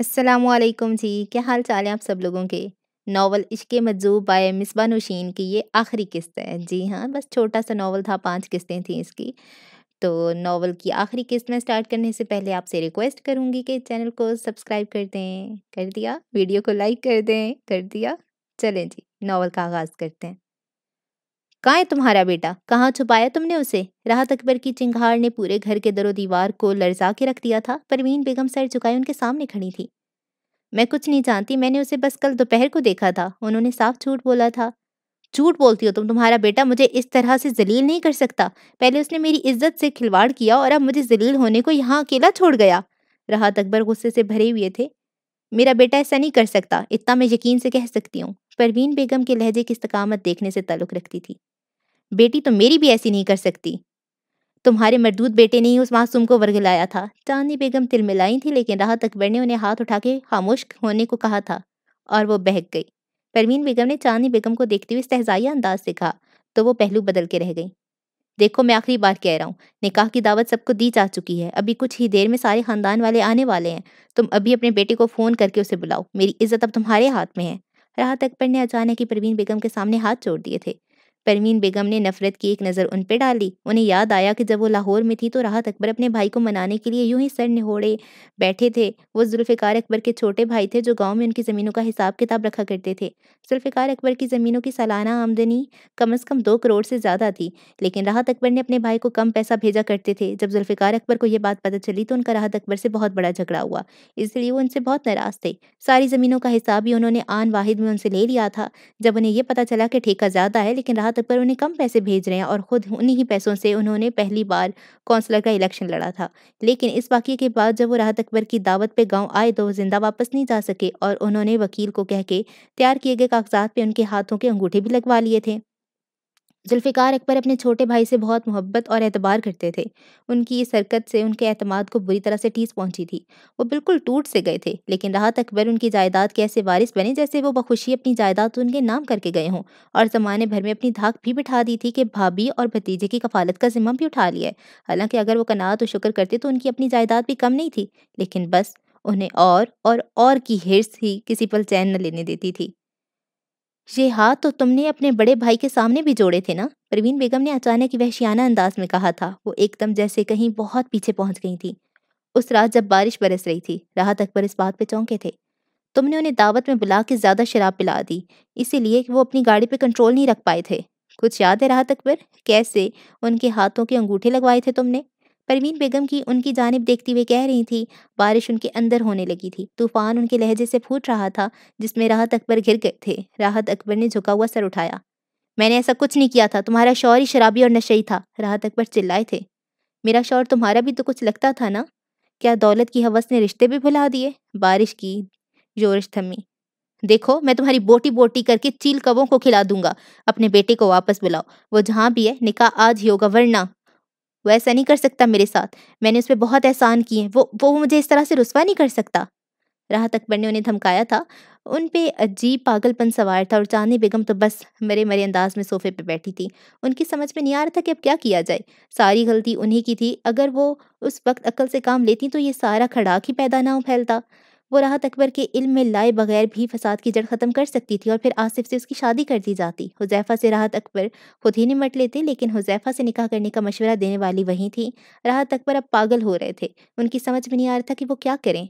असलकुम जी क्या हाल चाल है आप सब लोगों के नावल इश्क मजूब बाय मिसबा नौशीन की ये आखिरी किस्त है जी हाँ बस छोटा सा नावल था पांच किस्तें थी इसकी तो नावल की आखिरी किस्त में स्टार्ट करने से पहले आपसे रिक्वेस्ट करूँगी कि चैनल को सब्सक्राइब कर दें कर दिया वीडियो को लाइक कर दें कर दिया चलें जी नावल का आगाज़ करते हैं कहा है तुम्हारा बेटा कहाँ छुपाया तुमने उसे राहत अकबर की चिंगार ने पूरे घर के दरो दीवार को लरजा के रख दिया था परवीन बेगम सर झुकाए उनके सामने खड़ी थी मैं कुछ नहीं जानती मैंने उसे बस कल दोपहर को देखा था उन्होंने साफ झूठ बोला था झूठ बोलती हो तुम तुम्हारा बेटा मुझे इस तरह से जलील नहीं कर सकता पहले उसने मेरी इज्जत से खिलवाड़ किया और अब मुझे जलील होने को यहाँ अकेला छोड़ गया राहत अकबर गुस्से से भरे हुए थे मेरा बेटा ऐसा नहीं कर सकता इतना मैं यकीन से कह सकती हूँ परवीन बेगम के लहजे की इस्तकामत देखने से ताल्लुक़ रखती थी बेटी तो मेरी भी ऐसी नहीं कर सकती तुम्हारे मरदूत बेटे ने ही उस मासूम को वर्गलाया था चांदनी बेगम तिलमिलाई थी लेकिन राहत अकबर ने उन्हें हाथ उठा के खामोश होने को कहा था और वो बहक गई परवीन बेगम ने चांदनी बेगम को देखते हुए सहजाया अंदाज से कहा तो वो पहलू बदल के रह गई देखो मैं आखिरी बार कह रहा हूँ निकाह की दावत सबको दी जा चुकी है अभी कुछ ही देर में सारे खानदान वाले आने वाले हैं तुम अभी अपने बेटे को फ़ोन करके उसे बुलाओ मेरी इज्जत अब तुम्हारे हाथ में है राहत अकबर ने अचानक ही परवीन बेगम के सामने हाथ जोड़ दिए थे परमीन बेगम ने नफरत की एक नज़र उन पर डाली उन्हें याद आया कि जब वो लाहौर में थी तो राहत अकबर अपने भाई को मनाने के लिए यूं ही सर निहोड़े बैठे थे वो जुल्फ़िकार अकबर के छोटे भाई थे जो गाँव में उनकी ज़मीनों का हिसाब किताब रखा करते थे जुल्फ़िकार अकबर की ज़मीनों की सालाना आमदनी कम अज़ कम दो करोड़ से ज़्यादा थी लेकिन राहत अकबर ने अपने भाई को कम पैसा भेजा करते थे जब जुल्फ़िकार अकबर को यह बात पता चली तो उनका राहत अकबर से बहुत बड़ा झगड़ा हुआ इसलिए वो उनसे बहुत नाराज़ थे सारी ज़मीनों का हिसाब भी उन्होंने आन वाहिद में उनसे ले लिया था जब उन्हें यह पता चला कि ठेका ज़्यादा है लेकिन राहत नाटक पर उन्हें कम पैसे भेज रहे हैं और खुद उन्हीं ही पैसों से उन्होंने पहली बार कौंसलर का इलेक्शन लड़ा था लेकिन इस वाक्य के बाद जब वो राहत अकबर की दावत पर गांव आए तो वो जिंदा वापस नहीं जा सके और उन्होंने वकील को कह के तैयार किए गए कागजात पे उनके हाथों के अंगूठे भी लगवा लिए थे जुल्फ़िकार अकबर अपने छोटे भाई से बहुत मोहब्बत और एतबार करते थे उनकी इस हरकत से उनके अहतमाद को बुरी तरह से ठीस पहुंची थी वो बिल्कुल टूट से गए थे लेकिन राहत अकबर उनकी जायदाद के ऐसे वारिस बने जैसे वो बखुशी अपनी जायदाद उनके नाम करके गए हों और ज़माने भर में अपनी धाक भी बिठा दी थी कि भाभी और भतीजे की कफालत का जिम्मा भी उठा लिया हालाँकि हालांकि अगर वो कनात व शुक्र करते तो उनकी अपनी जायदाद भी कम नहीं थी लेकिन बस उन्हें और और और की हिर्स ही किसी पर चैन न लेने देती थी ये हाथ तो तुमने अपने बड़े भाई के सामने भी जोड़े थे ना परवीन बेगम ने अचानक वहशियाना अंदाज में कहा था वो एकदम जैसे कहीं बहुत पीछे पहुंच गई थी उस रात जब बारिश बरस रही थी राहत अकबर इस बात पे चौंके थे तुमने उन्हें दावत में बुला के ज़्यादा शराब पिला दी इसीलिए कि वो अपनी गाड़ी पे कंट्रोल नहीं रख पाए थे कुछ याद है राहत अकबर कैसे उनके हाथों के अंगूठे लगवाए थे तुमने परवीन बेगम की उनकी जानब देखती हुए कह रही थी बारिश उनके अंदर होने लगी थी तूफान उनके लहजे से फूट रहा था जिसमें राहत अकबर घिर गए थे राहत अकबर ने झुका हुआ सर उठाया मैंने ऐसा कुछ नहीं किया था तुम्हारा शौर ही शराबी और नशे था राहत अकबर चिल्लाए थे मेरा शौर तुम्हारा भी तो कुछ लगता था ना क्या दौलत की हवस ने रिश्ते भी भुला दिए बारिश की जोरिश थमी देखो मैं तुम्हारी बोटी बोटी करके चील कबों को खिला दूंगा अपने बेटे को वापस बुलाओ वो जहाँ भी है निकाह आज ही होगा वरना वो ऐसा नहीं कर सकता मेरे साथ मैंने उस पर बहुत एहसान किए वो वो मुझे इस तरह से रुसवा नहीं कर सकता राहत अकबर ने उन्हें धमकाया था उन पे अजीब पागलपन सवार था और चांदनी बेगम तो बस मरे मरे अंदाज में सोफे पे बैठी थी उनकी समझ में नहीं आ रहा था कि अब क्या किया जाए सारी गलती उन्हीं की थी अगर वो उस वक्त अकल से काम लेती तो ये सारा खड़ाक ही पैदा ना हो फैलता वो राहत अकबर के इल्म में लाए बगैर भी फसाद की जड़ ख़त्म कर सकती थी और फिर आसिफ से उसकी शादी कर दी जाती हुजैफ़ा से राहत अकबर खुद ही निमट लेते लेकिन हुजैफ़ा से निकाह करने का मशवरा देने वाली वही थी राहत अकबर अब पागल हो रहे थे उनकी समझ में नहीं आ रहा था कि वो क्या करें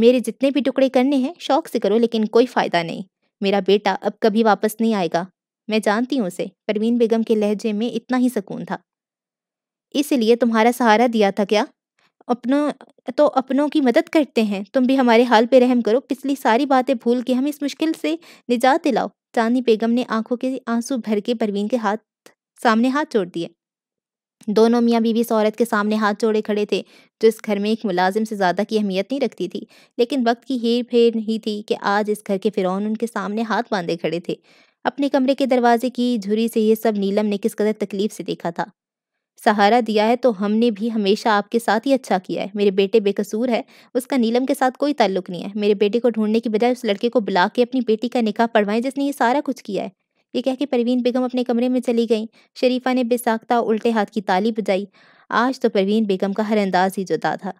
मेरे जितने भी टुकड़े करने हैं शौक से करो लेकिन कोई फ़ायदा नहीं मेरा बेटा अब कभी वापस नहीं आएगा मैं जानती हूँ उसे परवीन बेगम के लहजे में इतना ही सुकून था इसलिए तुम्हारा सहारा दिया था क्या अपनों तो अपनों की मदद करते हैं तुम भी हमारे हाल पे रहम करो पिछली सारी बातें भूल के हम इस मुश्किल से निजात दिलाओ चांदनी बेगम ने आंखों के आंसू भर के परवीन के हाथ सामने हाथ जोड़ दिए दोनों मियाँ बीवी इस औरत के सामने हाथ जोड़े खड़े थे जो इस घर में एक मुलाजिम से ज़्यादा की अहमियत नहीं रखती थी लेकिन वक्त की हेर फेर नहीं थी कि आज इस घर के फिरौन उनके सामने हाथ बांधे खड़े थे अपने कमरे के दरवाजे की झुरी से यह सब नीलम ने किस कदर तकलीफ से देखा था सहारा दिया है तो हमने भी हमेशा आपके साथ ही अच्छा किया है मेरे बेटे बेकसूर है उसका नीलम के साथ कोई ताल्लुक नहीं है मेरे बेटे को ढूंढने की बजाय उस लड़के को बुला के अपनी बेटी का निकाह पढ़वाएं जिसने ये सारा कुछ किया है ये कह के परवीन बेगम अपने कमरे में चली गई शरीफा ने बेसाख्ता उल्टे हाथ की ताली बजाई आज तो परवीन बेगम का हर अंदाज ही जुदा था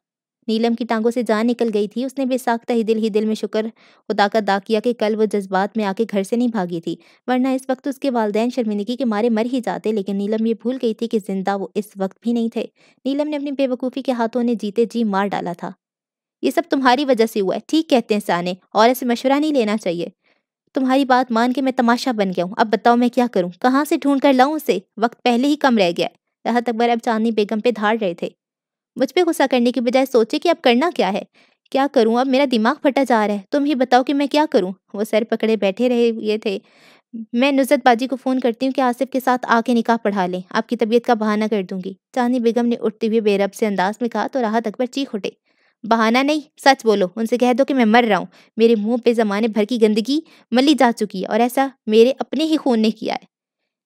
नीलम की टांगों से जान निकल गई थी उसने बेसाख्ता ही दिल ही दिल में शुक्र खुदा का दा किया कि कल वो जज्बात में आके घर से नहीं भागी थी वरना इस वक्त उसके वालदेन शर्मिंदगी के मारे मर ही जाते लेकिन नीलम ये भूल गई थी कि जिंदा वो इस वक्त भी नहीं थे नीलम ने अपनी बेवकूफ़ी के हाथों ने जीते जी मार डाला था ये सब तुम्हारी वजह से हुआ है ठीक कहते हैं साने और ऐसे मशवरा नहीं लेना चाहिए तुम्हारी बात मान के मैं तमाशा बन गया हूँ अब बताओ मैं क्या करूँ कहाँ से ढूंढ कर लाऊँ उसे वक्त पहले ही कम रह गया राहत अकबर अब चांदनी बेगम पे धार रहे थे मुझ पर गुस्सा करने की बजाय सोचे कि अब करना क्या है क्या करूं अब मेरा दिमाग फटा जा रहा है तुम ही बताओ कि मैं क्या करूं वो सर पकड़े बैठे रहे हुए थे मैं नुजरत बाजी को फ़ोन करती हूँ कि आसिफ के साथ आके निकाह पढ़ा लें आपकी तबीयत का बहाना कर दूंगी चांदी बेगम ने उठते हुए बेरब से अंदाज में कहा तो राहत अकबर चीख उठे बहाना नहीं सच बोलो उनसे कह दो कि मैं मर रहा हूँ मेरे मुँह पे ज़माने भर की गंदगी मली जा चुकी है और ऐसा मेरे अपने ही खून ने किया है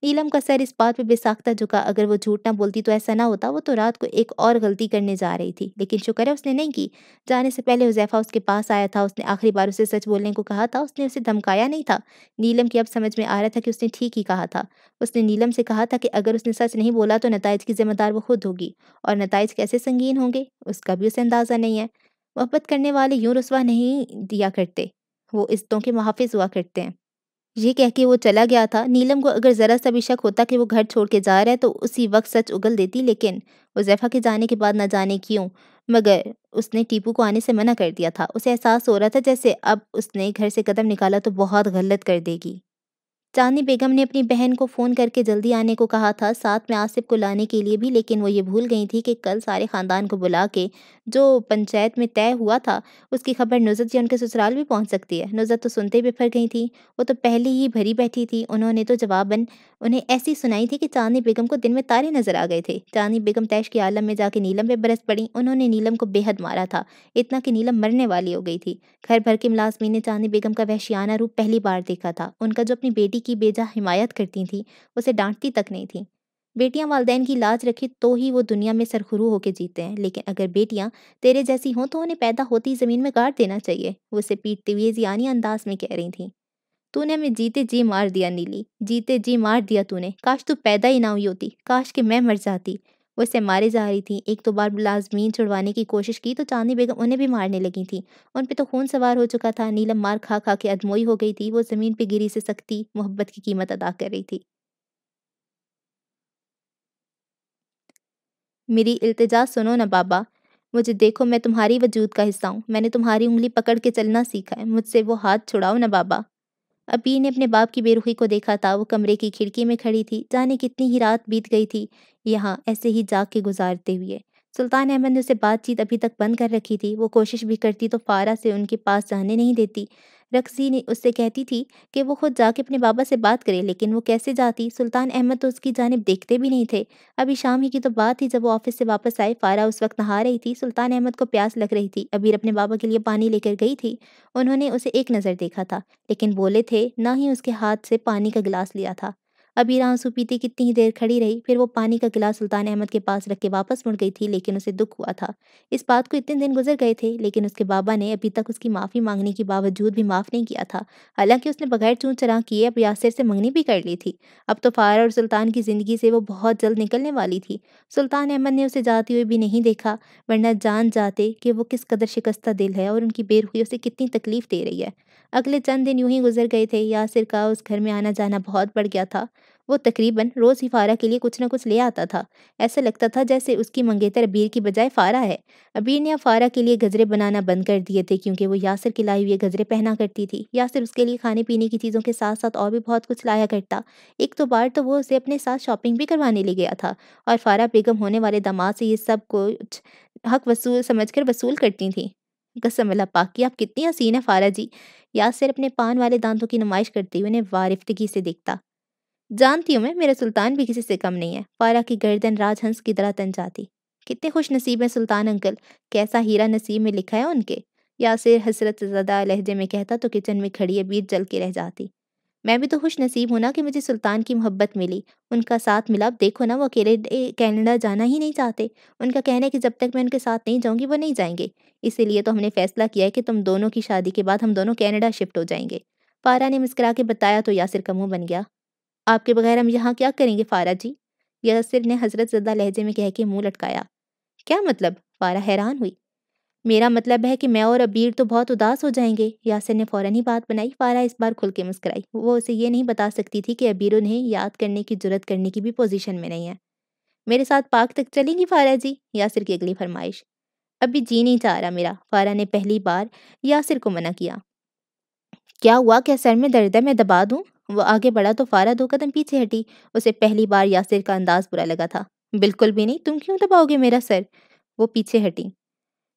नीलम का सर इस बात पे बेसाख्ता झुका अगर वो झूठ ना बोलती तो ऐसा ना होता वो तो रात को एक और गलती करने जा रही थी लेकिन शुक्र है उसने नहीं की जाने से पहले हुजैफा उसके पास आया था उसने आखिरी बार उसे सच बोलने को कहा था उसने उसे धमकाया नहीं था नीलम की अब समझ में आ रहा था कि उसने ठीक ही कहा था उसने नीलम से कहा था कि अगर उसने सच नहीं बोला तो नतज की जिम्मेदार वो खुद होगी और नतज कैसे संगीन होंगे उसका भी उसे अंदाज़ा नहीं है मोहब्बत करने वाले यूँ रसवा नहीं दिया करते वो इज्जतों के मुहाफ़ हुआ करते हैं ये कह के वो चला गया था नीलम को अगर ज़रा सा भी शक होता कि वो घर छोड़ के जा रहा है तो उसी वक्त सच उगल देती लेकिन ज़ैफा के जाने के बाद ना जाने क्यों मगर उसने टीपू को आने से मना कर दिया था उसे एहसास हो रहा था जैसे अब उसने घर से कदम निकाला तो बहुत गलत कर देगी चांदनी बेगम ने अपनी बहन को फ़ोन करके जल्दी आने को कहा था साथ में आसिफ को लाने के लिए भी लेकिन वो ये भूल गई थी कि कल सारे ख़ानदान को बुला के जो पंचायत में तय हुआ था उसकी खबर नुजत या उनके ससुराल भी पहुंच सकती है नुजरत तो सुनते भी फिर गई थी वो तो पहले ही भरी बैठी थी उन्होंने तो जवाबन उन्हें ऐसी सुनाई थी कि चांदनी बेगम को दिन में तारे नजर आ गए थे चांदनी बेगम तैश के आलम में जाके नीलम पर बरस पड़ी उन्होंने नीलम को बेहद मारा था इतना कि नीलम मरने वाली हो गई थी घर भर के मुलाजमी ने चांदनी बेगम का वहशियाना रूप पहली बार देखा था उनका जो अपनी बेटी की बेजा हिमायत करती थी उसे डांटती तक नहीं थी बेटियां वालदेन की लाज रखें तो ही वो दुनिया में सरखुरू होकर जीते हैं लेकिन अगर बेटियां तेरे जैसी हों तो उन्हें पैदा होती ज़मीन में गाड़ देना चाहिए वो उसे पीटते हुए जियानी अंदाज में कह रही थी तूने हमें जीते जी मार दिया नीली जीते जी मार दिया तूने काश तू पैदा ही ना हुई होती काश कि मैं मर जाती वो इससे मारे जा रही थी एक दो बार लाजमीन छुड़वाने की कोशिश की तो चांदनी बेगम उन्हें भी मारने लगी थी उन पर तो खून सवार हो चुका था नीलम मार खा खा के अदमोई हो गई थी वो ज़मीन पर गिरी से सख्ती मोहब्बत की कीमत अदा कर रही थी मेरी इल्तजा सुनो ना बाबा मुझे देखो मैं तुम्हारी वजूद का हिस्सा हूँ मैंने तुम्हारी उंगली पकड़ के चलना सीखा है मुझसे वो हाथ छुड़ाओ ना बाबा अबी ने अपने बाप की बेरुखी को देखा था वो कमरे की खिड़की में खड़ी थी जाने कितनी ही रात बीत गई थी यहाँ ऐसे ही जाग के गुजारते हुए सुल्तान अहमद ने उसे बातचीत अभी तक बंद कर रखी थी वो कोशिश भी करती तो फारा से उनके पास जाने नहीं देती ने उससे कहती थी कि वो खुद जाके अपने बाबा से बात करे लेकिन वो कैसे जाती सुल्तान अहमद तो उसकी जानब देखते भी नहीं थे अभी शाम ही की तो बात थी जब वो ऑफिस से वापस आए फारा उस वक्त नहा रही थी सुल्तान अहमद को प्यास लग रही थी अबीर अपने बाबा के लिए पानी लेकर गई थी उन्होंने उसे एक नज़र देखा था लेकिन बोले थे ना ही उसके हाथ से पानी का गिलास लिया था अभी आंसू पीती कितनी ही देर खड़ी रही फिर वो पानी का गिलास सुल्तान अहमद के पास रख के वापस मुड़ गई थी लेकिन उसे दुख हुआ था इस बात को इतने दिन गुजर गए थे लेकिन उसके बाबा ने अभी तक उसकी माफ़ी मांगने के बावजूद भी माफ़ नहीं किया था हालांकि उसने बगैर चूं चरा किए अब यासिर से मंगनी भी कर ली थी अब तो फारा और सुल्तान की ज़िंदगी से वो बहुत जल्द निकलने वाली थी सुल्तान अहमद ने उसे जाते हुए भी नहीं देखा वरना जान जाते कि वो किस कदर शिकस्ता दिल है और उनकी बेरुखी उसे कितनी तकलीफ़ दे रही है अगले चंद दिन यूं ही गुजर गए थे यासिर का उस घर में आना जाना बहुत बढ़ गया था वो तकरीबन रोज़ ही फारा के लिए कुछ ना कुछ ले आता था ऐसा लगता था जैसे उसकी मंगेतर अबीर की बजाय फारा है अबीर ने अब फारा के लिए गजरे बनाना बंद कर दिए थे क्योंकि वो यासर के लाए हुए गजरे पहना करती थी यासर उसके लिए खाने पीने की चीज़ों के साथ साथ और भी बहुत कुछ लाया करता एक तो बार तो वो उसे अपने साथ शॉपिंग भी करवाने ले गया था और फारा बेगम होने वाले दामाद से ये सब कुछ हक वसूल समझ कर वसूल करती थी कसम अल्लाह पाक की आप कितनी हसीन है फारा जी यासर अपने पान वाले दांतों की नुमाइश करते हुए उन्हें वारिफ्तगी से देखता जानती हूँ मैं मेरा सुल्तान भी किसी से कम नहीं है फारा की गर्दन राजहंस की तरह तन जाती कितने खुश नसीब हैं सुल्तान अंकल कैसा हीरा नसीब में लिखा है उनके यासिर हसरत ज़्यादा लहजे में कहता तो किचन में खड़ी बीत जल के रह जाती मैं भी तो खुश नसीब हूँ ना कि मुझे सुल्तान की मोहब्बत मिली उनका साथ मिला अब देखो ना वो अकेले कैनेडा जाना ही नहीं चाहते उनका कहना है कि जब तक मैं उनके साथ नहीं जाऊँगी वो नहीं जाएंगे इसीलिए तो हमने फैसला किया है कि तुम दोनों की शादी के बाद हम दोनों कैनेडा शिफ्ट हो जाएंगे पारा ने मुस्करा के बताया तो यासिर का मुँह बन गया आपके बगैर हम यहाँ क्या करेंगे फारा जी यासिर ने हजरत जदा लहजे में कह के मुँह लटकाया क्या मतलब फारा हैरान हुई मेरा मतलब है कि मैं और अबीर तो बहुत उदास हो जाएंगे यासिर ने फ़ौरन ही बात बनाई फारा इस बार खुल के मुस्कराई वो उसे ये नहीं बता सकती थी कि अबीर उन्हें याद करने की जरूरत करने की भी पोजीशन में नहीं है मेरे साथ पार्क तक चलेंगी फारा जी यासिर की अगली फरमाइश अभी जी नहीं चाह रहा मेरा फारा ने पहली बार यासिर को मना किया क्या हुआ क्या सर में दर्द है मैं दबा दूँ वो आगे बढ़ा तो फारा दो कदम पीछे हटी उसे पहली बार यासिर का अंदाज बुरा लगा था बिल्कुल भी नहीं तुम क्यों दबाओगे मेरा सर वो पीछे हटी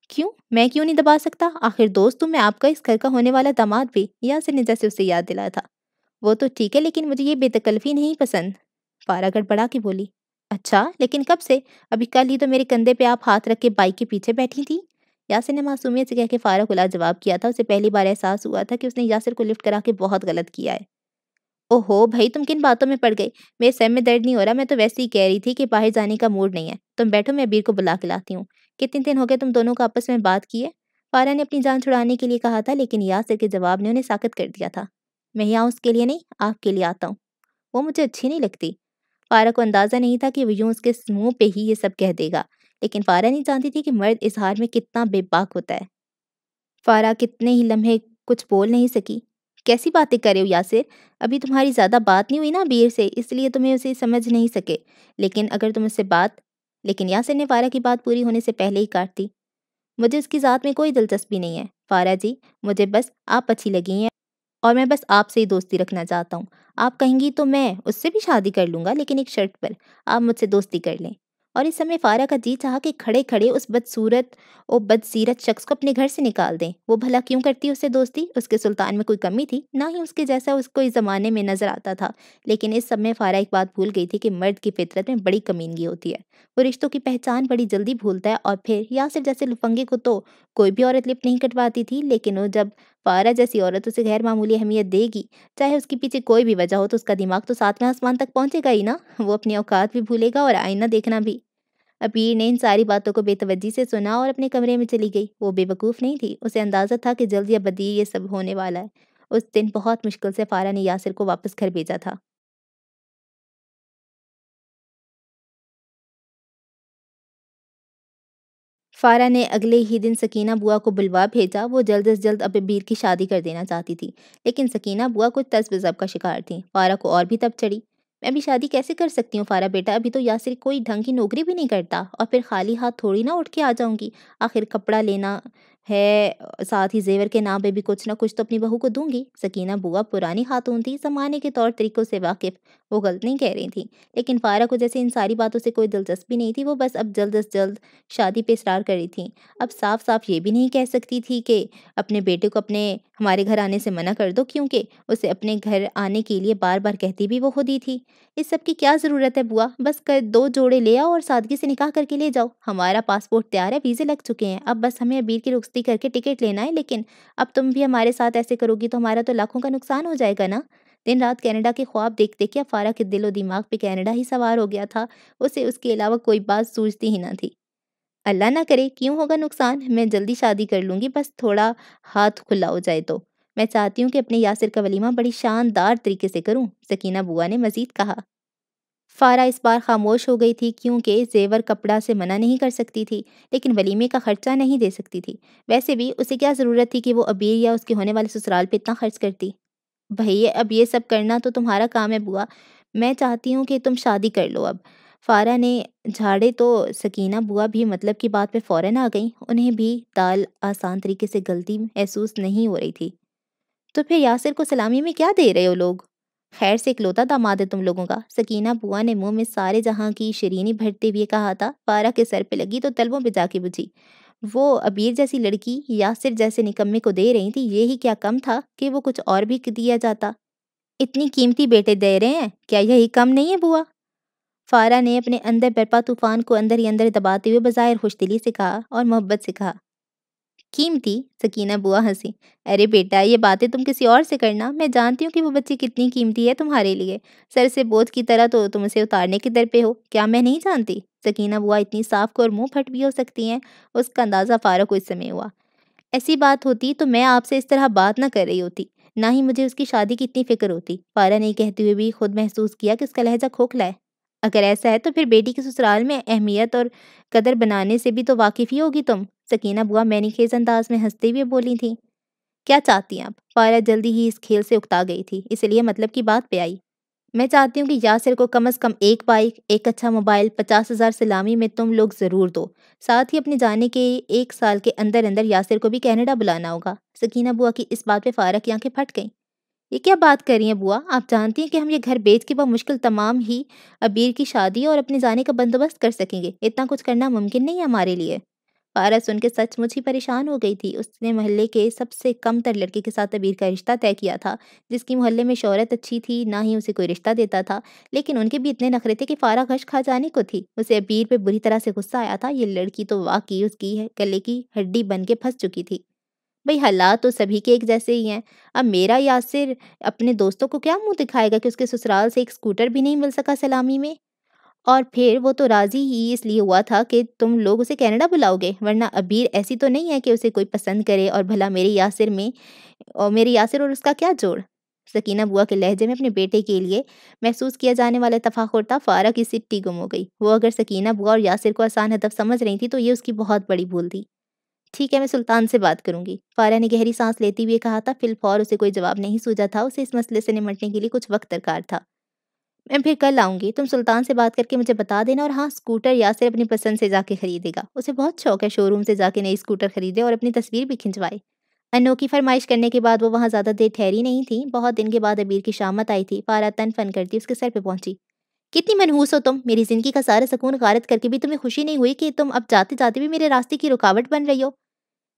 क्यों मैं क्यों नहीं दबा सकता आखिर दोस्त हूँ तो मैं आपका इस घर का होने वाला दामाद भी यासिर ने जैसे उसे याद दिलाया था वो तो ठीक है लेकिन मुझे ये बेतकल्फी नहीं पसंद फारा गड़बड़ा के बोली अच्छा लेकिन कब से अभी कल ही तो मेरे कंधे पे आप हाथ रख के बाइक के पीछे बैठी थी यासिर ने मासूमियत से कह के फ़ारक उला जवाब किया था उसे पहली बार एहसास हुआ था कि उसने यासिर को लिफ्ट करा के बहुत गलत किया है ओहो भाई तुम किन बातों में पड़ गई मेरे सर में दर्द नहीं हो रहा मैं तो वैसे ही कह रही थी कि बाहर जाने का मूड नहीं है तुम बैठो मैं अबीर को बुला के लाती हूँ कितने दिन हो गए तुम दोनों को आपस में बात की है पारा ने अपनी जान छुड़ाने के लिए कहा था लेकिन यासिर के जवाब ने उन्हें साकत कर दिया था मैं यहाँ उसके लिए नहीं आपके लिए आता हूँ वो मुझे अच्छी नहीं लगती पारा को अंदाज़ा नहीं था कि वो यूँ उसके मुँह पे ही ये सब कह देगा लेकिन फारा नहीं जानती थी कि मर्द इजहार में कितना बेबाक होता है फारा कितने ही लम्हे कुछ बोल नहीं सकी कैसी बातें करे हो यासिर अभी तुम्हारी ज़्यादा बात नहीं हुई ना बीर से इसलिए तुम्हें उसे समझ नहीं सके लेकिन अगर तुम उससे बात लेकिन यासिर ने फारा की बात पूरी होने से पहले ही काट दी मुझे उसकी ज़ात में कोई दिलचस्पी नहीं है फारा जी मुझे बस आप अच्छी लगी हैं और मैं बस आपसे ही दोस्ती रखना चाहता हूँ आप कहेंगी तो मैं उससे भी शादी कर लूँगा लेकिन एक शर्त पर आप मुझसे दोस्ती कर लें और इस समय फ़ारा का जी चाह कि खड़े खड़े उस बदसूरत और बदसीरत शख्स को अपने घर से निकाल दें वो भला क्यों करती उससे दोस्ती उसके सुल्तान में कोई कमी थी ना ही उसके जैसा उसको इस ज़माने में नज़र आता था लेकिन इस समय फारा एक बात भूल गई थी कि मर्द की फितरत में बड़ी कमीनगी होती है वो रिश्तों की पहचान बड़ी जल्दी भूलता है और फिर यासिर जैसे लुफंगे को तो कोई भी औरत लिप नहीं कटवाती थी लेकिन वो जब फारा जैसी औरत उसे गैर मामूली अहमियत देगी चाहे उसके पीछे कोई भी वजह हो तो उसका दिमाग तो साथ में आसमान तक पहुंचेगा ही ना वो अपनी औकात भी भूलेगा और आईना देखना भी अपीर ने इन सारी बातों को बेतवजी से सुना और अपने कमरे में चली गई वो बेवकूफ़ नहीं थी उसे अंदाज़ा था कि जल्द या बदी ये सब होने वाला है उस दिन बहुत मुश्किल से फारा ने यासिर को वापस घर भेजा था फारा ने अगले ही दिन सकीना बुआ को बुलवा भेजा वो जल्द अज जल्द अबीर की शादी कर देना चाहती थी लेकिन सकीना बुआ कुछ तस्बजब का शिकार थी फारा को और भी तब चढ़ी मैं भी शादी कैसे कर सकती हूँ फारा बेटा अभी तो यासिर कोई ढंग की नौकरी भी नहीं करता और फिर खाली हाथ थोड़ी ना उठ के आ जाऊँगी आखिर कपड़ा लेना है साथ ही जेवर के नाम पे भी कुछ ना कुछ तो अपनी बहू को दूंगी सकीना बुआ पुरानी खातून थी ज़माने के तौर तरीक़ों से वाकिफ़ वो गलत नहीं कह रही थी लेकिन फारा को जैसे इन सारी बातों से कोई दिलचस्पी नहीं थी वो बस अब जल्द अज जल्द शादी पे इसरार कर रही थी अब साफ साफ ये भी नहीं कह सकती थी कि अपने बेटे को अपने हमारे घर आने से मना कर दो क्योंकि उसे अपने घर आने के लिए बार बार कहती भी वो खुद ही थी इस सब की क्या ज़रूरत है बुआ बस कर दो जोड़े ले आओ और सादगी से निकाह करके ले जाओ हमारा पासपोर्ट तैयार है वीज़े लग चुके हैं अब बस हमें अबीर की रुखती करके टिकट लेना है लेकिन अब तुम भी हमारे साथ ऐसे करोगी तो हमारा तो लाखों का नुकसान हो जाएगा ना दिन रात कैनेडा के ख्वाब देख देख के अफारा के दिलो दिमाग पे कैनेडा ही सवार हो गया था उसे उसके अलावा कोई बात सूझती ही ना थी अल्लाह ना करे क्यों होगा नुकसान मैं जल्दी शादी कर लूँगी बस थोड़ा हाथ खुला हो जाए तो मैं चाहती हूँ कि अपने यासिर का वलीमा बड़ी शानदार तरीके से करूँ सकीना बुआ ने मजीद कहा फारा इस बार खामोश हो गई थी क्योंकि जेवर कपड़ा से मना नहीं कर सकती थी लेकिन वलीमे का खर्चा नहीं दे सकती थी वैसे भी उसे क्या ज़रूरत थी कि वो अबीर या उसके होने वाले ससुराल पे इतना खर्च करती भैया अब ये सब करना तो तुम्हारा काम है बुआ मैं चाहती हूँ कि तुम शादी कर लो अब फारा ने झाड़े तो सकीना बुआ भी मतलब की बात पे फौरन आ गई उन्हें भी दाल आसान तरीके से गलती महसूस नहीं हो रही थी तो फिर यासिर को सलामी में क्या दे रहे हो लोग खैर से इकलौता दामाद है तुम लोगों का सकीना बुआ ने मुंह में सारे जहां की शरीनी भरते हुए कहा था पारा के सर पे लगी तो तलबों पे जाके बुझी वो अबीर जैसी लड़की यासिर जैसे निकम्मे को दे रही थी ये ही क्या कम था कि वो कुछ और भी दिया जाता इतनी कीमती बेटे दे रहे हैं क्या यही कम नहीं है बुआ फारा ने अपने अंदर बरपा तूफान को अंदर ही अंदर दबाते हुए बज़ाहिर खुशदिली से कहा और मोहब्बत से कहा कीमती सकीना बुआ हंसी अरे बेटा ये बातें तुम किसी और से करना मैं जानती हूँ कि वो बच्ची कितनी कीमती है तुम्हारे लिए सर से बोझ की तरह तो तुम उसे उतारने के दर पे हो क्या मैं नहीं जानती सकीना बुआ इतनी साफ को और मुंह फट भी हो सकती हैं उसका अंदाज़ा फारक को इस समय हुआ ऐसी बात होती तो मैं आपसे इस तरह बात ना कर रही होती ना ही मुझे उसकी शादी की इतनी फिक्र होती पारा ने कहते हुए भी खुद महसूस किया कि उसका लहजा खोखला है अगर ऐसा है तो फिर बेटी के ससुराल में अहमियत और कदर बनाने से भी तो वाकिफ़ ही होगी तुम सकीना बुआ मैनी खेज अंदाज में हंसते हुए बोली थी क्या चाहती हैं आप पारा जल्दी ही इस खेल से उकता गई थी इसलिए मतलब की बात पे आई मैं चाहती हूँ कि यासिर को कम अज़ कम एक बाइक एक अच्छा मोबाइल पचास हज़ार सलामी में तुम लोग ज़रूर दो साथ ही अपने जाने के एक साल के अंदर अंदर यासिर को भी कनाडा बुलाना होगा सकीना बुआ की इस बात पे फ़ारक की के फट गईं ये क्या बात कर रही हैं बुआ आप जानती हैं कि हम ये घर बेच के मुश्किल तमाम ही अबीर की शादी और अपने जाने का बंदोबस्त कर सकेंगे इतना कुछ करना मुमकिन नहीं है हमारे लिए पारा सुनकर सचमुच ही परेशान हो गई थी उसने मोहल्ले के सबसे कम तर लड़के के साथ अबीर का रिश्ता तय किया था जिसकी मोहल्ले में शोहरत अच्छी थी ना ही उसे कोई रिश्ता देता था लेकिन उनके भी इतने नखरे थे कि फारा घश खा जाने को थी उसे अबीर पे बुरी तरह से गुस्सा आया था ये लड़की तो वाकई उसकी है गले की हड्डी बन के फंस चुकी थी भाई हालात तो सभी के एक जैसे ही हैं अब मेरा यासिर अपने दोस्तों को क्या मुंह दिखाएगा कि उसके ससुराल से एक स्कूटर भी नहीं मिल सका सलामी में और फिर वो तो राज़ी ही इसलिए हुआ था कि तुम लोग उसे कनाडा बुलाओगे वरना अबीर ऐसी तो नहीं है कि उसे कोई पसंद करे और भला मेरे यासिर में और मेरे यासिर और उसका क्या जोड़ सकीना बुआ के लहजे में अपने बेटे के लिए महसूस किया जाने वाला तफाखुर था फारा की सिट्टी गुम हो गई वो अगर सकीना बुआ और यासिर को आसान हदफ समझ रही थी तो ये उसकी बहुत बड़ी भूल थी ठीक है मैं सुल्तान से बात करूंगी फारा ने गहरी सांस लेते हुए कहा था फिलफौर उसे कोई जवाब नहीं सूझा था उसे इस मसले से निमटने के लिए कुछ वक्त दरकार था मैं फिर कल आऊँगी तुम सुल्तान से बात करके मुझे बता देना और हाँ स्कूटर यासिर अपनी पसंद से जाके खरीदेगा उसे बहुत शौक है शोरूम से जाके नई स्कूटर खरीदे और अपनी तस्वीर भी खिंचवाए अनोखी फरमाइश करने के बाद वो वहाँ ज़्यादा देर ठहरी नहीं थी बहुत दिन के बाद अबीर की शामत आई थी पारा तन फन करती उसके सर पर पहुंची कितनी मनहूस हो तुम मेरी ज़िंदगी का सारा सुकून गारत करके भी तुम्हें खुशी नहीं हुई कि तुम अब जाते जाते भी मेरे रास्ते की रुकावट बन रही हो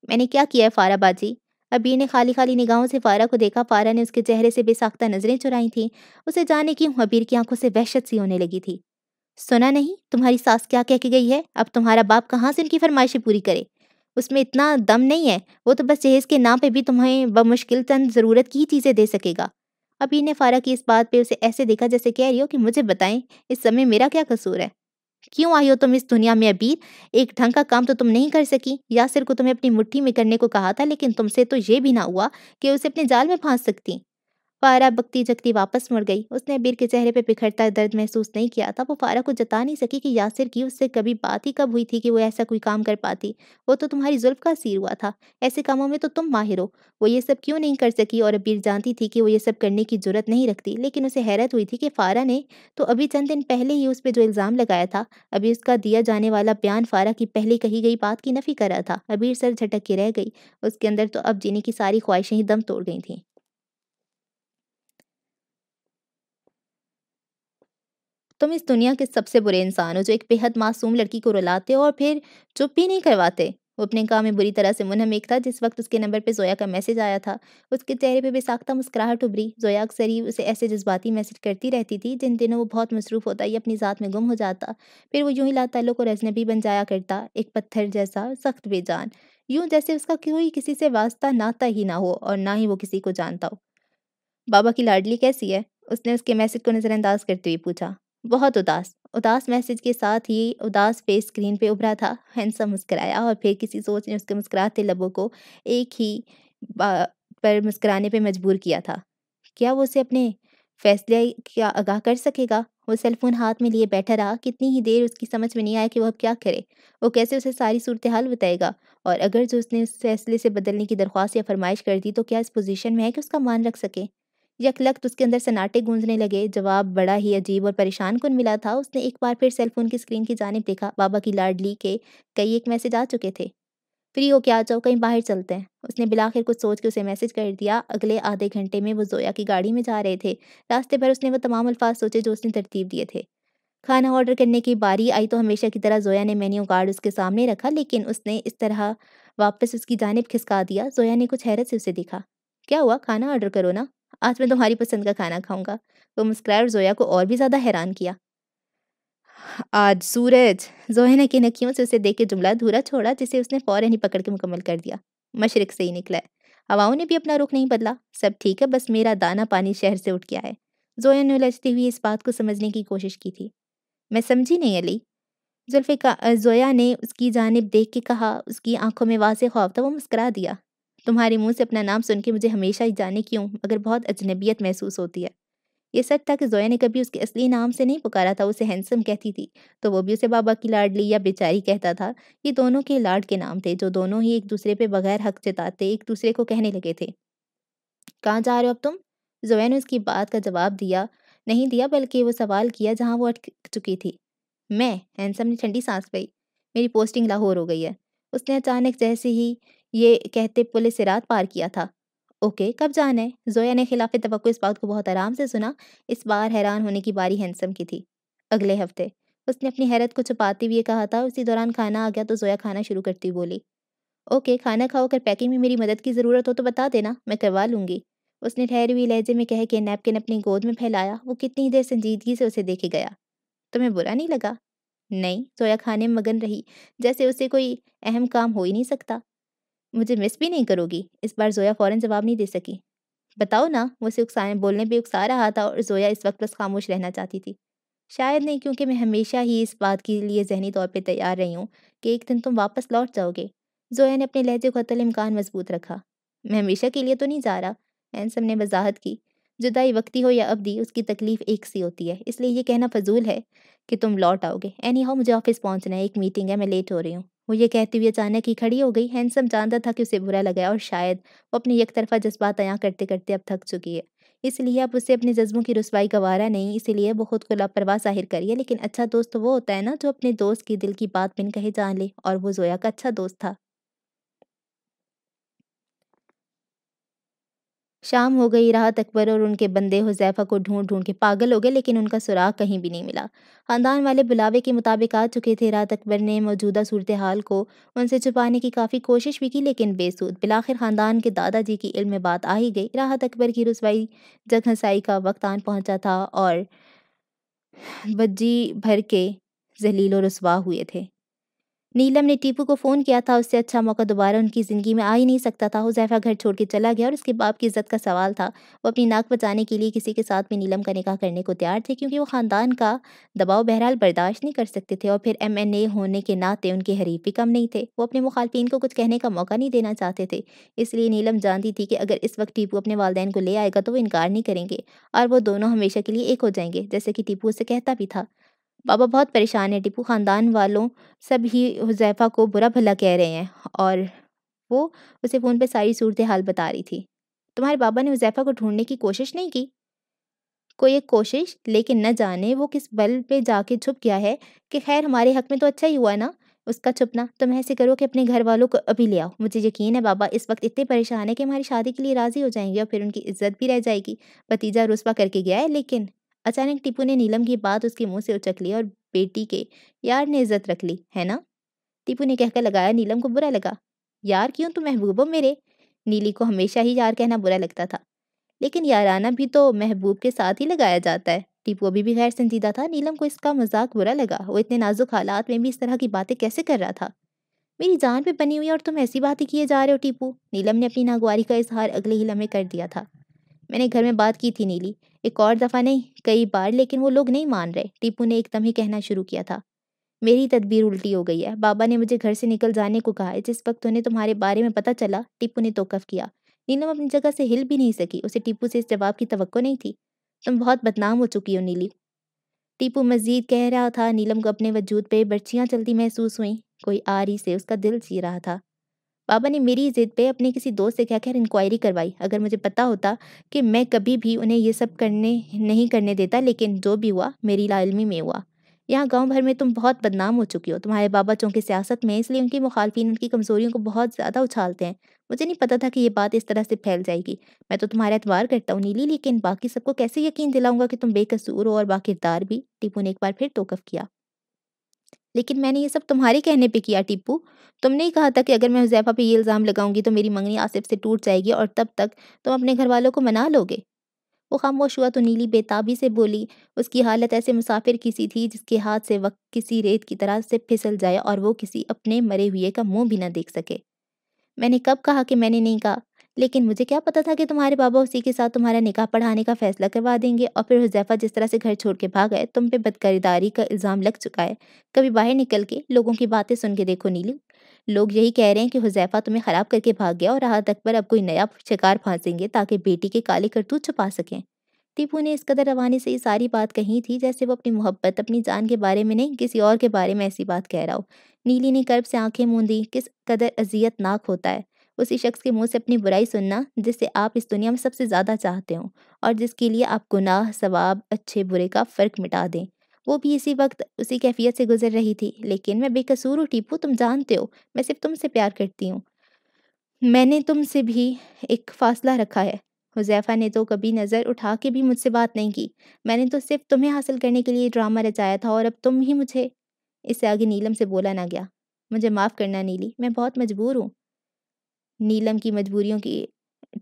मैंने क्या किया है फाराबाजी अबीर ने खाली खाली निगाहों से फारा को देखा फारा ने उसके चेहरे से बेसाख्ता नजरें चुराई थीं उसे जाने क्यों अबीर की आंखों से वहशत सी होने लगी थी सुना नहीं तुम्हारी सास क्या कह के गई है अब तुम्हारा बाप कहाँ से उनकी फरमाइशें पूरी करे उसमें इतना दम नहीं है वो तो बस जहेज के नाम पे भी तुम्हें बमुश्किल तन ज़रूरत की ही चीज़ें दे सकेगा अबीर ने फारा की इस बात पे उसे ऐसे देखा जैसे कह रही हो कि मुझे बताएं इस समय मेरा क्या कसूर है क्यों आई हो तुम इस दुनिया में अबीर एक ढंग का काम तो तुम नहीं कर सकी यासिर को तुम्हें अपनी मुट्ठी में करने को कहा था लेकिन तुमसे तो ये भी ना हुआ कि उसे अपने जाल में फांस सकती फारा बकती जगती वापस मुड़ गई उसने बीर के चेहरे पर बिखरता दर्द महसूस नहीं किया था वो फारा को जता नहीं सकी कि यासिर की उससे कभी बात ही कब हुई थी कि वो ऐसा कोई काम कर पाती वो तो तुम्हारी जुल्फ का सीर हुआ था ऐसे कामों में तो तुम माहिर हो वो ये सब क्यों नहीं कर सकी और अबीर जानती थी कि वो ये सब करने की जरूरत नहीं रखती लेकिन उसे हैरत हुई थी कि फारा ने तो अभी चंद दिन पहले ही उस पर जो इल्ज़ाम लगाया था अभी उसका दिया जाने वाला बयान फारा की पहले कही गई बात की नफ़ी कर रहा था अबीर सर झटक के रह गई उसके अंदर तो अब जीने की सारी ख्वाहिशें ही दम तोड़ गई थीं तुम इस दुनिया के सबसे बुरे इंसान हो जो एक बेहद मासूम लड़की को रुलाते हो और फिर चुप भी नहीं करवाते वो अपने काम में बुरी तरह से मुनहमिक था जिस वक्त उसके नंबर पर जोया का मैसेज आया था उसके चेहरे पर बेसाख्ता मुस्कुराहट उभरी जोया अक्सर ही उसे ऐसे जज्बाती मैसेज करती रहती थी जिन दिनों वो बहुत मसरूफ़ होता या अपनी ज़ात में गुम हो जाता फिर वो यूँ ही लातालों को रजनबी बन जाया करता एक पत्थर जैसा सख्त बेजान यूँ जैसे उसका कोई किसी से वास्ता नाता ही ना हो और ना ही वो किसी को जानता हो बाबा की लाडली कैसी है उसने उसके मैसेज को नज़रअंदाज करते हुए पूछा बहुत उदास उदास मैसेज के साथ ही उदास फेस स्क्रीन पे उभरा था हैंसा मुस्कराया और फिर किसी सोच ने उसके मुस्कुराते लबों को एक ही पर मुस्कराने पे मजबूर किया था क्या वो उसे अपने फैसले क्या आगाह कर सकेगा वो सेलफोन हाथ में लिए बैठा रहा कितनी ही देर उसकी समझ में नहीं आया कि वह अब क्या करे वो कैसे उसे सारी सूरत हाल बताएगा और अगर जो उसने उस फैसले से बदलने की दरख्वास्त या फरमाइश कर दी तो क्या इस पोजीशन में है कि उसका मान रख सके यकलक उसके अंदर सन्नाटे गूंजने लगे जवाब बड़ा ही अजीब और परेशान कन मिला था उसने एक बार फिर सेलफोन की स्क्रीन की जानब देखा बाबा की लाडली के कई एक मैसेज आ चुके थे फ्री हो के आ जाओ कहीं बाहर चलते हैं उसने बिलाखिर कुछ सोच के उसे मैसेज कर दिया अगले आधे घंटे में वो जोया की गाड़ी में जा रहे थे रास्ते भर उसने वो तमाम अल्फाज सोचे जो उसने तरतीब दिए थे खाना ऑर्डर करने की बारी आई तो हमेशा की तरह जोया ने मेन्यू कार्ड उसके सामने रखा लेकिन उसने इस तरह वापस उसकी जानब खिसका दिया जोया ने कुछ हैरत से उसे देखा क्या हुआ खाना ऑर्डर करो ना आज मैं तुम्हारी पसंद का खाना खाऊंगा वो तो मुस्कुराए और जोया को और भी ज़्यादा हैरान किया आज सूरज जोया ने की नकियों से उसे देख के जुमला अधूरा छोड़ा जिसे उसने फ़ौरन ही पकड़ के मुकम्मल कर दिया मशरक से ही निकला है हवाओं ने भी अपना रुख नहीं बदला सब ठीक है बस मेरा दाना पानी शहर से उठ गया है जोया ने उलझती हुई इस बात को समझने की कोशिश की थी मैं समझी नहीं अली जुल्फ़िका जोया ने उसकी जानब देख के कहा उसकी आंखों में वाज खौफ था वो मुस्करा दिया तुम्हारे मुंह से अपना नाम सुन के मुझे हमेशा ही जाने क्यों मगर बहुत अजनबियत महसूस होती है ये सच था कि जोया ने कभी उसके असली नाम से नहीं पुकारा था उसे हैंडसम कहती थी तो वो भी उसे बाबा की लाडली या बेचारी कहता था ये दोनों के लाड के नाम थे जो दोनों ही एक दूसरे पे बगैर हक जताते एक दूसरे को कहने लगे थे कहाँ जा रहे हो अब तुम जोया ने उसकी बात का जवाब दिया नहीं दिया बल्कि वो सवाल किया जहाँ वो अटक चुकी थी मैं हैंसम ने ठंडी सांस पाई मेरी पोस्टिंग लाहौर हो गई है उसने अचानक जैसे ही ये कहते पुलिस रात पार किया था ओके कब जाना है जोया ने खिलाफ तो इस बात को बहुत आराम से सुना इस बार हैरान होने की बारी हैंडसम की थी अगले हफ्ते उसने अपनी हैरत को छुपाते हुए कहा था उसी दौरान खाना आ गया तो जोया खाना शुरू करती हुई बोली ओके खाना खाओ अगर पैकिंग में मेरी मदद की ज़रूरत हो तो बता देना मैं करवा लूँगी उसने ठहरी हुई लहजे में कह के नैपकिन अपनी गोद में फैलाया वो कितनी देर संजीदगी से उसे देखे गया तुम्हें बुरा नहीं लगा नहीं जोया खाने में मगन रही जैसे उसे कोई अहम काम हो ही नहीं सकता मुझे मिस भी नहीं करोगी इस बार जोया फ़ौरन जवाब नहीं दे सकी बताओ ना वो उसे उकसाने बोलने पर उकसा रहा था और जोया इस वक्त बस खामोश रहना चाहती थी शायद नहीं क्योंकि मैं हमेशा ही इस बात के लिए जहनी तौर पर तैयार रही हूँ कि एक दिन तुम वापस लौट जाओगे जोया ने अपने लहजे को इम्कान मजबूत रखा मैं हमेशा के लिए तो नहीं जा रहा एनसम ने वजाहत की जुदाई वक्ती हो या दी उसकी तकलीफ़ एक सी होती है इसलिए यह कहना फजूल है कि तुम लौट आओगे एनी हाउ मुझे ऑफिस पहुंचना है एक मीटिंग है मैं लेट हो रही हूँ वो ये कहती हुई अचानक ही खड़ी हो गई हैंडसम जानता था कि उसे बुरा लगा और शायद वो एक तरफ़ा जज्बात अयाँ करते करते अब थक चुकी है इसलिए अब उसे अपने जज्बों की रसवाई गवारा नहीं इसीलिए वो खुद को लापरवाह जाहिर करिए लेकिन अच्छा दोस्त तो वो होता है ना जो अपने दोस्त की दिल की बात बिन कहे जान ले और वो जोया का अच्छा दोस्त था शाम हो गई राहत अकबर और उनके बंदे हुजैफा को ढूंढ ढूंढ के पागल हो गए लेकिन उनका सुराग कहीं भी नहीं मिला खानदान वाले बुलावे के मुताबिक आ चुके थे राहत अकबर ने मौजूदा सूरत हाल को उनसे छुपाने की काफ़ी कोशिश भी की लेकिन बेसूद बिलाखिर खानदान के दादाजी की इल्म में बात आ ही गई राहत अकबर की रसवाई जग हंसाई का वक्त आन पहुँचा था और बज्जी भर के और रसवा हुए थे नीलम ने टीपू को फ़ोन किया था उससे अच्छा मौका दोबारा उनकी ज़िंदगी में आ ही नहीं सकता था हुजैफा घर छोड़ के चला गया और उसके बाप की इज्जत का सवाल था वो अपनी नाक बचाने के लिए किसी के साथ में नीलम का निकाह करने को तैयार थे क्योंकि वो ख़ानदान का दबाव बहरहाल बर्दाश्त नहीं कर सकते थे और फिर एम एन ए होने के नाते उनके हरीफ भी कम नहीं थे वो अपने मुखालफी को कुछ कहने का मौका नहीं देना चाहते थे इसलिए नीलम जानती थी कि अगर इस वक्त टीपू अपने वालदेन को ले आएगा तो वो इनकार नहीं करेंगे और वो दोनों हमेशा के लिए एक हो जाएंगे जैसे कि टीपू उसे कहता भी था बाबा बहुत परेशान है टीपू ख़ानदान वालों सब ही हुजैफ़ा को बुरा भला कह रहे हैं और वो उसे फ़ोन पे सारी सूरत हाल बता रही थी तुम्हारे बाबा ने हुजैफ़ा को ढूंढने की कोशिश नहीं की कोई एक कोशिश लेकिन न जाने वो किस बल पे जाके छुप गया है कि खैर हमारे हक में तो अच्छा ही हुआ ना उसका छुपना तुम ऐसे करो कि अपने घर वालों को अभी ले आओ मुझे यकीन है बाबा इस वक्त इतने परेशान है कि हमारी शादी के लिए राज़ी हो जाएंगे और फिर उनकी इज्जत भी रह जाएगी भतीजा रुस्वा करके गया है लेकिन अचानक टीपू ने नीलम की बात उसके मुंह से उचक ली और बेटी के यार ने इज्जत रख ली है ना टीपू ने कहकर लगाया नीलम को बुरा लगा यार क्यों तुम महबूबो मेरे नीली को हमेशा ही यार कहना बुरा लगता था लेकिन याराना भी तो महबूब के साथ ही लगाया जाता है टीपू अभी भी गैर संजीदा था नीलम को इसका मजाक बुरा लगा वो इतने नाजुक हालात में भी इस तरह की बातें कैसे कर रहा था मेरी जान पे बनी हुई और तुम ऐसी बातें किए जा रहे हो टीपू नीलम ने अपनी नागवारी का इजहार अगले ही लम्हे कर दिया था मैंने घर में बात की थी नीली एक और दफ़ा नहीं कई बार लेकिन वो लोग नहीं मान रहे टीपू ने एकदम ही कहना शुरू किया था मेरी तदबीर उल्टी हो गई है बाबा ने मुझे घर से निकल जाने को कहा है जिस वक्त उन्हें तुम्हारे बारे में पता चला टीपू ने तोकफ किया नीलम अपनी जगह से हिल भी नहीं सकी उसे टीपू से इस जवाब की तो नहीं थी तुम बहुत बदनाम हो चुकी हो नीली टीपू मजीद कह रहा था नीलम को अपने वजूद पे बर्चियाँ चलती महसूस हुई कोई आरी से उसका दिल जी रहा था बाबा ने मेरी ज़िद पे अपने किसी दोस्त से कहकर इंक्वायरी करवाई अगर मुझे पता होता कि मैं कभी भी उन्हें ये सब करने नहीं करने देता लेकिन जो भी हुआ मेरी लालमी में हुआ यहाँ गांव भर में तुम बहुत बदनाम हो चुकी हो तुम्हारे बाबा चूँकि सियासत में इसलिए उनकी मुखालफी उनकी कमजोरियों को बहुत ज़्यादा उछालते हैं मुझे नहीं पता था कि ये बात इस तरह से फैल जाएगी मैं तो तुम्हारा एतबार करता हूँ नीली लेकिन बाकी सबको कैसे यकीन दिलाऊंगा कि तुम बेकसूर हो और बाकिरदार भी टीपू ने एक बार फिर तोकफ किया लेकिन मैंने ये सब तुम्हारे कहने पे किया टिप्पू तुमने ही कहा था कि अगर मैं हुजैफा पे ये इल्ज़ाम लगाऊंगी तो मेरी मंगनी आसिफ से टूट जाएगी और तब तक तुम अपने घर वालों को मना लोगे वो खामोश हुआ तो नीली बेताबी से बोली उसकी हालत ऐसे मुसाफिर की सी थी जिसके हाथ से वक्त किसी रेत की तरह से फिसल जाए और वो किसी अपने मरे हुए का मुंह भी ना देख सके मैंने कब कहा कि मैंने नहीं कहा लेकिन मुझे क्या पता था कि तुम्हारे बाबा उसी के साथ तुम्हारा निकाह पढ़ाने का फैसला करवा देंगे और फिर हुजैफा जिस तरह से घर छोड़ के भाग गए तुम पे बदकरदारी का इल्ज़ाम लग चुका है कभी बाहर निकल के लोगों की बातें सुन के देखो नीलू लोग यही कह रहे हैं कि हुजैफा तुम्हें ख़राब करके भाग गया और राहत अकबर अब कोई नया शिकार फांसेंगे ताकि बेटी के काले करतूत छुपा सकें टीपू ने इस कदर रवानी से ये सारी बात कही थी जैसे वो अपनी मोहब्बत अपनी जान के बारे में नहीं किसी और के बारे में ऐसी बात कह रहा हो नीली ने कर्ब से आंखें मूंदी किस कदर अजियतनाक होता है उसी शख्स के मुंह से अपनी बुराई सुनना जिसे आप इस दुनिया में सबसे ज़्यादा चाहते हो और जिसके लिए आप गुनाह सवाब अच्छे बुरे का फ़र्क मिटा दें वो भी इसी वक्त उसी कैफियत से गुजर रही थी लेकिन मैं बेकसूर हूँ टीपू तुम जानते हो मैं सिर्फ तुमसे प्यार करती हूँ मैंने तुमसे भी एक फ़ासला रखा है हुजैफा ने तो कभी नज़र उठा के भी मुझसे बात नहीं की मैंने तो सिर्फ तुम्हें हासिल करने के लिए ड्रामा रचाया था और अब तुम ही मुझे इससे आगे नीलम से बोला ना गया मुझे माफ़ करना नीली मैं बहुत मजबूर हूँ नीलम की मजबूरियों की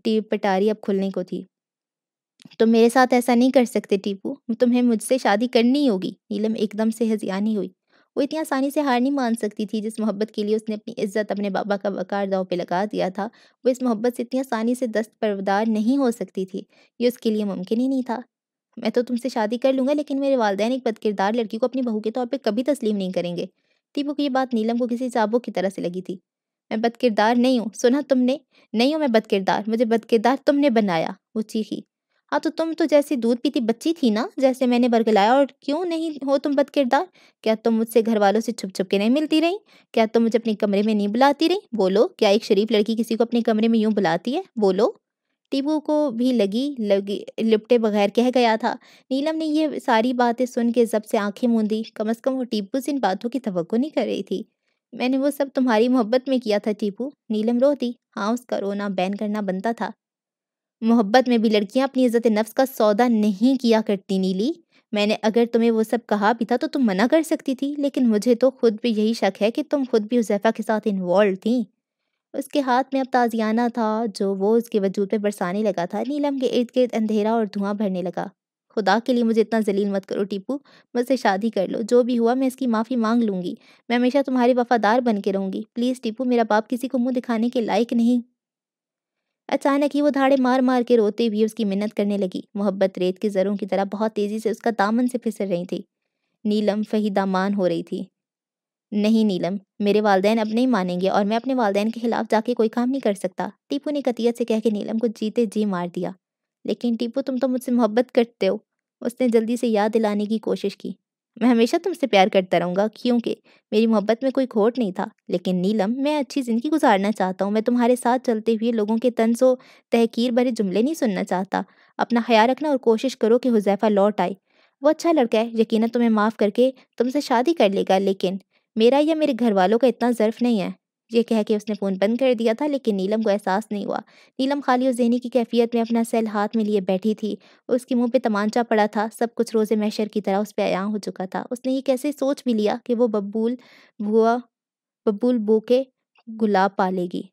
टी पटारी अब खुलने को थी तुम मेरे साथ ऐसा नहीं कर सकते टीपू तुम्हें मुझसे शादी करनी होगी नीलम एकदम से हजियानी हुई वो इतनी आसानी से हार नहीं मान सकती थी जिस मोहब्बत के लिए उसने अपनी इज्जत अपने बाबा का वकार दाव पे लगा दिया था वो इस मोहब्बत से इतनी आसानी से दस्त परवदार नहीं हो सकती थी ये उसके लिए मुमकिन ही नहीं था मैं तो तुमसे शादी कर लूँगा लेकिन मेरे वालदेन एक बदकिरदार लड़की को अपनी बहू के तौर पर कभी तस्लीम नहीं करेंगे टीपू की ये बात नीलम को किसी चाबुक की तरह से लगी थी मैं बद किरदार नहीं हूँ सुना तुमने नहीं हूँ मैं बद किरदार मुझे बद किरदार तुमने बनाया वो चीखी हाँ तो तुम तो जैसी दूध पीती बच्ची थी ना जैसे मैंने बरगलाया और क्यों नहीं हो तुम बद किरदार क्या तुम मुझसे घर वालों से छुप छुप के नहीं मिलती रही क्या तुम मुझे अपने कमरे में नहीं बुलाती रही बोलो क्या एक शरीफ लड़की किसी को अपने कमरे में यूँ बुलाती है बोलो टीपू को भी लगी लगी लिपटे बगैर कह गया था नीलम ने यह सारी बातें सुन के जब से आंखें मूंदी कम अज़ कम वो टीपू से इन बातों की तो नहीं कर रही थी मैंने वो सब तुम्हारी मोहब्बत में किया था टीपू नीलम रो दी हाँ उसका रोना बैन करना बनता था मोहब्बत में भी लड़कियां अपनी इज्जत नफ्स का सौदा नहीं किया करती नीली मैंने अगर तुम्हें वो सब कहा भी था तो तुम मना कर सकती थी लेकिन मुझे तो खुद भी यही शक है कि तुम खुद भी हुजैफा के साथ इन्वॉल्व थी उसके हाथ में अब ताजियाना था जो वो उसके वजूद पर बरसाने लगा था नीलम के इर्द गिर्द अंधेरा और धुआं भरने लगा खुदा के लिए मुझे इतना जलील मत करो टीपू मुझसे शादी कर लो जो भी हुआ मैं इसकी माफ़ी मांग लूँगी मैं हमेशा तुम्हारी वफ़ादार बन के रहूँगी प्लीज़ टीपू मेरा बाप किसी को मुंह दिखाने के लायक नहीं अचानक ही वो धाड़े मार मार के रोते हुए उसकी मिन्नत करने लगी मोहब्बत रेत के ज़रों की तरह बहुत तेज़ी से उसका दामन से फिसल रही थी नीलम फहीदामान हो रही थी नहीं नीलम मेरे वालदेन अब नहीं मानेंगे और मैं अपने वालदेन के खिलाफ जाके कोई काम नहीं कर सकता टीपू ने कतियत से कह के नीलम को जीते जी मार दिया लेकिन टीपू तुम तो मुझसे मोहब्बत करते हो उसने जल्दी से याद दिलाने की कोशिश की मैं हमेशा तुमसे प्यार करता रहूँगा क्योंकि मेरी मोहब्बत में कोई खोट नहीं था लेकिन नीलम मैं अच्छी ज़िंदगी गुजारना चाहता हूँ मैं तुम्हारे साथ चलते हुए लोगों के तनसो तहकीर भरे जुमले नहीं सुनना चाहता अपना ख्याल रखना और कोशिश करो कि हुजैफा लौट आए वो अच्छा लड़का है यकीन तुम्हें माफ़ करके तुमसे शादी कर लेगा लेकिन मेरा या मेरे घर वालों का इतना ज़र्फ नहीं है ये कह के उसने फ़ोन बंद कर दिया था लेकिन नीलम को एहसास नहीं हुआ नीलम खाली और जहनी की कैफियत में अपना सेल हाथ में लिए बैठी थी उसके मुंह पे तमांचा पड़ा था सब कुछ रोज़े मैशर की तरह उस पर आया हो चुका था उसने ये कैसे सोच भी लिया कि वो बबूल भुआ बबूल बो के गुलाब पालेगी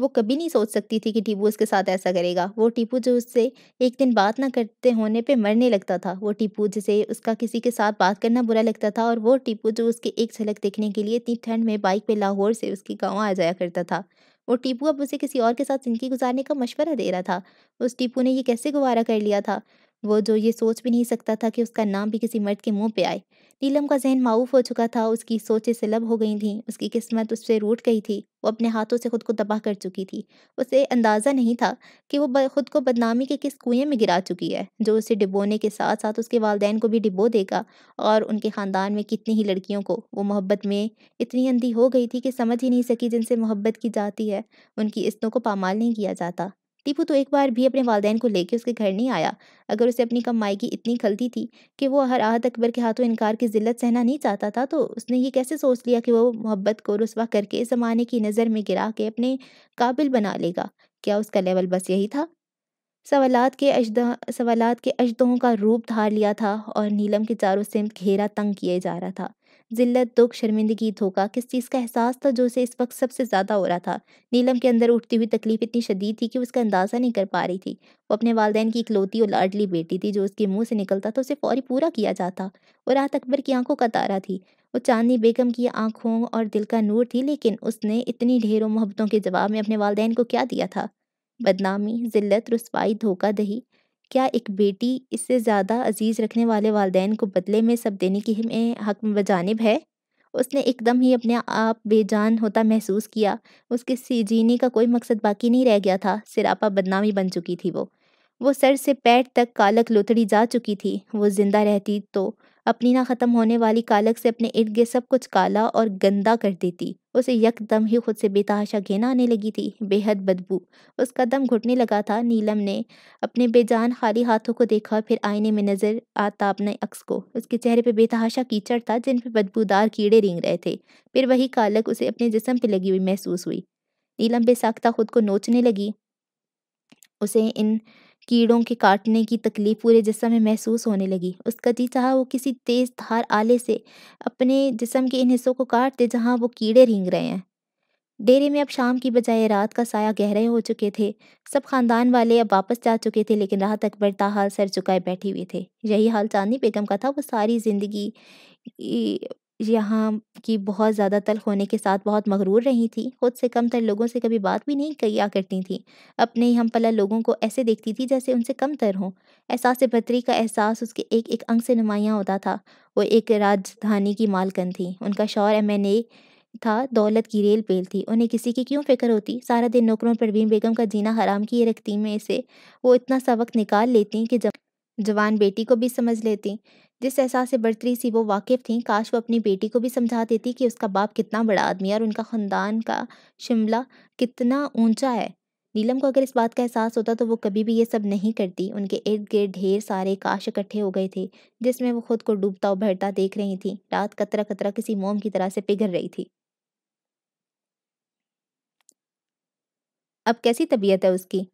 वो कभी नहीं सोच सकती थी कि टीपू उसके साथ ऐसा करेगा वो टीपू जो उससे एक दिन बात ना करते होने पे मरने लगता था वो टीपू जिसे उसका किसी के साथ बात करना बुरा लगता था और वो टीपू जो उसके एक झलक देखने के लिए इतनी ठंड में बाइक पे लाहौर से उसके गाँव आ जाया करता था वो टीपू अब उसे किसी और के साथ ज़िंदगी गुजारने का मशवरा दे रहा था उस टीपू ने ये कैसे गुवारा कर लिया था वो जो ये सोच भी नहीं सकता था कि उसका नाम भी किसी मर्द के मुंह पे आए नीलम का जहन माऊफ हो चुका था उसकी सोचें सलब हो गई थीं उसकी किस्मत उससे रूट गई थी वो अपने हाथों से खुद को तबाह कर चुकी थी उसे अंदाज़ा नहीं था कि वो खुद को बदनामी के किस कुएं में गिरा चुकी है जो उसे डिबोने के साथ साथ उसके वालदेन को भी डिबो देगा और उनके ख़ानदान में कितनी ही लड़कियों को वो मोहब्बत में इतनी अंधी हो गई थी कि समझ ही नहीं सकी जिनसे मोहब्बत की जाती है उनकी इस्तों को पामाल नहीं किया जाता टीपू तो एक बार भी अपने वालदेन को लेकर उसके घर नहीं आया अगर उसे अपनी कमाई की इतनी खलती थी कि वो हर आहत अकबर के हाथों इनकार की जिल्लत सहना नहीं चाहता था तो उसने ये कैसे सोच लिया कि वो मोहब्बत को रसवा करके ज़माने की नज़र में गिरा के अपने काबिल बना लेगा क्या उसका लेवल बस यही था सवालत के अजदा सवालत के अजदों का रूप धार लिया था और नीलम के चारों से घेरा तंग किए जा रहा था जिल्लत दुख शर्मिंदगी धोखा किस चीज़ का एहसास था जो उसे इस वक्त सबसे ज़्यादा हो रहा था नीलम के अंदर उठती हुई तकलीफ इतनी शदीद थी कि उसका अंदाज़ा नहीं कर पा रही थी वो अपने वालदेन की इकलौती और लाडली बेटी थी जो उसके मुंह से निकलता था उसे फौरी पूरा किया जाता और राहत अकबर की आंखों का तारा थी वो चांदनी बेगम की आंखों और दिल का नूर थी लेकिन उसने इतनी ढेरों मोहब्बतों के जवाब में अपने वालदेन को क्या दिया था बदनामी जिल्लत रसवाई धोखा दही क्या एक बेटी इससे ज़्यादा अजीज़ रखने वाले वालदेन को बदले में सब देने की हमें हक में बजानब है उसने एकदम ही अपने आप बेजान होता महसूस किया उसके सी जीने का कोई मकसद बाकी नहीं रह गया था सिरापा बदनामी बन चुकी थी वो वो सर से पैर तक कालक लोथड़ी जा चुकी थी वो जिंदा रहती तो अपनी ना ख़त्म होने वाली कालक से अपने इर्द गिर्द सब कुछ काला और गंदा कर देती उसे यकदम ही खुद से बेतहाशा घेना आने लगी थी बेहद बदबू उसका दम घुटने लगा था नीलम ने अपने बेजान खाली हाथों को देखा फिर आईने में नज़र आता अपने अक्स को उसके चेहरे पर बेतहाशा कीचड़ था जिन पर बदबूदार कीड़े रेंग रहे थे फिर वही कालक उसे अपने जिसम पर लगी हुई महसूस हुई नीलम बेसाख्ता खुद को नोचने लगी उसे इन कीड़ों के काटने की तकलीफ पूरे जिसम में महसूस होने लगी उसका जी चाह वो किसी तेज़ धार आले से अपने जिसम के इन हिस्सों को काट दे जहाँ वो कीड़े रेंग रहे हैं डेरे में अब शाम की बजाय रात का साया गहरे हो चुके थे सब खानदान वाले अब वापस जा चुके थे लेकिन राहत अकबर हाल सर चुकाए बैठे हुए थे यही हाल चांदनी बेगम का था वो सारी ज़िंदगी यहाँ की बहुत ज़्यादा तल्ख होने के साथ बहुत मगरूर रही थी खुद से कम तर लोगों से कभी बात भी नहीं किया करती थी अपने ही हम पला लोगों को ऐसे देखती थी जैसे उनसे कम तर हों एहसास बदतरी का एहसास उसके एक एक अंग से नुमायाँ होता था वो एक राजधानी की मालकन थी उनका शौर एम एन ए था दौलत की रेल पेल थी उन्हें किसी की क्यों फिक्र होती सारा दिन नौकरों परवीन बेगम का जीना हराम किए रखती में से वो इतना सा वक्त निकाल लेती कि जब जवान बेटी को भी समझ लेती जिस एहसास से बढ़तरी सी वो वाकिफ़ थी काश वो अपनी बेटी को भी समझा देती कि उसका बाप कितना बड़ा आदमी है और उनका ख़ानदान का शिमला कितना ऊंचा है नीलम को अगर इस बात का एहसास होता तो वो कभी भी ये सब नहीं करती उनके इर्द गिर्द ढेर सारे काश इकट्ठे हो गए थे जिसमें वो खुद को डूबता और भरता देख रही थी रात कतरा कतरा किसी मोम की तरह से पिघल रही थी अब कैसी तबीयत है उसकी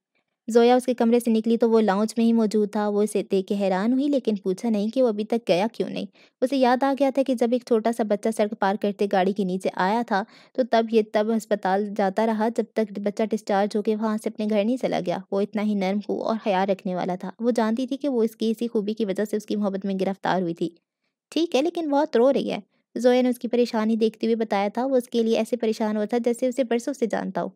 जोया उसके कमरे से निकली तो वो लाउंज में ही मौजूद था वो इसे देख के हैरान हुई लेकिन पूछा नहीं कि वो अभी तक गया क्यों नहीं उसे याद आ गया था कि जब एक छोटा सा बच्चा सड़क पार करते गाड़ी के नीचे आया था तो तब ये तब अस्पताल जाता रहा जब तक बच्चा डिस्चार्ज होकर वहाँ से अपने घर नहीं चला गया वो इतना ही नर्म हो और ख्याल रखने वाला था वो जानती थी कि वो इसकी इसी खूबी की वजह से उसकी मोहब्बत में गिरफ्तार हुई थी ठीक है लेकिन बहुत रो रही है जोया ने उसकी परेशानी देखते हुए बताया था वो उसके लिए ऐसे परेशान हुआ था जैसे उसे बरसों से जानता हो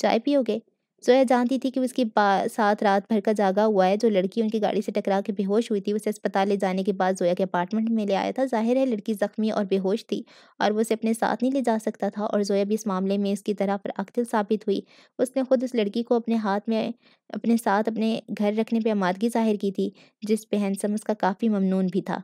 चाय पियोगे जोया जानती थी कि उसके साथ रात भर का जागा हुआ है जो लड़की उनकी गाड़ी से टकरा के बेहोश हुई थी उसे अस्पताल ले जाने के बाद जोया के अपार्टमेंट में ले आया था जाहिर है लड़की जख्मी और बेहोश थी और वो उसे अपने साथ नहीं ले जा सकता था और जोया भी इस मामले में इसकी तरह पर आखिर साबित हुई उसने खुद उस लड़की को अपने हाथ में अपने साथ अपने घर रखने पर आमादगी जाहिर की थी जिस पे हैंसम उसका काफ़ी ममनून भी था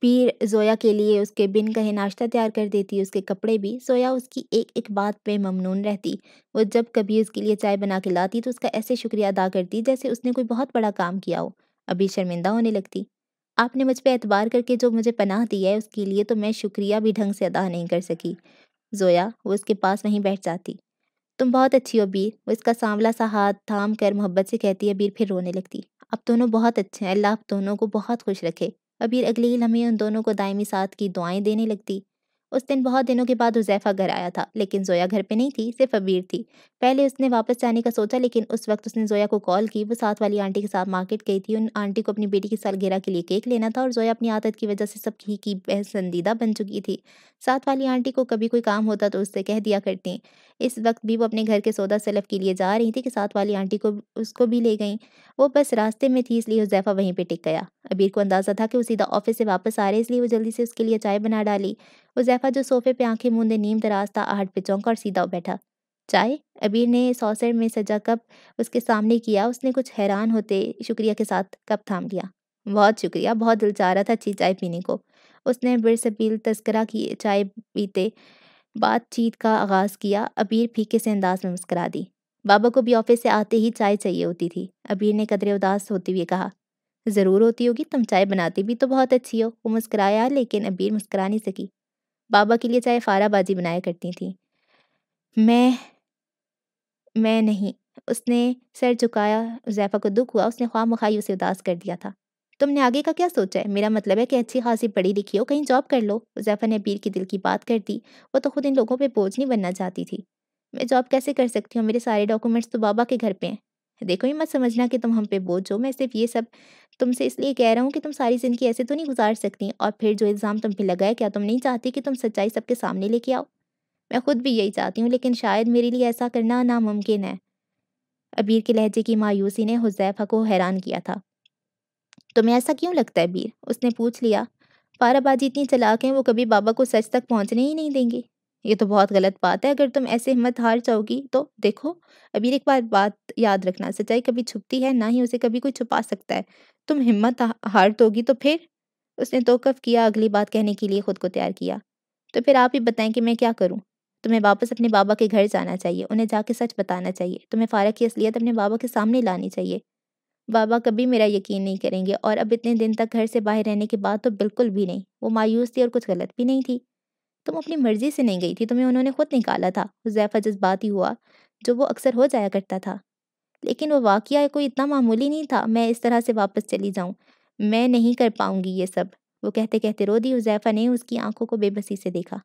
पीर ज़ोया के लिए उसके बिन कहे नाश्ता तैयार कर देती, उसके कपड़े भी। ज़ोया उसकी एक-एक बात पे ममनून रहती। वो जब कभी उसके लिए चाय बना के लाती तो उसका ऐसे शुक्रिया अदा करती जैसे उसने कोई बहुत बड़ा काम किया हो। अभी शर्मिंदा होने लगती। आपने मुझ पर एतबार करके जो मुझे पनाह दी है उसके लिए तो मैं शुक्रिया भी ढंग से अदा नहीं कर सकी। ज़ोया वो उसके पास वहीं बैठ जाती। तुम बहुत अच्छी हो बीर। वो इसका सांवला सा हाथ थाम कर मोहब्बत से कहती है बीर फिर रोने लगती। अब दोनों बहुत अच्छे हैं अल्लाह आप दोनों को बहुत खुश रखे। अबीर अगले ही लम्हे उन दोनों को दायमी साथ की दुआएं देने लगती उस दिन बहुत दिनों के बाद हुजैफा घर आया था लेकिन जोया घर पे नहीं थी सिर्फ अबीर थी पहले उसने वापस जाने का सोचा लेकिन उस वक्त उसने जोया को कॉल की वो साथ वाली आंटी के साथ मार्केट गई थी उन आंटी को अपनी बेटी की सालगिरह के लिए केक लेना था और जोया अपनी आदत की वजह से सबकी की पसंदीदा बन चुकी थी साथ वाली आंटी को कभी कोई काम होता तो उससे कह दिया करती इस वक्त भी वो अपने घर के सौदा सलफ के लिए जा रही थी कि साथ वाली आंटी को उसको भी ले गई वो बस रास्ते में थी इसलिए हुजैफा वहीं पर टिक गया अबीर को अंदाज़ा था कि वो सीधा ऑफिस से वापस आ रहे इसलिए वो जल्दी से उसके लिए चाय बना डाली हुजैफा जो सोफे पर आंखें मूंदे नीम दराज था आहट पे चौंका और सीधा बैठा चाय अबीर ने सॉसर में सजा कप उसके सामने किया उसने कुछ हैरान होते शुक्रिया के साथ कप थाम लिया बहुत शुक्रिया बहुत दिल चाह रहा था अच्छी चाय पीने को उसने बिर सपील तस्करा की चाय पीते बातचीत का आगाज़ किया अबीर फीके से अंदाज में मुस्करा दी बाबा को भी ऑफिस से आते ही चाय चाहिए होती थी अबीर ने कदरे उदास होते हुए कहा ज़रूर होती होगी तुम चाय बनाती भी तो बहुत अच्छी हो वो मुस्कराया लेकिन अबीर मुस्करा नहीं सकी बाबा के लिए चाय फाराबाजी बनाया करती थी मैं मैं नहीं उसने सर झुकाया जैफ़ा को दुख हुआ उसने ख्वाह मुखाई उसे उदास कर दिया था तुमने आगे का क्या सोचा है मेरा मतलब है कि अच्छी खासी पढ़ी लिखी हो कहीं जॉब कर लो उज़ैफ़ा ने अबीर की दिल की बात कर दी वो तो खुद इन लोगों पर बोझ नहीं बनना चाहती थी मैं जॉब कैसे कर सकती हूँ मेरे सारे डॉक्यूमेंट्स तो बाबा के घर पे हैं देखो ये मत समझना कि तुम हम पे बोझ हो मैं सिर्फ ये सब तुमसे इसलिए कह रहा हूँ कि तुम सारी ज़िंदगी ऐसे तो नहीं गुजार सकती और फिर जो इल्ज़ाम तुम पे लगाया क्या तुम नहीं चाहती कि तुम सच्चाई सबके सामने लेके आओ मैं खुद भी यही चाहती हूँ लेकिन शायद मेरे लिए ऐसा करना नामुमकिन है अबीर के लहजे की मायूसी ने हुजैफा को हैरान किया था तुम्हें तो ऐसा क्यों लगता है बीर उसने पूछ लिया पाराबाजी इतनी चलाक हैं वो कभी बाबा को सच तक पहुंचने ही नहीं देंगे ये तो बहुत गलत बात है अगर तुम ऐसे हिम्मत हार जाओगी तो देखो अबीर एक बार बात याद रखना सच्चाई कभी छुपती है ना ही उसे कभी कोई छुपा सकता है तुम हिम्मत हार दोगी तो फिर उसने तोकफ किया अगली बात कहने के लिए खुद को तैयार किया तो फिर आप ही बताएं कि मैं क्या करूं तुम्हें वापस अपने बाबा के घर जाना चाहिए उन्हें जाके सच बताना चाहिए तुम्हें फारक की असलियत अपने बाबा के सामने लानी चाहिए बाबा कभी मेरा यकीन नहीं करेंगे और अब इतने दिन तक घर से बाहर रहने के बाद तो बिल्कुल भी नहीं वो मायूस थी और कुछ गलत भी नहीं थी तुम अपनी मर्जी से नहीं गई थी तुम्हें उन्होंने खुद निकाला था हुजैफा ही हुआ जो वो अक्सर हो जाया करता था लेकिन वो वाक़ कोई इतना मामूली नहीं था मैं इस तरह से वापस चली जाऊँ मैं नहीं कर पाऊँगी ये सब वो कहते कहते रो दी हुजैफा ने उसकी आंखों को बेबसी से देखा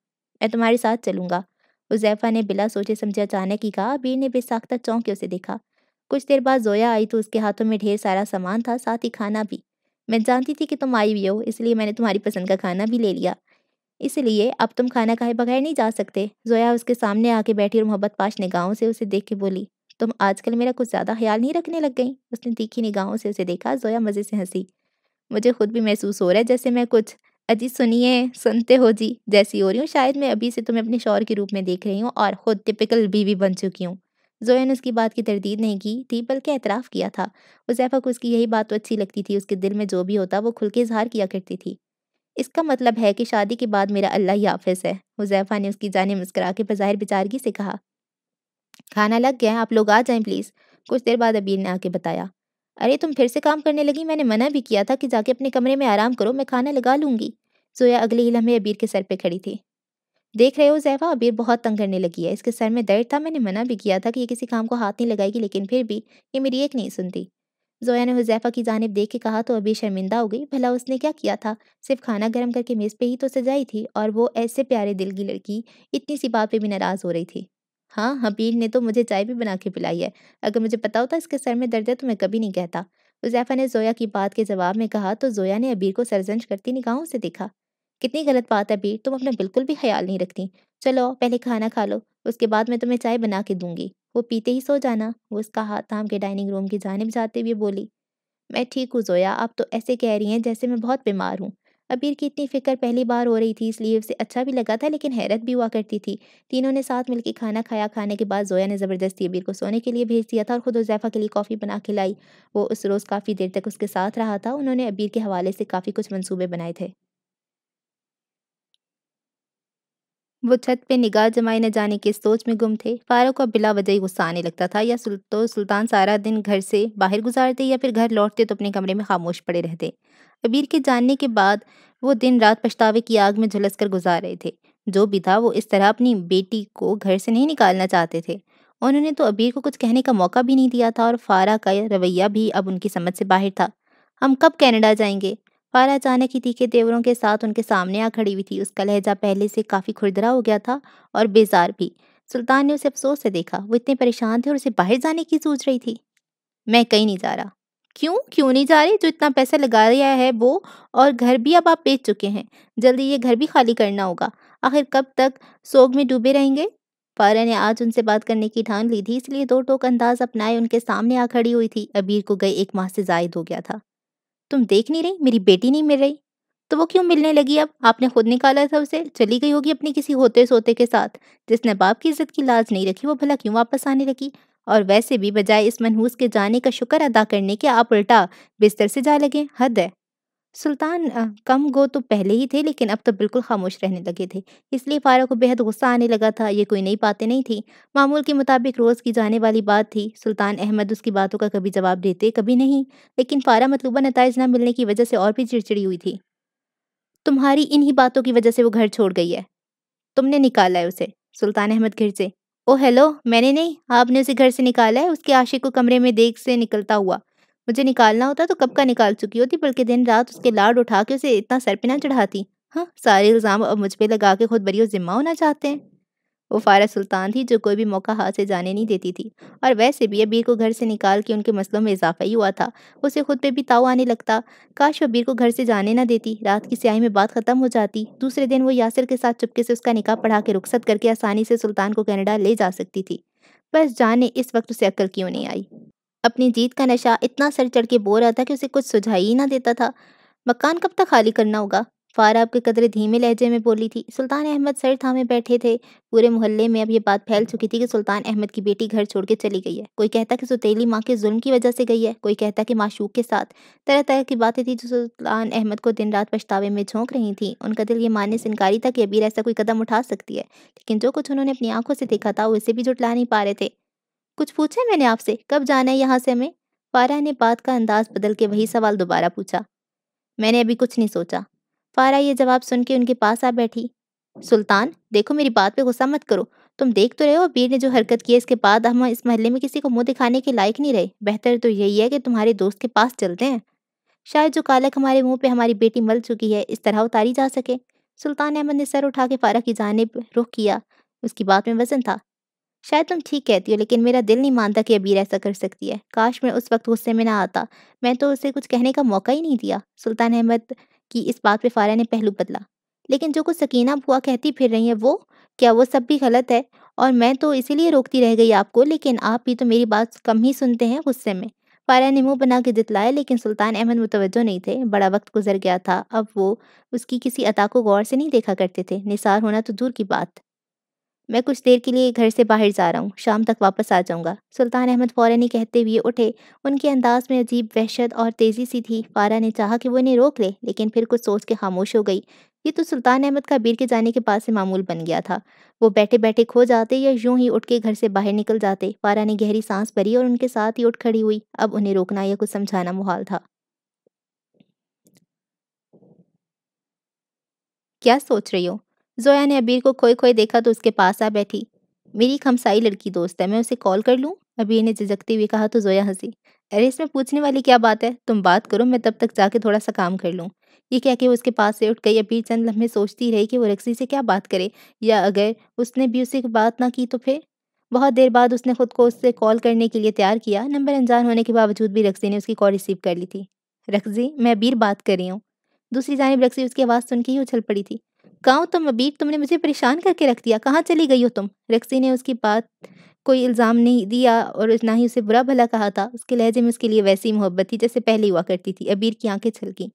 मैं तुम्हारे साथ चलूँगा हुजैफा ने बिला सोचे समझे अचानक ही कहा अबीर ने बेसाख्ता चौंक के उसे देखा कुछ देर बाद जोया आई तो उसके हाथों में ढेर सारा सामान था साथ ही खाना भी मैं जानती थी कि तुम आई हुई हो इसलिए मैंने तुम्हारी पसंद का खाना भी ले लिया इसलिए अब तुम खाना खाए बगैर नहीं जा सकते जोया उसके सामने आके बैठी और मोहब्बत पाश निगाहों से उसे देख के बोली तुम आजकल मेरा कुछ ज़्यादा ख्याल नहीं रखने लग गई उसने तीखी निगाहों से उसे देखा जोया मज़े से हंसी मुझे खुद भी महसूस हो रहा है जैसे मैं कुछ अजी सुनिए सुनते हो जी जैसी हो रही हूँ शायद मैं अभी से तुम्हें अपने शौर के रूप में देख रही हूँ और खुद टिपिकल बीवी बन चुकी हूँ जोया ने उसकी बात की तरदीद नहीं की थी बल्कि एतराफ़ किया था उजैफा को उसकी यही बात तो अच्छी लगती थी उसके दिल में जो भी होता वो खुल के इजहार किया करती थी इसका मतलब है कि शादी के बाद मेरा अल्लाह ही हाफिज़ है हुजैफा ने उसकी जाने मुस्करा के बज़ाहिर बेचारगी से कहा खाना लग गया आप लोग आ जाएं प्लीज़ कुछ देर बाद अबीर ने आके बताया अरे तुम फिर से काम करने लगी मैंने मना भी किया था कि जाके अपने कमरे में आराम करो मैं खाना लगा लूँगी जोया अगले ही लम्हे अबीर के सर पर खड़ी थी देख रहे हो जैवा अबीर बहुत तंग करने लगी है इसके सर में दर्द था मैंने मना भी किया था कि ये किसी काम को हाथ नहीं लगाएगी लेकिन फिर भी ये मेरी एक नहीं सुनती जोया ने हुजैफा की जानब देख के कहा तो अबीर शर्मिंदा हो गई भला उसने क्या किया था सिर्फ खाना गर्म करके मेज़ पे ही तो सजाई थी और वो ऐसे प्यारे दिल की लड़की इतनी सी बात पे भी नाराज़ हो रही थी हाँ हबीर ने तो मुझे चाय भी बना के पिलाई है अगर मुझे पता होता इसके सर में दर्द है तो मैं कभी नहीं कहता हुजैफा ने जोया की बात के जवाब में कहा तो जोया ने अबीर को सरजंज करती निगाहों से देखा कितनी गलत बात है भी तुम अपना बिल्कुल भी ख्याल नहीं रखती चलो पहले खाना खा लो उसके बाद मैं तुम्हें चाय बना के दूंगी वो पीते ही सो जाना वो उसका हाथ थाम के डाइनिंग रूम की जानब जाते हुए बोली मैं ठीक हूँ जोया आप तो ऐसे कह रही हैं जैसे मैं बहुत बीमार हूँ अबीर की इतनी फिक्र पहली बार हो रही थी इसलिए उसे अच्छा भी लगा था लेकिन हैरत भी हुआ करती थी तीनों ने साथ मिलकर खाना खाया खाने के बाद जोया ने ज़बरदस्ती अबीर को सोने के लिए भेज दिया था और ख़ुद उजैफा के लिए कॉफ़ी बना के लाई वो उस रोज़ काफ़ी देर तक उसके साथ रहा था उन्होंने अबीर के हवाले से काफ़ी कुछ मंसूबे बनाए थे वो छत पे निगाह जमाए न जाने के सोच में गुम थे फारूक को बिला वजह गुस्सा आने लगता था या सुल, तो सुल्तान सारा दिन घर से बाहर गुजारते या फिर घर लौटते तो अपने कमरे में खामोश पड़े रहते अबीर के जानने के बाद वो दिन रात पछतावे की आग में झुलस कर गुजार रहे थे जो भी था वो इस तरह अपनी बेटी को घर से नहीं निकालना चाहते थे उन्होंने तो अबीर को कुछ कहने का मौका भी नहीं दिया था और फारा का रवैया भी अब उनकी समझ से बाहर था हम कब कनाडा जाएंगे फारा अचानक ही तीखे तेवरों के साथ उनके सामने आ खड़ी हुई थी उसका लहजा पहले से काफ़ी खुरदरा हो गया था और बेजार भी सुल्तान ने उसे अफसोस से देखा वो इतने परेशान थे और उसे बाहर जाने की सोच रही थी मैं कहीं नहीं जा रहा क्यों क्यों नहीं जा रही जो इतना पैसा लगा रहा है वो और घर भी अब आप बेच चुके हैं जल्दी ये घर भी खाली करना होगा आखिर कब तक सोग में डूबे रहेंगे पारा ने आज उनसे बात करने की ठान ली थी इसलिए दो टोक अंदाज अपनाए उनके सामने आ खड़ी हुई थी अबीर को गए एक माह से जायद हो गया था तुम देख नहीं रही मेरी बेटी नहीं मिल रही तो वो क्यों मिलने लगी अब आपने खुद निकाला था उसे चली गई होगी अपने किसी होते सोते के साथ जिसने बाप की इज्जत की लाज नहीं रखी वो भला क्यों वापस आने लगी और वैसे भी बजाय इस मनहूस के जाने का शुक्र अदा करने के आप उल्टा बिस्तर से जा लगे हद है सुल्तान कम गो तो पहले ही थे लेकिन अब तो बिल्कुल खामोश रहने लगे थे इसलिए फारा को बेहद गुस्सा आने लगा था ये कोई नई बातें नहीं थी मामूल के मुताबिक रोज़ की जाने वाली बात थी सुल्तान अहमद उसकी बातों का कभी जवाब देते कभी नहीं लेकिन फारा मतलूबा नतज ना मिलने की वजह से और भी चिड़चिड़ी हुई थी तुम्हारी इन्हीं बातों की वजह से वो घर छोड़ गई है तुमने निकाला है उसे सुल्तान अहमद घर से ओ हेलो मैंने नहीं आपने उसे घर से निकाला है उसके आशिक को कमरे में देख से निकलता हुआ मुझे निकालना होता तो कब का निकाल चुकी होती बल्कि दिन रात उसके लाड उठा के उसे इतना ना चढ़ाती हाँ सारे इल्ज़ाम अब मुझ पर लगा के खुद बरी ज़िम्मा होना चाहते हैं वो फारा सुल्तान थी जो कोई भी मौका हाथ से जाने नहीं देती थी और वैसे भी अबीर को घर से निकाल के उनके मसलों में इजाफा ही हुआ था उसे खुद पे भी ताव आने लगता काश वो अबीर को घर से जाने ना देती रात की स्याही में बात ख़त्म हो जाती दूसरे दिन वो यासिर के साथ चुपके से उसका निकाह पढ़ा के रुखसत करके आसानी से सुल्तान को कैनेडा ले जा सकती थी बस जाने इस वक्त उसे अक्ल क्यों नहीं आई अपनी जीत का नशा इतना सर चढ़ के बो रहा था कि उसे कुछ सुझाई ही ना देता था मकान कब तक खाली करना होगा फारा आपके कदरे धीमे लहजे में बोली थी सुल्तान अहमद सर थामे बैठे थे पूरे मोहल्ले में अब ये बात फैल चुकी थी कि सुल्तान अहमद की बेटी घर छोड़ के चली गई है कोई कहता कि सुतीली माँ के जुल्म की वजह से गई है कोई कहता कि माशूक के साथ तरह तरह की बातें थी जो सुल्तान अहमद को दिन रात पछतावे में झोंक रही थी उनका दिल ये मानने से इनकारी था कि अबीर ऐसा कोई कदम उठा सकती है लेकिन जो कुछ उन्होंने अपनी आंखों से देखा था वो इसे भी जुटला नहीं पा रहे थे कुछ पूछा मैंने आपसे कब जाना है यहाँ से हमें फारा ने बात का अंदाज बदल के वही सवाल दोबारा पूछा मैंने अभी कुछ नहीं सोचा फारा ये जवाब सुन के उनके पास आ बैठी सुल्तान देखो मेरी बात पे गुस्सा मत करो तुम देख तो रहे हो वीर ने जो हरकत की है इसके बाद हम इस महल्ले में किसी को मुंह दिखाने के लायक नहीं रहे बेहतर तो यही है कि तुम्हारे दोस्त के पास चलते हैं शायद जो कालक हमारे मुंह पे हमारी बेटी मल चुकी है इस तरह उतारी जा सके सुल्तान अहमद ने सर उठा के फारा की जाने रुख किया उसकी बात में वजन था शायद तुम ठीक कहती हो लेकिन मेरा दिल नहीं मानता कि अबीर ऐसा कर सकती है काश मैं उस वक्त गुस्से में ना आता मैं तो उसे कुछ कहने का मौका ही नहीं दिया सुल्तान अहमद की इस बात पर फारा ने पहलू बदला लेकिन जो कुछ सकीना बुआ कहती फिर रही है वो क्या वो सब भी गलत है और मैं तो इसीलिए रोकती रह गई आपको लेकिन आप भी तो मेरी बात कम ही सुनते हैं गुस्से में फारा ने मुंह बना के जितलाया लेकिन सुल्तान अहमद मुतवजो नहीं थे बड़ा वक्त गुजर गया था अब वो उसकी किसी अता को गौर से नहीं देखा करते थे निसार होना तो दूर की बात मैं कुछ देर के लिए घर से बाहर जा रहा हूँ शाम तक वापस आ जाऊँगा सुल्तान अहमद फ़ौरन ही कहते हुए उठे उनके अंदाज में अजीब वहशत और तेज़ी सी थी फारा ने चाहा कि वो इन्हें रोक ले, लेकिन फिर कुछ सोच के खामोश हो गई ये तो सुल्तान अहमद का बीर के जाने के पास से मामूल बन गया था वो बैठे बैठे खो जाते या यूं ही उठ के घर से बाहर निकल जाते फारा ने गहरी सांस भरी और उनके साथ ही उठ खड़ी हुई अब उन्हें रोकना या कुछ समझाना मुहाल था क्या सोच रही हो जोया ने अबीर को खोए खोए देखा तो उसके पास आ बैठी मेरी एक हमसाई लड़की दोस्त है मैं उसे कॉल कर लूँ अबीर ने झिझकते हुए कहा तो जोया हंसी अरे इसमें पूछने वाली क्या बात है तुम बात करो मैं तब तक जाके थोड़ा सा काम कर लूँ ये कह के उसके पास से उठ गई अबीर चंद लम्हे सोचती रही कि वो रक्सी से क्या बात करे या अगर उसने भी उसे बात ना की तो फिर बहुत देर बाद उसने खुद को उससे कॉल करने के लिए तैयार किया नंबर अनजान होने के बावजूद भी रक्सी ने उसकी कॉल रिसीव कर ली थी रक्सी मैं अबीर बात कर रही हूँ दूसरी जानब रक्सी उसकी आवाज़ सुन के ही उछल पड़ी थी गाँव तुम तो अबीर तुमने मुझे परेशान करके रख दिया कहाँ चली गई हो तुम रक्सी ने उसकी बात कोई इल्ज़ाम नहीं दिया और ना ही उसे बुरा भला कहा था उसके लहजे में उसके लिए वैसी मोहब्बत थी जैसे पहले हुआ करती थी अबीर की आंखें छलकीं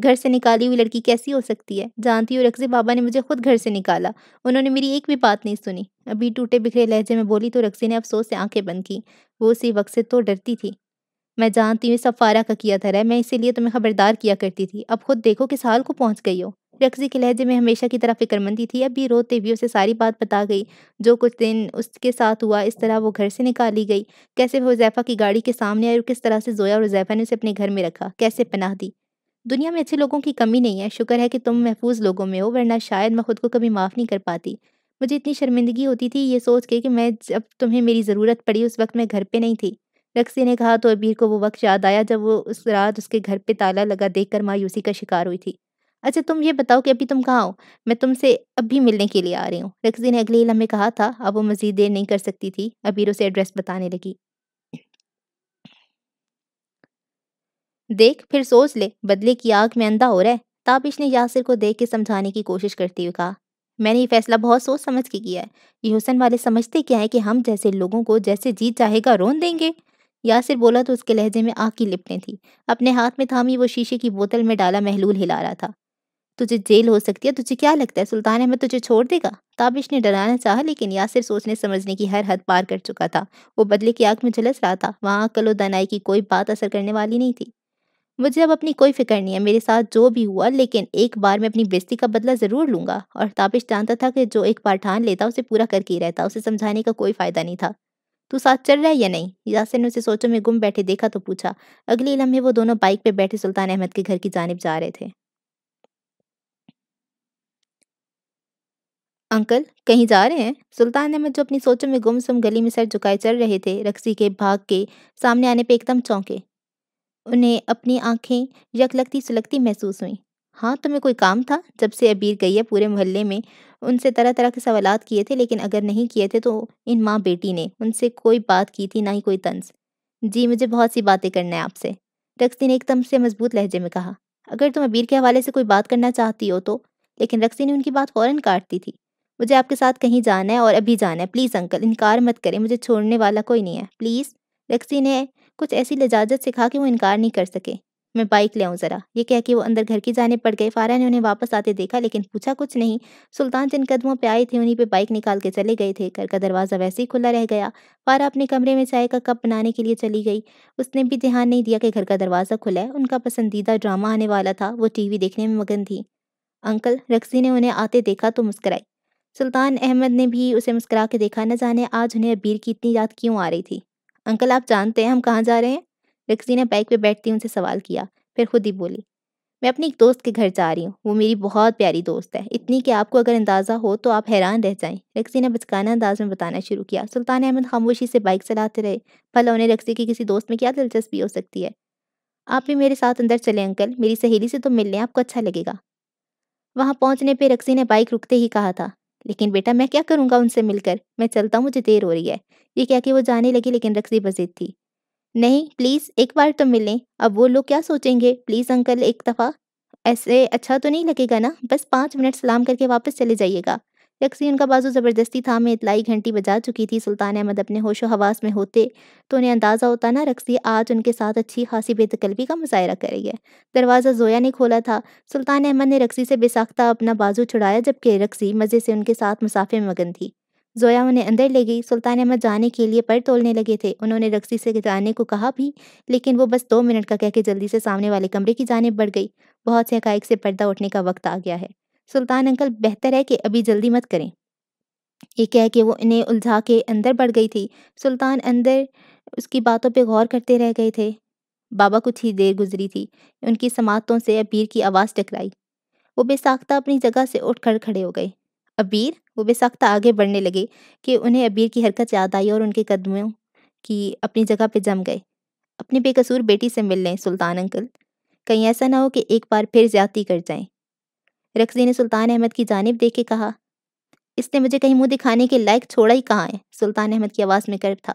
घर से निकाली हुई लड़की कैसी हो सकती है जानती हूँ रक्सी बाबा ने मुझे खुद घर से निकाला उन्होंने मेरी एक भी बात नहीं सुनी अबीर टूटे बिखरे लहजे में बोली तो रक्सी ने अफसोस से आंखें बंद की वो उसी वक्त से तो डरती थी मैं जानती हूँ सब फारा का किया था मैं इसीलिए तुम्हें खबरदार किया करती थी अब खुद देखो किस हाल को पहुँच गई हो रक्सी के लहजे में हमेशा की तरह फिक्रमंदी थी अब भी रोते हुए उसे सारी बात बता गई जो कुछ दिन उसके साथ हुआ इस तरह वो घर से निकाली गई कैसे वो जैफ़ा की गाड़ी के सामने आई और किस तरह से जोया और जैफ़ा ने उसे अपने घर में रखा कैसे पनाह दी दुनिया में अच्छे लोगों की कमी नहीं है शुक्र है कि तुम महफूज लोगों में हो वरना शायद मैं खुद को कभी माफ़ नहीं कर पाती मुझे इतनी शर्मिंदगी होती थी ये सोच के कि मैं जब तुम्हें मेरी ज़रूरत पड़ी उस वक्त मैं घर पर नहीं थी रक्सी ने कहा तो अबीर को वो वक्त याद आया जब वो उस रात उसके घर पर ताला लगा कर मायूसी का शिकार हुई थी अच्छा तुम ये बताओ कि अभी तुम कहाँ हो? मैं तुमसे अभी मिलने के लिए आ रही हूँ। रक्सी ने अगले ही लम्हे कहा था। अब वो मज़ीद देर नहीं कर सकती थी। अबीर उसे एड्रेस बताने लगी। देख, फिर सोच ले, बदले की आग में अंधा हो रहा है। ताबिश ने यासिर को देख के समझाने की कोशिश करते हुए कहा, मैंने ये फ़ैसला बहुत सोच समझ के किया है। ये हुसन वाले समझते क्या है कि हम जैसे लोगों को जैसे जीत चाहेगा रोन देंगे? यासिर बोला तो उसके लहजे में आग की लिपटें थी अपने हाथ में थामी वो शीशे की बोतल में डाला महलूल हिला रहा था। तुझे जेल हो सकती है तुझे क्या लगता है सुल्तान अहमद तुझे छोड़ देगा ताबिश ने डराना चाहा लेकिन यासिर सोचने समझने की हर हद पार कर चुका था वो बदले की आग में झुलस रहा था वहाँ अकल दनाई की कोई बात असर करने वाली नहीं थी मुझे अब अपनी कोई फिक्र नहीं है मेरे साथ जो भी हुआ लेकिन एक बार मैं अपनी बेस्ती का बदला ज़रूर लूंगा और ताबिश जानता था कि जो एक बार ठान लेता उसे पूरा करके ही रहता उसे समझाने का कोई फ़ायदा नहीं था तू साथ चल रहा है या नहीं यासिर ने उसे सोचों में गुम बैठे देखा तो पूछा अगले लम्हे वो दोनों बाइक पर बैठे सुल्तान अहमद के घर की जानब जा रहे थे अंकल कहीं जा रहे हैं सुल्तान अहमद जो अपनी सोचों में गुमसुम गली में सर झुकाए चल रहे थे रक्सी के भाग के सामने आने पर एकदम चौंके उन्हें अपनी आंखें यकलकती सुलगती महसूस हुई हाँ तुम्हें कोई काम था जब से अबीर गई है पूरे मोहल्ले में उनसे तरह तरह के सवाल किए थे लेकिन अगर नहीं किए थे तो इन माँ बेटी ने उनसे कोई बात की थी ना ही कोई तंज जी मुझे बहुत सी बातें करना है आपसे रक्सी ने एकदम से मजबूत लहजे में कहा अगर तुम अबीर के हवाले से कोई बात करना चाहती हो तो लेकिन रक्सी ने उनकी बात फ़ौरन काटती थी मुझे आपके साथ कहीं जाना है और अभी जाना है प्लीज़ अंकल इनकार मत करें मुझे छोड़ने वाला कोई नहीं है प्लीज़ रक्सी ने कुछ ऐसी लजाजत सिखा कि वो इनकार नहीं कर सके मैं बाइक ले आऊँ ज़रा ये कह के वो अंदर घर की जाने पड़ गए फारा ने उन्हें वापस आते देखा लेकिन पूछा कुछ नहीं सुल्तान जिन कदमों पे आए थे उन्हीं पे बाइक निकाल के चले गए थे घर का दरवाज़ा वैसे ही खुला रह गया फारा अपने कमरे में चाय का कप बनाने के लिए चली गई उसने भी ध्यान नहीं दिया कि घर का दरवाज़ा खुला है उनका पसंदीदा ड्रामा आने वाला था वो वी देखने में मगन थी अंकल रक्सी ने उन्हें आते देखा तो मुस्कराई सुल्तान अहमद ने भी उसे मुस्करा के देखा न जाने आज उन्हें अबीर की इतनी याद क्यों आ रही थी अंकल आप जानते हैं हम कहाँ जा रहे हैं रिक्सी ने बाइक पर बैठती उनसे सवाल किया फिर खुद ही बोली मैं अपनी एक दोस्त के घर जा रही हूँ वो मेरी बहुत प्यारी दोस्त है इतनी कि आपको अगर अंदाज़ा हो तो आप हैरान रह जाएं रक्सी ने बचकाना अंदाज में बताना शुरू किया सुल्तान अहमद खामोशी से बाइक चलाते रहे भला उन्हें रक्सी की किसी दोस्त में क्या दिलचस्पी हो सकती है आप भी मेरे साथ अंदर चले अंकल मेरी सहेली से तो मिल लें आपको अच्छा लगेगा वहाँ पहुँचने पर रक्सी ने बाइक रुकते ही कहा था लेकिन बेटा मैं क्या करूँगा उनसे मिलकर मैं चलता हूँ मुझे देर हो रही है ये क्या कि वो जाने लगी लेकिन रक्सी बजीद थी नहीं प्लीज़ एक बार तो मिलें अब वो लोग क्या सोचेंगे प्लीज़ अंकल एक दफ़ा ऐसे अच्छा तो नहीं लगेगा ना बस पाँच मिनट सलाम करके वापस चले जाइएगा यकसी उनका बाजू ज़बरदस्ती था मैं इतलाई घंटी बजा चुकी थी सुल्तान अहमद अपने होशो हवास में होते तो उन्हें अंदाज़ा होता ना रक्सी आज उनके साथ अच्छी खासी बेतकलबी का मुजाहरा करेगी दरवाज़ा जोया ने खोला था सुल्तान अहमद ने रक्सी से बेसाख्ता अपना बाजू छुड़ाया जबकि रक्सी मज़े से उनके साथ मुसाफे में मगन थी जोया उन्हें अंदर ले गई सुल्तान अहमद जाने के लिए पर तोलने लगे थे उन्होंने रक्सी से जाने को कहा भी लेकिन वो बस दो मिनट का कह के जल्दी से सामने वाले कमरे की जानब बढ़ गई बहुत से हकाइक से पर्दा उठने का वक्त आ गया है सुल्तान अंकल बेहतर है कि अभी जल्दी मत करें ये कह के वो इन्हें उलझा के अंदर बढ़ गई थी सुल्तान अंदर उसकी बातों पे गौर करते रह गए थे बाबा कुछ ही देर गुजरी थी उनकी समातों से अबीर की आवाज़ टकराई वो बेसाख्ता अपनी जगह से उठ कर खड़े हो गए अबीर वो बेसाख्ता आगे बढ़ने लगे कि उन्हें अबीर की हरकत याद आई और उनके कदमों की अपनी जगह पे जम गए अपनी बेकसूर बेटी से मिल लें सुल्तान अंकल कहीं ऐसा ना हो कि एक बार फिर ज्यादती कर जाएं रक्सी ने सुल्तान अहमद की जानब देख के कहा इसने मुझे कहीं मुंह दिखाने के लायक छोड़ा ही कहाँ है सुल्तान अहमद की आवाज़ में गर्व था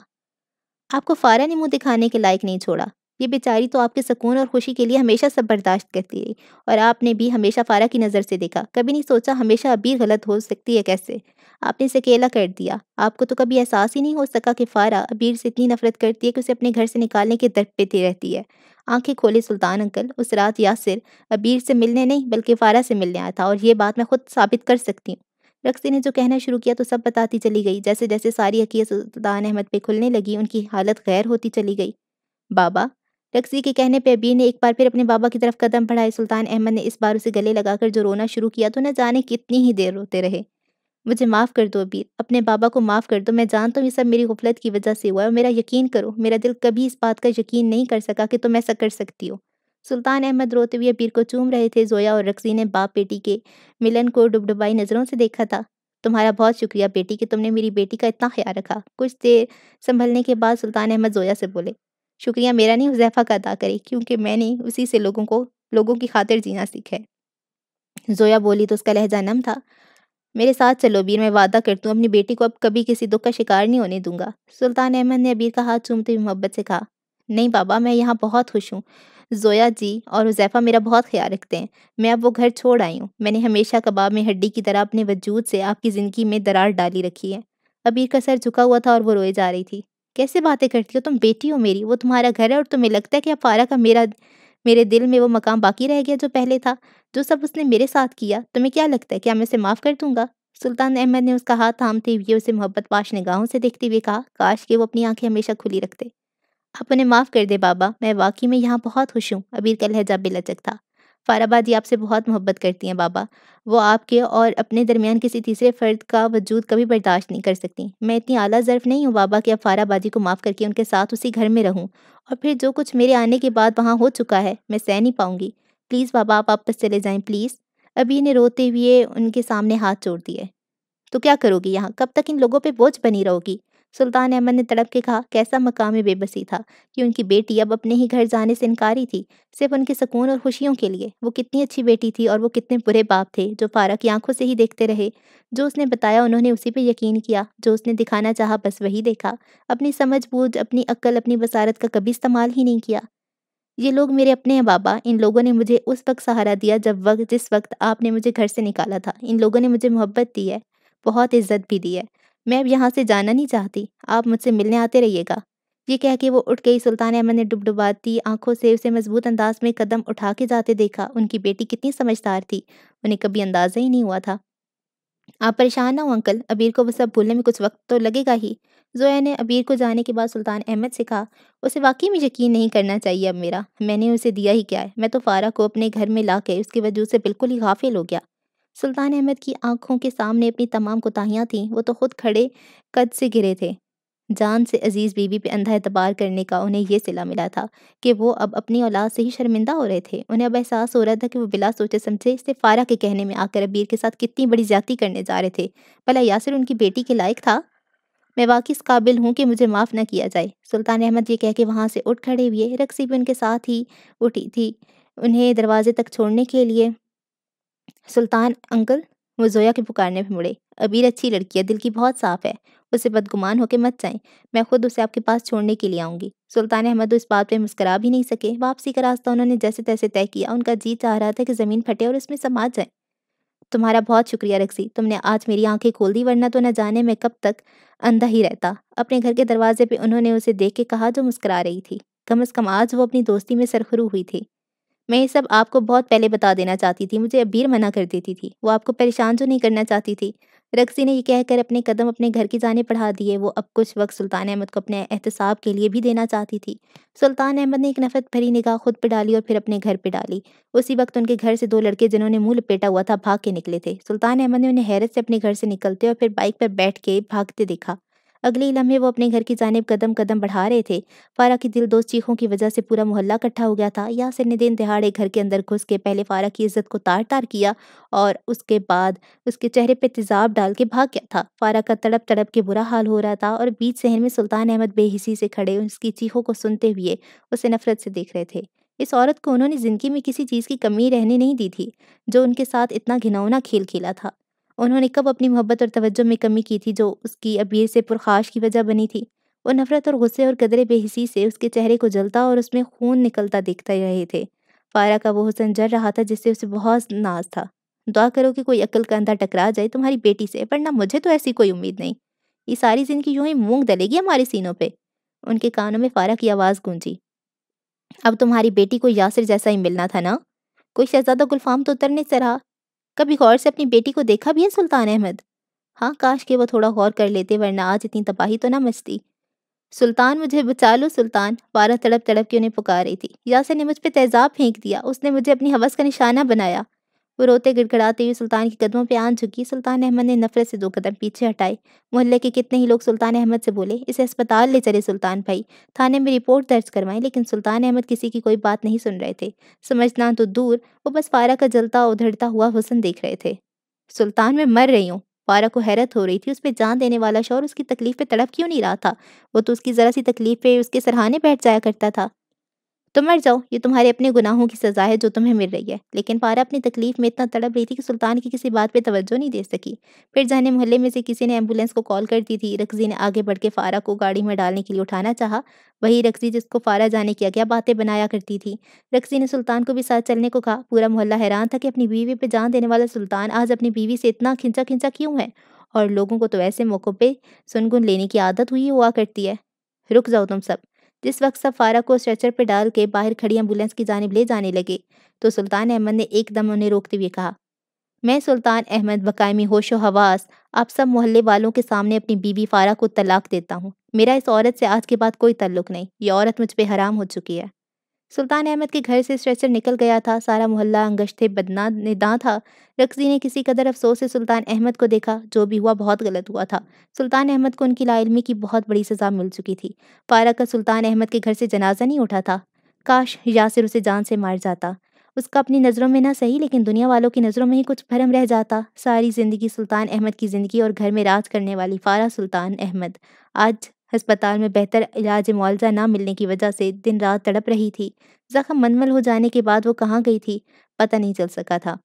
आपको फारा ने मुंह दिखाने के लायक नहीं छोड़ा ये बेचारी तो आपके सुकून और खुशी के लिए हमेशा सब बर्दाश्त करती रही और आपने भी हमेशा फारा की नज़र से देखा कभी नहीं सोचा हमेशा अबीर गलत हो सकती है कैसे आपने इसे अकेला कर दिया आपको तो कभी एहसास ही नहीं हो सका कि फारा अबीर से इतनी नफरत करती है कि उसे अपने घर से निकालने के दर पे रहती है आंखें खोले सुल्तान अंकल उस रात यासिर अबीर से मिलने नहीं बल्कि फारा से मिलने आया था और ये बात मैं खुद साबित कर सकती हूँ रक्सी ने जो कहना शुरू किया तो सब बताती चली गई जैसे जैसे सारी हकीयत सुल्तान अहमद पे खुलने लगी उनकी हालत गैर होती चली गई बाबा रक्सी के कहने पर अबीर ने एक बार फिर अपने बाबा की तरफ कदम बढ़ाए सुल्तान अहमद ने इस बार उसे गले लगाकर जो रोना शुरू किया तो न जाने कितनी ही देर रोते रहे मुझे माफ़ कर दो अबीर अपने बाबा को माफ़ कर दो मैं जानता हूँ ये सब मेरी गफलत की वजह से हुआ है और मेरा यकीन करो मेरा दिल कभी इस बात का यकीन नहीं कर सका कि तुम ऐसा कर सकती हो सुल्तान अहमद रोते हुए अबीर को चूम रहे थे जोया और रक्सी ने बाप बेटी के मिलन को डुबडुबाई नज़रों से देखा था तुम्हारा बहुत शुक्रिया बेटी कि तुमने मेरी बेटी का इतना ख्याल रखा कुछ देर संभलने के बाद सुल्तान अहमद जोया से बोले शुक्रिया मेरा नहीं हुजैफा का अदा करे क्योंकि मैंने उसी से लोगों को लोगों की खातिर जीना सीखा है जोया बोली तो उसका लहजा नम था मेरे साथ चलो अबीर मैं वादा करती हूँ अपनी बेटी को अब कभी किसी दुख का शिकार नहीं होने दूंगा सुल्तान अहमद ने अबीर का हाथ चूमते हुए मोहब्बत से कहा नहीं बाबा मैं यहाँ बहुत खुश हूँ जोया जी और हुजैफा मेरा बहुत ख्याल रखते हैं मैं अब वो घर छोड़ आई हूँ मैंने हमेशा कबाब में हड्डी की तरह अपने वजूद से आपकी ज़िंदगी में दरार डाली रखी है अबीर का सर झुका हुआ था और वो रोए जा रही थी कैसे बातें करती हो तुम बेटी हो मेरी वो तुम्हारा घर है और तुम्हें लगता है कि अपारा का मेरा मेरे दिल में वो मकाम बाकी रह गया जो पहले था जो सब उसने मेरे साथ किया तुम्हें क्या लगता है क्या मैं उसे माफ़ कर दूंगा सुल्तान अहमद ने उसका हाथ थामते हुए उसे मोहब्बत पाश निगाहों से देखते हुए कहा काश कि वो अपनी आंखें हमेशा खुली रखते आप उन्हें माफ़ कर दे बाबा मैं वाकई में यहाँ बहुत खुश हूँ अबीर का लहजा बेलचक था फाराबादी आपसे बहुत मोहब्बत करती हैं बाबा वो आपके और अपने दरमियान किसी तीसरे फ़र्द का वजूद कभी बर्दाश्त नहीं कर सकती मैं इतनी आला ज़र्फ़ नहीं हूँ बाबा कि अब फाराबादी को माफ़ करके उनके साथ उसी घर में रहूँ और फिर जो कुछ मेरे आने के बाद वहाँ हो चुका है मैं सह नहीं पाऊँगी प्लीज़ बाबा आप वापस चले जाएँ प्लीज़ अभी ने रोते हुए उनके सामने हाथ जोड़ दिए तो क्या करोगी यहाँ कब तक इन लोगों पर बोझ बनी रहोगी सुल्तान अहमद ने तड़प के कहा कैसा मकामी बेबसी था कि उनकी बेटी अब अपने ही घर जाने से इनकारी थी सिर्फ उनके सुकून और खुशियों के लिए वो कितनी अच्छी बेटी थी और वो कितने बुरे बाप थे जो फारा की आंखों से ही देखते रहे जो उसने बताया उन्होंने उसी पे यकीन किया जो उसने दिखाना चाहा बस वही देखा अपनी समझ बूझ अपनी अक्ल अपनी बसारत का कभी इस्तेमाल ही नहीं किया ये लोग मेरे अपने हैं बाबा इन लोगों ने मुझे उस वक्त सहारा दिया जब वक्त जिस वक्त आपने मुझे घर से निकाला था इन लोगों ने मुझे मोहब्बत दी है बहुत इज्जत भी दी है मैं अब यहाँ से जाना नहीं चाहती आप मुझसे मिलने आते रहिएगा ये कह के वो उठ गई सुल्तान अहमद ने डुबडुबाती आंखों से उसे मजबूत अंदाज में कदम उठा के जाते देखा उनकी बेटी कितनी समझदार थी उन्हें कभी अंदाजा ही नहीं हुआ था आप परेशान ना हो अंकल अबीर को वह सब भूलने में कुछ वक्त तो लगेगा ही जोया ने अबीर को जाने के बाद सुल्तान अहमद से कहा उसे वाकई में यकीन नहीं करना चाहिए अब मेरा मैंने उसे दिया ही क्या है मैं तो फारा को अपने घर में ला के उसके वजूद से बिल्कुल ही गाफिल हो गया सुल्तान अहमद की आंखों के सामने अपनी तमाम कोताहियाँ थीं वो तो खुद खड़े कद से गिरे थे जान से अजीज़ बीबी पे अंधा एतबार करने का उन्हें यह सिला मिला था कि वो अब अपनी औलाद से ही शर्मिंदा हो रहे थे उन्हें अब एहसास हो रहा था कि वो बिला सोचे समझे फारा के कहने में आकर अबीर के साथ कितनी बड़ी ज्यादा करने जा रहे थे भला यासिर उनकी बेटी के लायक था मैं वाकई काबिल हूँ कि मुझे माफ़ न किया जाए सुल्तान अहमद ये कह के वहाँ से उठ खड़े हुए रक्सी भी उनके साथ ही उठी थी उन्हें दरवाजे तक छोड़ने के लिए सुल्तान अंकल वो जोया के पुकारने पर मुड़े अबीर अच्छी लड़की है दिल की बहुत साफ है उसे बदगुमान होकर मत जाएं मैं खुद उसे आपके पास छोड़ने के लिए आऊंगी सुल्तान अहमद इस बात पर मुस्करा भी नहीं सके वापसी का रास्ता उन्होंने जैसे तैसे तय किया उनका जी चाह रहा था कि ज़मीन फटे और उसमें समा जाए तुम्हारा बहुत शुक्रिया रक्सी तुमने आज मेरी आंखें खोल दी वरना तो न जाने में कब तक अंधा ही रहता अपने घर के दरवाजे पे उन्होंने उसे देख के कहा जो मुस्करा रही थी कम अज़ कम आज वो अपनी दोस्ती में सरखरू हुई थी मैं ये सब आपको बहुत पहले बता देना चाहती थी मुझे अबीर मना कर देती थी वो आपको परेशान जो नहीं करना चाहती थी रक्सी ने यह कहकर अपने कदम अपने घर की जाने पढ़ा दिए वो अब कुछ वक्त सुल्तान अहमद को अपने एहतसाब के लिए भी देना चाहती थी सुल्तान अहमद ने एक नफरत भरी निगाह खुद पर डाली और फिर अपने घर पर डाली उसी वक्त उनके घर से दो लड़के जिन्होंने मुँह लपेटा हुआ था भाग के निकले थे सुल्तान अहमद ने उन्हें हैरत से अपने घर से निकलते और फिर बाइक पर बैठ के भागते देखा अगले लम्हे वो अपने घर की जानब कदम कदम बढ़ा रहे थे फारा की दिल दोस्त चीखों की वजह से पूरा मोहल्ला इकट्ठा हो गया था यासिर ने दिन दिहाड़े घर के अंदर घुस के पहले फारा की इज्जत को तार तार किया और उसके बाद उसके चेहरे पर तेजाब डाल के भाग गया था फारा का तड़प तड़प के बुरा हाल हो रहा था और बीच शहर में सुल्तान अहमद बेहिसी से खड़े उसकी चीखों को सुनते हुए उसे नफरत से देख रहे थे इस औरत को उन्होंने ज़िंदगी में किसी चीज़ की कमी रहने नहीं दी थी जो उनके साथ इतना घिनौना खेल खेला था उन्होंने कब अपनी मोहब्बत और तवज्जो में कमी की थी जो उसकी अबीर से पुरखाश की वजह बनी थी वो नफरत और गुस्से और कदरे बेहिसी से उसके चेहरे को जलता और उसमें खून निकलता देखते रहे थे फारा का वो हुसन जर रहा था जिससे उसे बहुत नाज था दुआ करो कि कोई अक्ल का अंधा टकरा जाए तुम्हारी बेटी से वरना मुझे तो ऐसी कोई उम्मीद नहीं ये सारी जिंदगी यूं ही मूंग दलेगी हमारे सीनों पे उनके कानों में फारा की आवाज़ गूंजी अब तुम्हारी बेटी को यासिर जैसा ही मिलना था ना कोई शहजादा गुलफाम तो उतरने से रहा कभी गौर से अपनी बेटी को देखा भी है सुल्तान अहमद हाँ काश के वो थोड़ा गौर कर लेते वरना आज इतनी तबाही तो ना मचती सुल्तान मुझे बचा लो सुल्तान बारह तड़प तड़प के उन्हें पुकार रही थी यासर ने मुझ पर तेजाब फेंक दिया उसने मुझे अपनी हवस का निशाना बनाया वो रोते गिड़गड़ाते हुए सुल्तान के कदमों पे आन झुकी सुल्तान अहमद ने नफरत से दो कदम पीछे हटाए मोहल्ले के कितने ही लोग सुल्तान अहमद से बोले इसे अस्पताल ले चले सुल्तान भाई थाने में रिपोर्ट दर्ज करवाएं लेकिन सुल्तान अहमद किसी की कोई बात नहीं सुन रहे थे समझना तो दूर वो बस फारा का जलता उधड़ता हुआ हुसन देख रहे थे सुल्तान मैं मर रही हूँ पारा को हैरत हो रही थी उस पर जान देने वाला शोर उसकी तकलीफ पे तड़प क्यों नहीं रहा था वो तो उसकी ज़रा सी तकलीफ पे उसके सरहाने बैठ जाया करता था तुम तो मर जाओ ये तुम्हारे अपने गुनाहों की सज़ा है जो तुम्हें मिल रही है लेकिन पारा अपनी तकलीफ में इतना तड़प रही थी कि सुल्तान की किसी बात पर तवज्जो नहीं दे सकी फिर जाने मोहल्ले में से किसी ने एम्बुलेंस को कॉल कर दी थी रक्जी ने आगे बढ़ के फारा को गाड़ी में डालने के लिए उठाना चाहा वही रक्सी जिसको फारा जाने की क्या बातें बनाया करती थी रक्सी ने सुल्तान को भी साथ चलने को कहा पूरा मोहल्ला हैरान था कि अपनी बीवी पर जान देने वाला सुल्तान आज अपनी बीवी से इतना खिंचा खिंचा क्यों है और लोगों को तो ऐसे मौक़ों पर सुनगुन लेने की आदत हुई हुआ करती है रुक जाओ तुम सब जिस वक्त सफारा को स्ट्रेचर पर डाल के बाहर खड़ी एम्बुलेंस की जानब ले जाने लगे तो सुल्तान अहमद ने एकदम उन्हें रोकते हुए कहा मैं सुल्तान अहमद बकायमी होश व हवास आप सब मोहल्ले वालों के सामने अपनी बीवी फ़ारा को तलाक देता हूँ मेरा इस औरत से आज के बाद कोई तल्लुक नहीं ये औरत मुझ पर हराम हो चुकी है सुल्तान अहमद के घर से स्ट्रेचर निकल गया था सारा मोहल्ला अंगश्ते बदना निदा था रक्सी ने किसी कदर अफसोस से सुल्तान अहमद को देखा जो भी हुआ बहुत गलत हुआ था सुल्तान अहमद को उनकी लाइलमी की बहुत बड़ी सज़ा मिल चुकी थी पारा का सुल्तान अहमद के घर से जनाजा नहीं उठा था काश यासिर उसे जान से मार जाता उसका अपनी नज़रों में ना सही लेकिन दुनिया वालों की नज़रों में ही कुछ भरम रह जाता सारी ज़िंदगी सुल्तान अहमद की ज़िंदगी और घर में राज करने वाली फ़ारा सुल्तान अहमद आज अस्पताल में बेहतर इलाज मुआवजा न मिलने की वजह से दिन रात तड़प रही थी जख्म मनमल हो जाने के बाद वो कहाँ गई थी पता नहीं चल सका था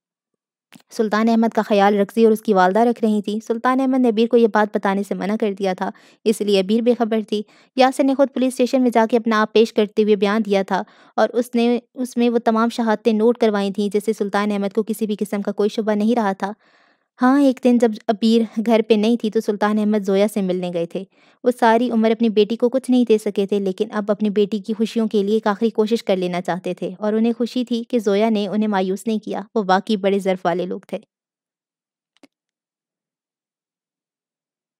सुल्तान अहमद का ख्याल रखती और उसकी वालदा रख रही थी सुल्तान अहमद ने अबीर को यह बात बताने से मना कर दिया था इसलिए अबीर बेखबर थी यासिर ने खुद पुलिस स्टेशन में जाके अपना आप पेश करते हुए बयान दिया था और उसने उसमें वो तमाम शहादतें नोट करवाई थी जैसे सुल्तान अहमद को किसी भी किस्म का कोई शुबा नहीं रहा था हाँ, एक दिन जब अबीर घर पे नहीं थी तो सुल्तान अहमद ज़ोया से मिलने गए थे। वो सारी उम्र अपनी बेटी को कुछ नहीं दे सके थे लेकिन अब अपनी बेटी की खुशियों के लिए एक आखिरी कोशिश कर लेना चाहते थे और उन्हें खुशी थी कि ज़ोया ने उन्हें मायूस नहीं किया, वो वाक़ई बड़े ज़र्फ़ वाले लोग थे।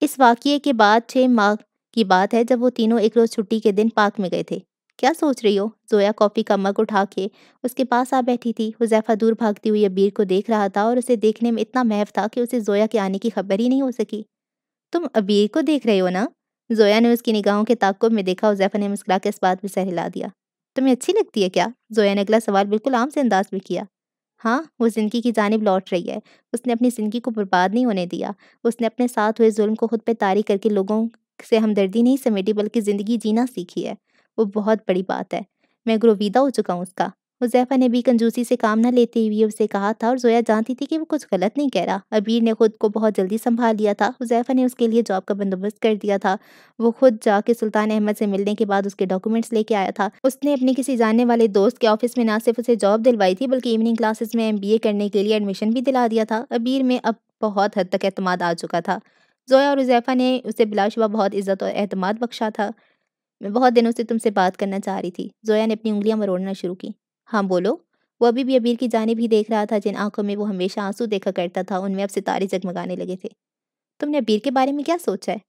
इस वाक़े के बाद छः माह की बात है जब वो तीनों एक रोज़ छुट्टी के दिन पार्क में गए थे। क्या सोच रही हो जोया कॉफ़ी का मग उठा के उसके पास आ बैठी थी हुजैफा दूर भागती हुई अबीर को देख रहा था और उसे देखने में इतना महव था कि उसे जोया के आने की खबर ही नहीं हो सकी तुम अबीर को देख रहे हो ना जोया ने उसकी निगाहों के ताकुब में देखा हुजैफा ने मुस्कुरा के इस बात में सहला दिया तुम्हें अच्छी लगती है क्या जोया ने अगला सवाल बिल्कुल आम से अंदाज में किया हाँ वो ज़िंदगी की जानब लौट रही है उसने अपनी ज़िंदगी को बर्बाद नहीं होने दिया उसने अपने साथ हुए जुल्म को खुद पे तारी करके लोगों से हमदर्दी नहीं समेटी बल्कि ज़िंदगी जीना सीखी है वो बहुत बड़ी बात है मैं ग्रोविदा हो चुका हूँ उसका हुजैफा ने भी कंजूसी से काम न लेते हुए उसे कहा था और जोया जानती थी कि वो कुछ गलत नहीं कह रहा अबीर ने खुद को बहुत जल्दी संभाल लिया था हुजैफा ने उसके लिए जॉब का बंदोबस्त कर दिया था वो खुद जाके सुल्तान अहमद से मिलने के बाद उसके डॉक्यूमेंट्स लेके आया था उसने अपने किसी जानने वाले दोस्त के ऑफिस में ना सिर्फ उसे जॉब दिलवाई थी बल्कि इवनिंग क्लासेस में एम करने के लिए एडमिशन भी दिला दिया था अबीर में अब बहुत हद तक अतमाद आ चुका था जोया और हुजैफा ने उसे बिलाशुबा बहुत इज्जत और अहतमाद बख्शा था मैं बहुत दिनों से तुमसे बात करना चाह रही थी जोया ने अपनी उंगलियां मरोड़ना शुरू की हाँ बोलो वो अभी भी अबीर की जानब ही देख रहा था जिन आंखों में वो हमेशा आंसू देखा करता था उनमें अब सितारे जगमगाने लगे थे तुमने अबीर के बारे में क्या सोचा है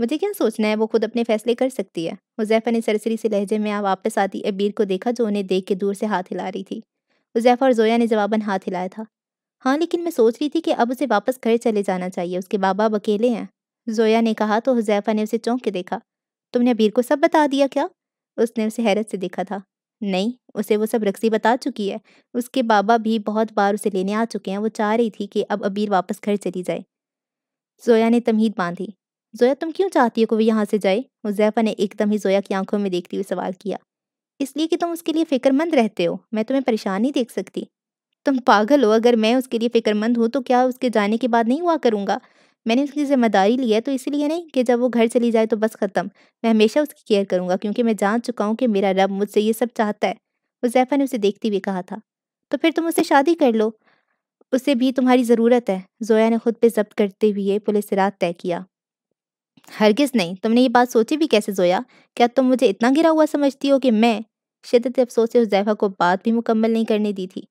मुझे क्या सोचना है वो खुद अपने फैसले कर सकती है हुजैफा ने सरसरी से लहजे में वापस आती अबीर को देखा जो उन्हें देख के दूर से हाथ हिला रही थी हुजैफा और जोया ने जवाबन हाथ हिलाया था हाँ लेकिन मैं सोच रही थी कि अब उसे वापस घर चले जाना चाहिए उसके बाबा अब अकेले हैं जोया ने कहा तो हुजैफा ने उसे चौंक के देखा तुमने अबीर को सब बता दिया क्या उसने उसे हैरत से देखा था नहीं उसे वो सब रक्सी बता चुकी है उसके बाबा भी बहुत बार उसे लेने आ चुके हैं वो चाह रही थी कि अब अबीर वापस घर चली जाए जोया ने तमहीद बांधी जोया तुम क्यों चाहती हो कि वो यहाँ से जाए मुजैफा ने एकदम ही जोया की आंखों में देखते हुए सवाल किया इसलिए कि तुम उसके लिए फ़िक्रमंद रहते हो मैं तुम्हें परेशान नहीं देख सकती तुम पागल हो अगर मैं उसके लिए फ़िक्रमंद हूँ तो क्या उसके जाने के बाद नहीं हुआ करूँगा मैंने उसकी ज़िम्मेदारी ली है तो इसीलिए नहीं कि जब वो घर चली जाए तो बस ख़त्म मैं हमेशा उसकी केयर करूँगा क्योंकि मैं जान चुका हूँ कि मेरा रब मुझसे ये सब चाहता है हुजैफा ने उसे देखते हुए कहा था तो फिर तुम उससे शादी कर लो उसे भी तुम्हारी ज़रूरत है जोया ने खुद पर जब्त करते हुए पुलिस रात तय किया हरगिज़ नहीं तुमने ये बात सोची भी कैसे जोया क्या तुम मुझे इतना गिरा हुआ समझती हो कि मैं शिदत अफसोस से हुजैफा को बात भी मुकम्मल नहीं करने दी थी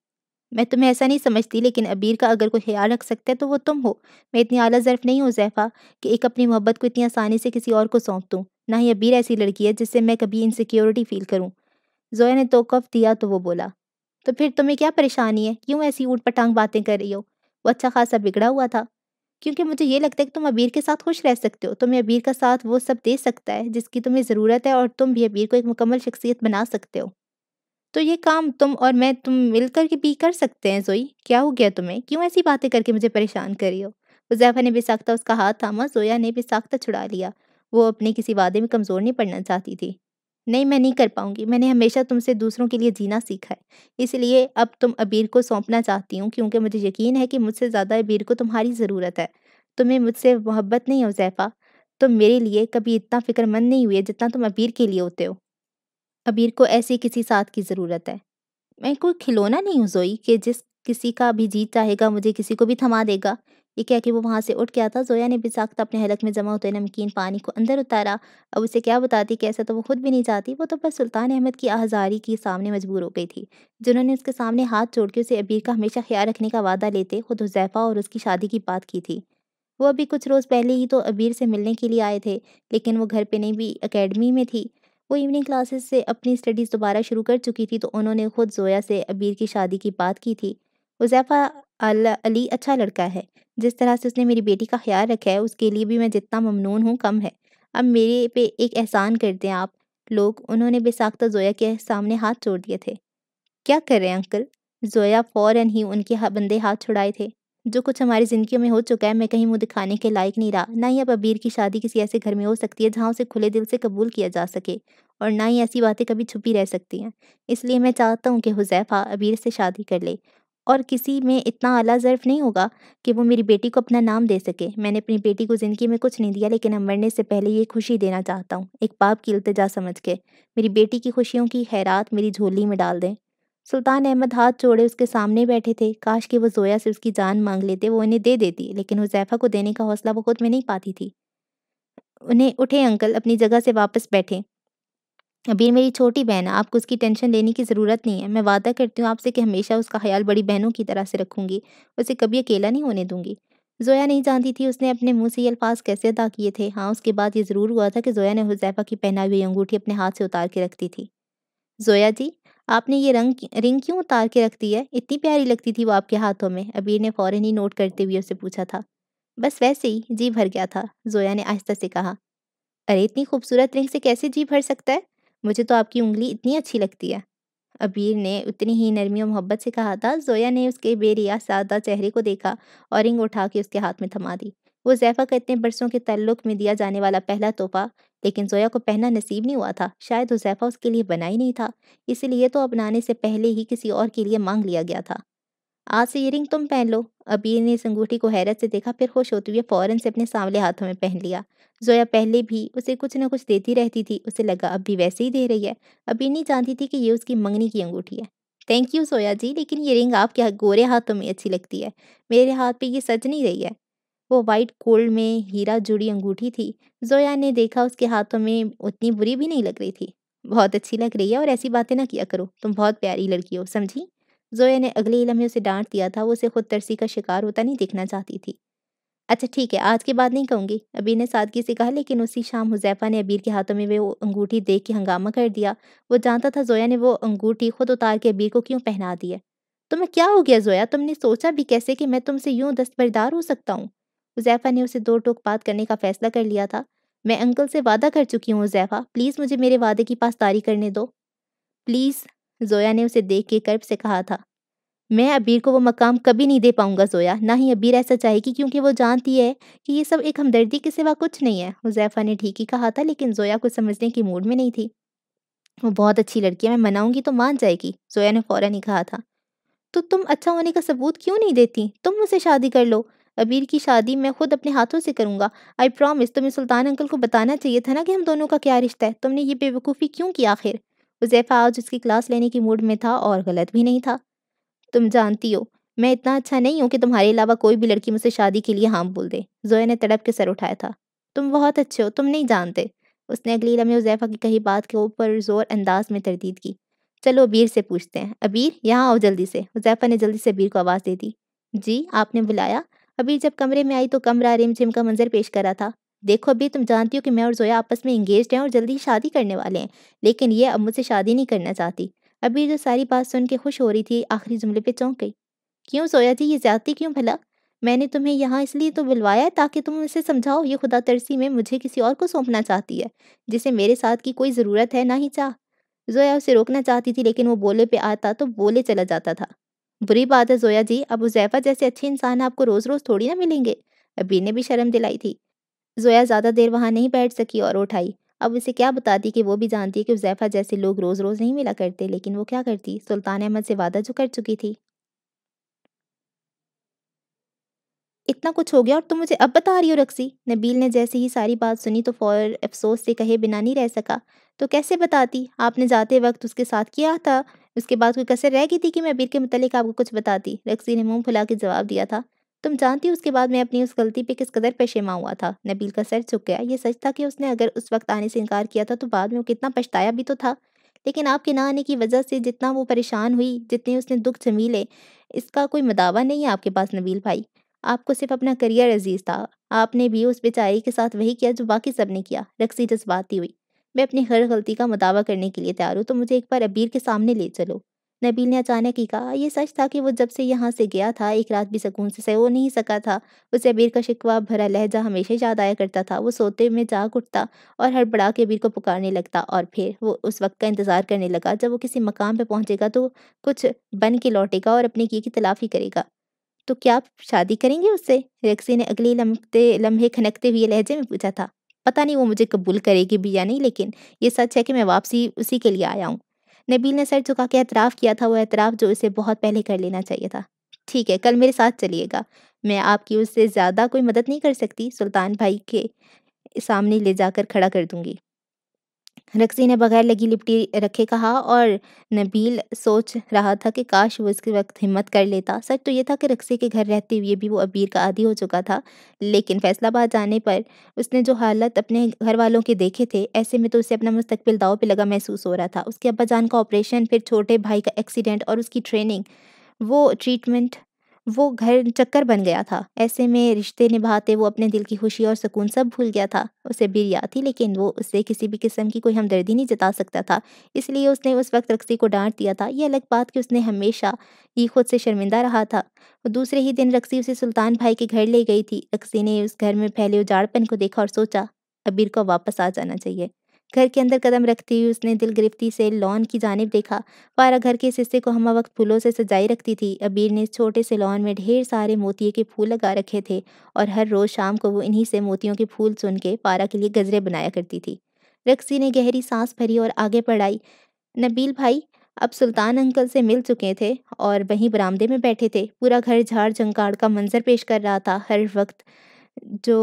मैं तुम्हें ऐसा नहीं समझती लेकिन अबीर का अगर कोई ख्याल रख सकता है तो वो तुम हो मैं इतनी आला ज़रफ़ नहीं हूँ जैफ़ा कि एक अपनी मोहब्बत को इतनी आसानी से किसी और को सौंप दूँ ना ही अबीर ऐसी लड़की है जिससे मैं कभी इनसिक्योरिटी फील करूँ जोया ने तोकफ़ दिया तो वो बोला तो फिर तुम्हें क्या परेशानी है क्यों ऐसी ऊट पटांग बातें कर रही हो वो अच्छा खासा बिगड़ा हुआ था क्योंकि मुझे ये लगता है कि तुम अबीर के साथ खुश रह सकते हो तुम्हें अबीर का साथ वो सब दे सकता है जिसकी तुम्हें ज़रूरत है और तुम भी अबीर को एक मुकम्मल शख्सियत बना सकते हो तो ये काम तुम और मैं तुम मिलकर के भी कर सकते हैं जोई क्या हो गया तुम्हें क्यों ऐसी बातें करके मुझे परेशान कर रही हो हुजैफा ने बेसाख्ता उसका हाथ थामा जोया ने बेसाख्ता छुड़ा लिया वो अपने किसी वादे में कमज़ोर नहीं पड़ना चाहती थी नहीं मैं नहीं कर पाऊंगी मैंने हमेशा तुमसे दूसरों के लिए जीना सीखा है इसलिए अब तुम अबीर को सौंपना चाहती हूँ क्योंकि मुझे यकीन है कि मुझसे ज़्यादा अबीर को तुम्हारी ज़रूरत है तुम्हें मुझसे मोहब्बत नहीं हो ज़ैफा तुम मेरे लिए कभी इतना फ़िक्रमंद नहीं हुए जितना तुम अबीर के लिए होते हो अबीर को ऐसे किसी साथ की ज़रूरत है मैं कोई खिलौना नहीं हूँ जोई कि जिस किसी का भी जीत चाहेगा मुझे किसी को भी थमा देगा ये क्या कि वो वहाँ से उठ गया था जोया ने बेसाख्ता अपने हलक में जमा होते नमकीन पानी को अंदर उतारा अब उसे क्या बताती कि ऐसा तो वो खुद भी नहीं चाहती वो तो बस सुल्तान अहमद की आहजारी के सामने मजबूर हो गई थी जिन्होंने उसके सामने हाथ जोड़ के उसे अबीर का हमेशा ख्याल रखने का वादा लेते खुद हुजैफा और उसकी शादी की बात की थी वो अभी कुछ रोज़ पहले ही तो अबीर से मिलने के लिए आए थे लेकिन वो घर पर नहीं भी अकेडमी में थी वो इवनिंग क्लासेस से अपनी स्टडीज़ दोबारा शुरू कर चुकी थी तो उन्होंने ख़ुद जोया से अबीर की शादी की बात की थी उजैफ़ा अली अच्छा लड़का है जिस तरह से उसने मेरी बेटी का ख्याल रखा है उसके लिए भी मैं जितना ममनून हूँ कम है अब मेरे पे एक एहसान कर दें आप लोग उन्होंने बेसाख्ता जोया के सामने हाथ छोड़ दिए थे क्या कर रहे हैं अंकल जोया फ़ौर ही उनके बंदे हाथ छुड़ाए थे जो कुछ हमारी ज़िंदगी में हो चुका है मैं कहीं मुँह दिखाने के लायक नहीं रहा ना ही अब अबीर की शादी किसी ऐसे घर में हो सकती है जहाँ उसे खुले दिल से कबूल किया जा सके और ना ही ऐसी बातें कभी छुपी रह सकती हैं इसलिए मैं चाहता हूँ कि हुजैफा अबीर से शादी कर ले और किसी में इतना आला ज़र्फ नहीं होगा कि वो मेरी बेटी को अपना नाम दे सके मैंने अपनी बेटी को ज़िंदगी में कुछ नहीं दिया लेकिन हम मरने से पहले ये खुशी देना चाहता हूँ एक पाप की इल्तजा समझ के मेरी बेटी की खुशियों की हैरात मेरी झोली में डाल दें सुल्तान अहमद हाथ जोड़े उसके सामने बैठे थे काश कि वो जोया से उसकी जान मांग लेते वो उन्हें दे देती लेकिन हुजैफा को देने का हौसला वो खुद में नहीं पाती थी उन्हें उठे अंकल अपनी जगह से वापस बैठे अबीर मेरी छोटी बहन है आपको उसकी टेंशन लेने की ज़रूरत नहीं है मैं वादा करती हूँ आपसे कि हमेशा उसका ख्याल बड़ी बहनों की तरह से रखूँगी उसे कभी अकेला नहीं होने दूंगी जोया नहीं जानती थी उसने अपने मुंह से ये अल्फाज कैसे अदा किए थे हाँ उसके बाद ये ज़रूर हुआ था कि जोया ने हुजैफा की पहनाई हुई अंगूठी अपने हाथ से उतार के रखती थी जोया जी आपने ये रंग रिंग क्यों उतार के रख दी है इतनी प्यारी लगती थी वो आपके हाथों में अबीर ने फ़ौरन ही नोट करते हुए उसे पूछा था बस वैसे ही जी भर गया था जोया ने आहिस्ता से कहा अरे इतनी खूबसूरत रिंग से कैसे जी भर सकता है मुझे तो आपकी उंगली इतनी अच्छी लगती है अबीर ने उतनी ही नरमी और मोहब्बत से कहा था जोया ने उसके बेरिया सादा चेहरे को देखा और रिंग उठा के उसके हाथ में थमा दी वो जैफ़ा का इतने बरसों के तल्लुक में दिया जाने वाला पहला तोहफा लेकिन जोया को पहना नसीब नहीं हुआ था शायद वो जैफा उसके लिए बना ही नहीं था इसलिए तो अपनाने से पहले ही किसी और के लिए मांग लिया गया था आज से ये रिंग तुम पहन लो अबीर ने इस अंगूठी को हैरत से देखा फिर खुश होते हुए फ़ौरन से अपने सांवले हाथों में पहन लिया जोया पहले भी उसे कुछ ना कुछ देती रहती थी उसे लगा अब भी वैसे ही दे रही है अबीर नहीं जानती थी कि ये उसकी मंगनी की अंगूठी है थैंक यू सोया जी लेकिन ये रिंग आपके गोरे हाथों में अच्छी लगती है मेरे हाथ पे ये सच नहीं रही है वो वाइट गोल्ड में हीरा जुड़ी अंगूठी थी जोया ने देखा उसके हाथों में उतनी बुरी भी नहीं लग रही थी बहुत अच्छी लग रही है और ऐसी बातें ना किया करो तुम बहुत प्यारी लड़की हो समझी जोया ने अगले लम्हे उसे डांट दिया था वो उसे खुद तरसी का शिकार होता नहीं देखना चाहती थी अच्छा ठीक है आज के बाद नहीं कहूँगी अबीर ने सादगी से कहा लेकिन उसी शाम हुजैफा ने अबीर के हाथों में वे वो अंगूठी देख के हंगामा कर दिया वो जानता था जोया ने वो अंगूठी खुद उतार के अबीर को क्यों पहना दिया तुम्हें तो क्या हो गया जोया तुमने सोचा भी कैसे कि मैं तुमसे यूं दस्तबरदार हो सकता हूँ हुजैफा ने उसे दो टोक बात करने का फैसला कर लिया था मैं अंकल से वादा कर चुकी हूँ हुजैफा प्लीज़ मुझे मेरे वादे की पासदारी करने दो प्लीज़ जोया ने उसे देख के कर्ब से कहा था मैं अबीर को वो मकाम कभी नहीं दे पाऊंगा जोया ना ही अबीर ऐसा चाहेगी क्योंकि वो जानती है कि ये सब एक हमदर्दी के सिवा कुछ नहीं है हुजैफा ने ठीक ही कहा था लेकिन जोया को समझने की मूड में नहीं थी वो बहुत अच्छी लड़की है मैं मनाऊंगी तो मान जाएगी जोया ने फ़ौरन ही कहा था तो तुम अच्छा होने का सबूत क्यों नहीं देती तुम मुझसे शादी कर लो अबीर की शादी मैं खुद अपने हाथों से करूंगा आई प्रॉमिस तुम्हें सुल्तान अंकल को बताना चाहिए था ना कि हम दोनों का क्या रिश्ता है तुमने ये बेवकूफ़ी क्यों की आखिर उजैफ़ा आज उसकी क्लास लेने के मूड में था और गलत भी नहीं था तुम जानती हो मैं इतना अच्छा नहीं हूँ कि तुम्हारे अलावा कोई भी लड़की मुझसे शादी के लिए हाँ बोल दे जोया ने तड़प के सर उठाया था तुम बहुत अच्छे हो तुम नहीं जानते उसने अगली लम्हे उजैफ़ा की कही बात के ऊपर ज़ोर अंदाज में तरदीद की चलो अबीर से पूछते हैं अबीर यहाँ आओ जल्दी से उज़ैफा ने जल्दी से अबीर को आवाज़ दे दी जी आपने बुलाया अभी जब कमरे में आई तो कमरा रिम का मंजर पेश करा था देखो अभी तुम जानती हो कि मैं और जोया आपस में इंगेज हैं और जल्दी शादी करने वाले हैं लेकिन ये अब मुझसे शादी नहीं करना चाहती अभी जो सारी बात सुन के खुश हो रही थी आखिरी जुमले पे चौंक गई क्यों सोया जी ये ज्यादा क्यों भला मैंने तुम्हें यहाँ इसलिए तो बुलवाया ताकि तुम उसे समझाओ ये खुदा तरसी में मुझे किसी और को सौंपना चाहती है जिसे मेरे साथ की कोई ज़रूरत है ना ही चाह जोया उसे रोकना चाहती थी लेकिन वो बोले पे आता तो बोले चला जाता था बुरी बात है जोया जी अब उजैफा जैसे अच्छे इंसान आपको रोज़ रोज़ थोड़ी ना मिलेंगे अबीर ने भी शर्म दिलाई थी जोया ज़्यादा देर वहां नहीं बैठ सकी और उठाई अब उसे क्या बताती कि वो भी जानती है कि उजैफा जैसे लोग रोज़ रोज़ नहीं मिला करते लेकिन वो क्या करती सुल्तान अहमद से वादा जो कर चुकी थी इतना कुछ हो गया और तुम मुझे अब बता रही हो रक्सी नबील ने जैसे ही सारी बात सुनी तो फौर अफसोस से कहे बिना नहीं रह सका तो कैसे बताती आपने जाते वक्त उसके साथ किया था उसके बाद कोई कसर रह गई थी कि मैं अबीर के मतलब आपको कुछ बताती रक्सी ने मुंह फुला के जवाब दिया था तुम जानती हो उसके बाद मैं अपनी उस गलती पे किस कदर पेशेमा हुआ था नबील का सर झुक गया यह सच था कि उसने अगर उस वक्त आने से इनकार किया था तो बाद में वो कितना पछताया भी तो था लेकिन आपके ना आने की वजह से जितना वो परेशान हुई जितने उसने दुख जमीले इसका कोई मदावा नहीं है आपके पास नबील भाई आपको सिर्फ अपना करियर अजीज था आपने भी उस बेचारी के साथ वही किया जो बाकी सब ने किया रक्सी जज्बाती हुई मैं अपनी हर गलती का मुतावा करने के लिए तैयार हूँ तो मुझे एक बार अबीर के सामने ले चलो नबील ने अचानक ही कहा यह सच था कि वो जब से यहाँ से गया था एक रात भी सुकून से सो नहीं सका था उसे अबीर का शिकवा भरा लहजा हमेशा याद आया करता था वो सोते में जाग उठता और हड़बड़ा के अबीर को पुकारने लगता और फिर वो उस वक्त का इंतजार करने लगा जब वो किसी मकाम पर पहुंचेगा तो कुछ बन के लौटेगा और अपने की की तलाफी करेगा तो क्या आप शादी करेंगे उससे रेक्सी ने अगले लम्हे लम्हे खनकते हुए लहजे में पूछा था पता नहीं वो मुझे कबूल करेगी भी या नहीं लेकिन ये सच है कि मैं वापसी उसी के लिए आया हूँ नबील ने सर झुका के एतराफ़ किया था वो एतराफ़ जो उसे बहुत पहले कर लेना चाहिए था ठीक है कल मेरे साथ चलिएगा मैं आपकी उससे ज़्यादा कोई मदद नहीं कर सकती सुल्तान भाई के सामने ले जाकर खड़ा कर दूंगी रक्सी ने बगैर लगी लिपटी रखे कहा और नबील सोच रहा था कि काश वो इसके वक्त हिम्मत कर लेता सच तो ये था कि रक्सी के घर रहते हुए भी वो अबीर का आदि हो चुका था लेकिन फैसलाबाद जाने पर उसने जो हालत अपने घर वालों के देखे थे ऐसे में तो उसे अपना मुस्तबिल दाव पर लगा महसूस हो रहा था उसके अब्बा जान का ऑपरेशन फिर छोटे भाई का एक्सीडेंट और उसकी ट्रेनिंग वो ट्रीटमेंट वो घर चक्कर बन गया था ऐसे में रिश्ते निभाते वो अपने दिल की खुशी और सुकून सब भूल गया था उसे याद थी लेकिन वो उससे किसी भी किस्म की कोई हमदर्दी नहीं जता सकता था इसलिए उसने उस वक्त रक्सी को डांट दिया था ये अलग बात कि उसने हमेशा ही खुद से शर्मिंदा रहा था दूसरे ही दिन रक्सी उसे सुल्तान भाई के घर ले गई थी रक्सी ने उस घर में फैले उजाड़पन को देखा और सोचा अबीर को वापस आ जाना चाहिए घर के अंदर कदम रखते हुई उसने दिल गिरफ्ती से लॉन की जानब देखा पारा घर के इस हिस्से को हमा वक्त फूलों से सजाई रखती थी अबीर ने इस छोटे से लॉन में ढेर सारे मोतिये के फूल लगा रखे थे और हर रोज़ शाम को वो इन्हीं से मोतियों के फूल सुन के पारा के लिए गजरे बनाया करती थी रक्सी ने गहरी सांस भरी और आगे बढ़ाई नबील भाई अब सुल्तान अंकल से मिल चुके थे और वहीं बरामदे में बैठे थे पूरा घर झाड़ झंकाड़ का मंजर पेश कर रहा था हर वक्त जो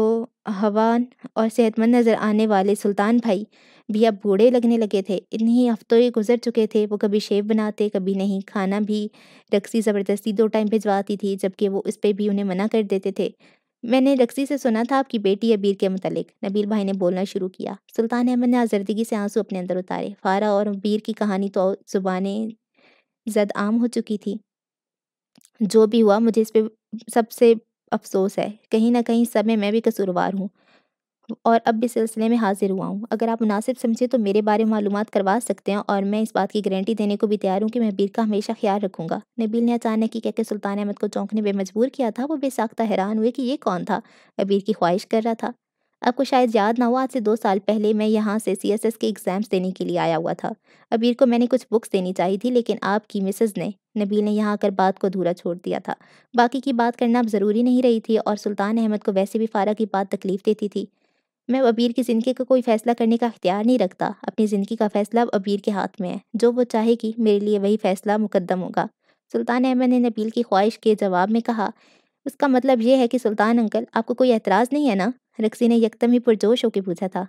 हवा और सेहतमंद नज़र आने वाले सुल्तान भाई भैया बूढ़े लगने लगे थे इन्हीं हफ्तों ही गुजर चुके थे वो कभी शेव बनाते कभी नहीं खाना भी रक्सी ज़बरदस्ती दो टाइम भिजवाती थी जबकि वो इस पर भी उन्हें मना कर देते थे मैंने रक्सी से सुना था आपकी बेटी अबीर के मतलब नबील भाई ने बोलना शुरू किया सुल्तान अहमद ने आजर्दगी से आंसू अपने अंदर उतारे फारा और अबीर की कहानी तो जुबान जद आम हो चुकी थी जो भी हुआ मुझे इस पर सबसे अफसोस है कहीं ना कहीं सब में मैं भी कसूरवार हूँ और अब भी सिलसिले में हाजिर हुआ हूँ अगर आप मुनासिब समझें तो मेरे बारे में मालूम करवा सकते हैं और मैं इस बात की गारंटी देने को भी तैयार हूँ कि मैं बीर का हमेशा ख्याल रखूंगा नबील ने अचानक की कहकर सुल्तान अहमद को चौंकने पर मजबूर किया था वो बेसाख्ता हैरान हुए कि ये कौन था अबीर की ख्वाहिश कर रहा था आपको शायद याद ना हो आज से दो साल पहले मैं यहाँ से सी एस एस के एग्ज़ाम्स देने के लिए आया हुआ था अबीर को मैंने कुछ बुक्स देनी चाहिए थी लेकिन आपकी मिसेज़ ने नबील ने यहाँ आकर बात को अधूरा छोड़ दिया था बाकी की बात करना अब ज़रूरी नहीं रही थी और सुल्तान अहमद को वैसे भी फारा की बात तकलीफ़ देती थी मैं अब अबीर की ज़िंदगी का को कोई फ़ैसला करने का अख्तियार नहीं रखता अपनी ज़िंदगी का फ़ैसला अब अबीर के हाथ में है जो वो चाहेगी मेरे लिए वही फ़ैसला मुकदम होगा सुल्तान अहमद ने नबील की ख्वाहिश के जवाब में कहा उसका मतलब यह है कि सुल्तान अंकल आपको कोई एतराज़ नहीं है ना रक्सी ने यकदम ही पुरजोश होकर पूछा था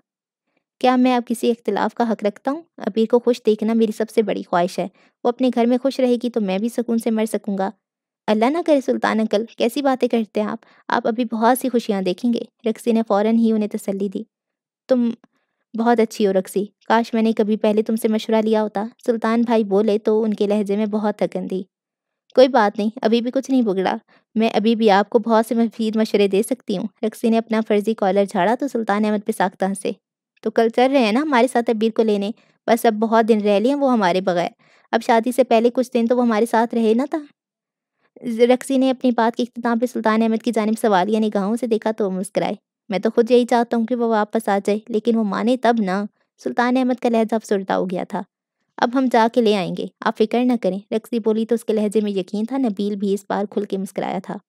क्या मैं अब किसी इख्तलाफ का हक रखता हूँ अबीर को खुश देखना मेरी सबसे बड़ी ख्वाहिश है वो अपने घर में खुश रहेगी तो मैं भी सुकून से मर सकूँगा अल्लाह ना करे सुल्तान अंकल कैसी बातें करते हैं आप आप अभी बहुत सी खुशियाँ देखेंगे रक्सी ने फ़ौर ही उन्हें तसली दी तुम बहुत अच्छी हो रक्सी काश मैंने कभी पहले तुमसे मशवरा लिया होता सुल्तान भाई बोले तो उनके लहजे में बहुत थकन थी कोई बात नहीं अभी भी कुछ नहीं बिगड़ा मैं अभी भी आपको बहुत से मफीद मशवरे दे सकती हूँ रक्सी ने अपना फर्जी कॉलर झाड़ा तो सुल्तान अहमद पे साख्ता हंसे तो कल चल रहे हैं ना हमारे साथ अबीर को लेने बस अब बहुत दिन रह लिए वो हमारे बगैर अब शादी से पहले कुछ दिन तो वो हमारे साथ रहे ना था रक्सी ने अपनी बात के अख्ताम पर सुल्तान अहमद की जानब सवालिया निगाहों से देखा तो मुस्कराए मैं तो खुद यही चाहता हूँ कि वह वापस आ जाए लेकिन वो माने तब ना सुल्तान अहमद का लहजा अफसरदा हो गया था अब हम जा के ले आएंगे आप फिक्र न करें रक्सी बोली तो उसके लहजे में यकीन था नबील भी इस बार खुल के मुस्कराया था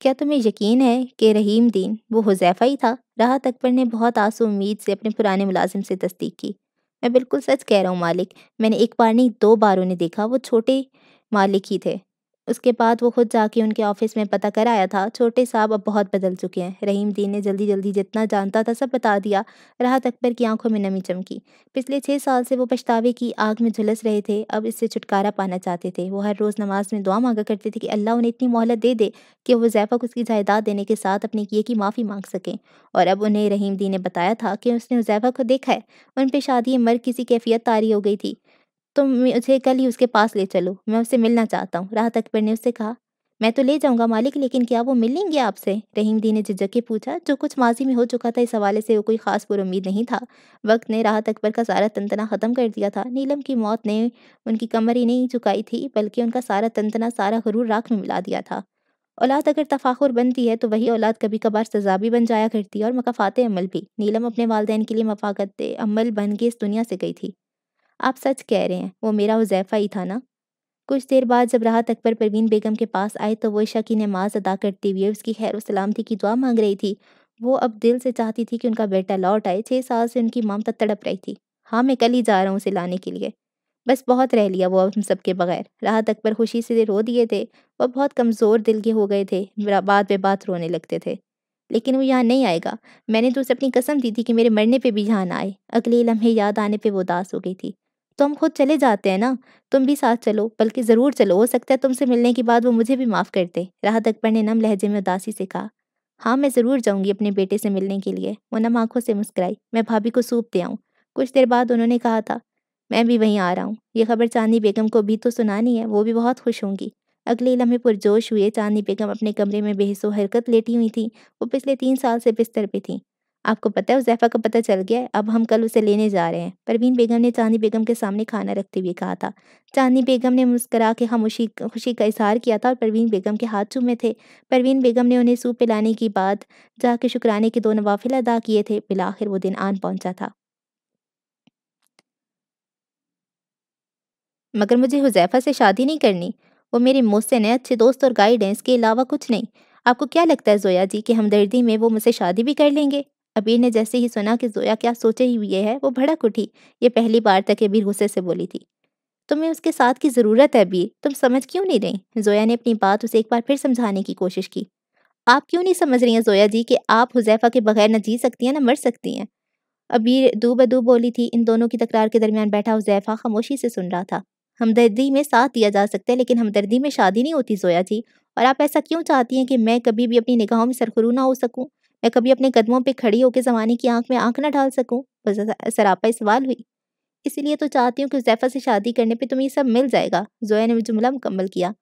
क्या तुम्हें यकीन है कि रहीम दीन वो हुजैफा ही था राहत अकबर ने बहुत आंसू उम्मीद से अपने पुराने मुलाजिम से तस्दीक की मैं बिल्कुल सच कह रहा हूँ मालिक मैंने एक बार नहीं दो बार उन्हें देखा वो छोटे मालिक ही थे उसके बाद वो खुद जाके उनके ऑफिस में पता कराया था छोटे साहब अब बहुत बदल चुके हैं रहीम दीन ने जल्दी जल्दी जितना जानता था सब बता दिया राहत अकबर की आंखों में नमी चमकी पिछले छः साल से वो पछतावे की आग में झुलस रहे थे अब इससे छुटकारा पाना चाहते थे वो हर रोज़ नमाज में दुआ मांगा करते थे कि अल्लाह उन्हें इतनी मोहलत दे दे कि वो जैफ़ा को उसकी जायदाद देने के साथ अपने किए की माफ़ी मांग सकें और अब उन्हें रहीम दीन ने बताया था कि उसने ज़ैफा को देखा है उन पर शादी मर किसी कैफियत तारी हो गई थी तुम मुझे कल ही उसके पास ले चलो मैं उससे मिलना चाहता हूँ राहत अकबर ने उससे कहा मैं तो ले जाऊंगा मालिक लेकिन क्या वो मिलेंगे आपसे रहीम दी ने झिझक के पूछा जो कुछ माजी में हो चुका था इस हवाले से वो कोई खास पर उम्मीद नहीं था वक्त ने राहत अकबर का सारा तंतना ख़त्म कर दिया था नीलम की मौत ने उनकी कमर ही नहीं चुकाई थी बल्कि उनका सारा तंतना सारा गुरू राख में मिला दिया था औलाद अगर तफाखुर बनती है तो वही औलाद कभी कभार सजा भी बन जाया करती है और मकाफात अमल भी नीलम अपने वालदेन के लिए मफाकत अमल बन के इस दुनिया से गई थी आप सच कह रहे हैं वो मेरा हुजैफा ही था ना कुछ देर बाद जब राहत अकबर परवीन बेगम के पास आए तो वो ईशा की नमाज अदा करते हुए उसकी खैर सलामती की दुआ मांग रही थी वो अब दिल से चाहती थी कि उनका बेटा लौट आए छः साल से उनकी ममता तड़प रही थी हाँ मैं कल ही जा रहा हूँ उसे लाने के लिए बस बहुत रह लिया वो अब हम सब के बगैर राहत अकबर खुशी से रो दिए थे वह बहुत कमज़ोर दिल के हो गए थे बाद में बात रोने लगते थे लेकिन वो यहाँ नहीं आएगा मैंने तो उसे अपनी कसम दी थी कि मेरे मरने पे भी यहाँ आए अगले लम्हे याद आने पे वो उदास हो गई थी तो हम खुद चले जाते हैं ना तुम भी साथ चलो बल्कि ज़रूर चलो हो सकता है तुमसे मिलने के बाद वो मुझे भी माफ़ कर दे राहत अकबर ने नम लहजे में उदासी से कहा हाँ मैं ज़रूर जाऊँगी अपने बेटे से मिलने के लिए वो नम आँखों से मुस्कुराई मैं भाभी को सूप दे आऊँ कुछ देर बाद उन्होंने कहा था मैं भी वहीं आ रहा हूँ ये खबर चांदी बेगम को भी तो सुनानी है वो भी बहुत खुश होंगी अगले लम्हे पुरजोश हुए चांदी बेगम अपने कमरे में बेहसो हरकत लेटी हुई थी वो पिछले तीन साल से बिस्तर पे थी आपको पता है उजैफा का पता चल गया है अब हम कल उसे लेने जा रहे हैं परवीन बेगम ने चांदी बेगम के सामने खाना रखते हुए कहा था चांदी बेगम ने मुस्करा के खामोशी खुशी का इजहार किया था और परवीन बेगम के हाथ चूमे थे परवीन बेगम ने उन्हें सूप पिलाने की बात जाके शुक्राने के दो नवाफिल अदा किए थे बिलाखिर वो दिन आन पहुंचा था मगर मुझे हुजैफा से शादी नहीं करनी वो मेरे मोहसिन है अच्छे दोस्त और गाइड हैं इसके अलावा कुछ नहीं आपको क्या लगता है जोया जी कि हमदर्दी में वो मुझसे शादी भी कर लेंगे अबीर ने जैसे ही सुना कि जोया क्या सोचे ही हुए है वो भड़क उठी ये पहली बार तक अबीर गुस्से से बोली थी तुम्हें उसके साथ की ज़रूरत है अबीर तुम समझ क्यों नहीं रही जोया ने अपनी बात उसे एक बार फिर समझाने की कोशिश की आप क्यों नहीं समझ रही हैं जोया जी कि आप हुजैफा के बगैर न जी सकती हैं ना मर सकती हैं अबीर दो बदू बोली थी इन दोनों की तकरार के दरमियान बैठा हुजैफा खामोशी से सुन रहा था हमदर्दी में साथ दिया जा सकता है लेकिन हमदर्दी में शादी नहीं होती जोया जी और आप ऐसा क्यों चाहती हैं कि मैं कभी भी अपनी निगाहों में सरखरू ना हो सकूं मैं कभी अपने कदमों पे खड़ी होकर जमाने की आंख में आंख ना डाल सकूं सरापा सवाल हुई इसीलिए तो चाहती हूँ कि उजैफा से शादी करने पे तुम्हें सब मिल जाएगा जोया ने जुमला मुकम्मल किया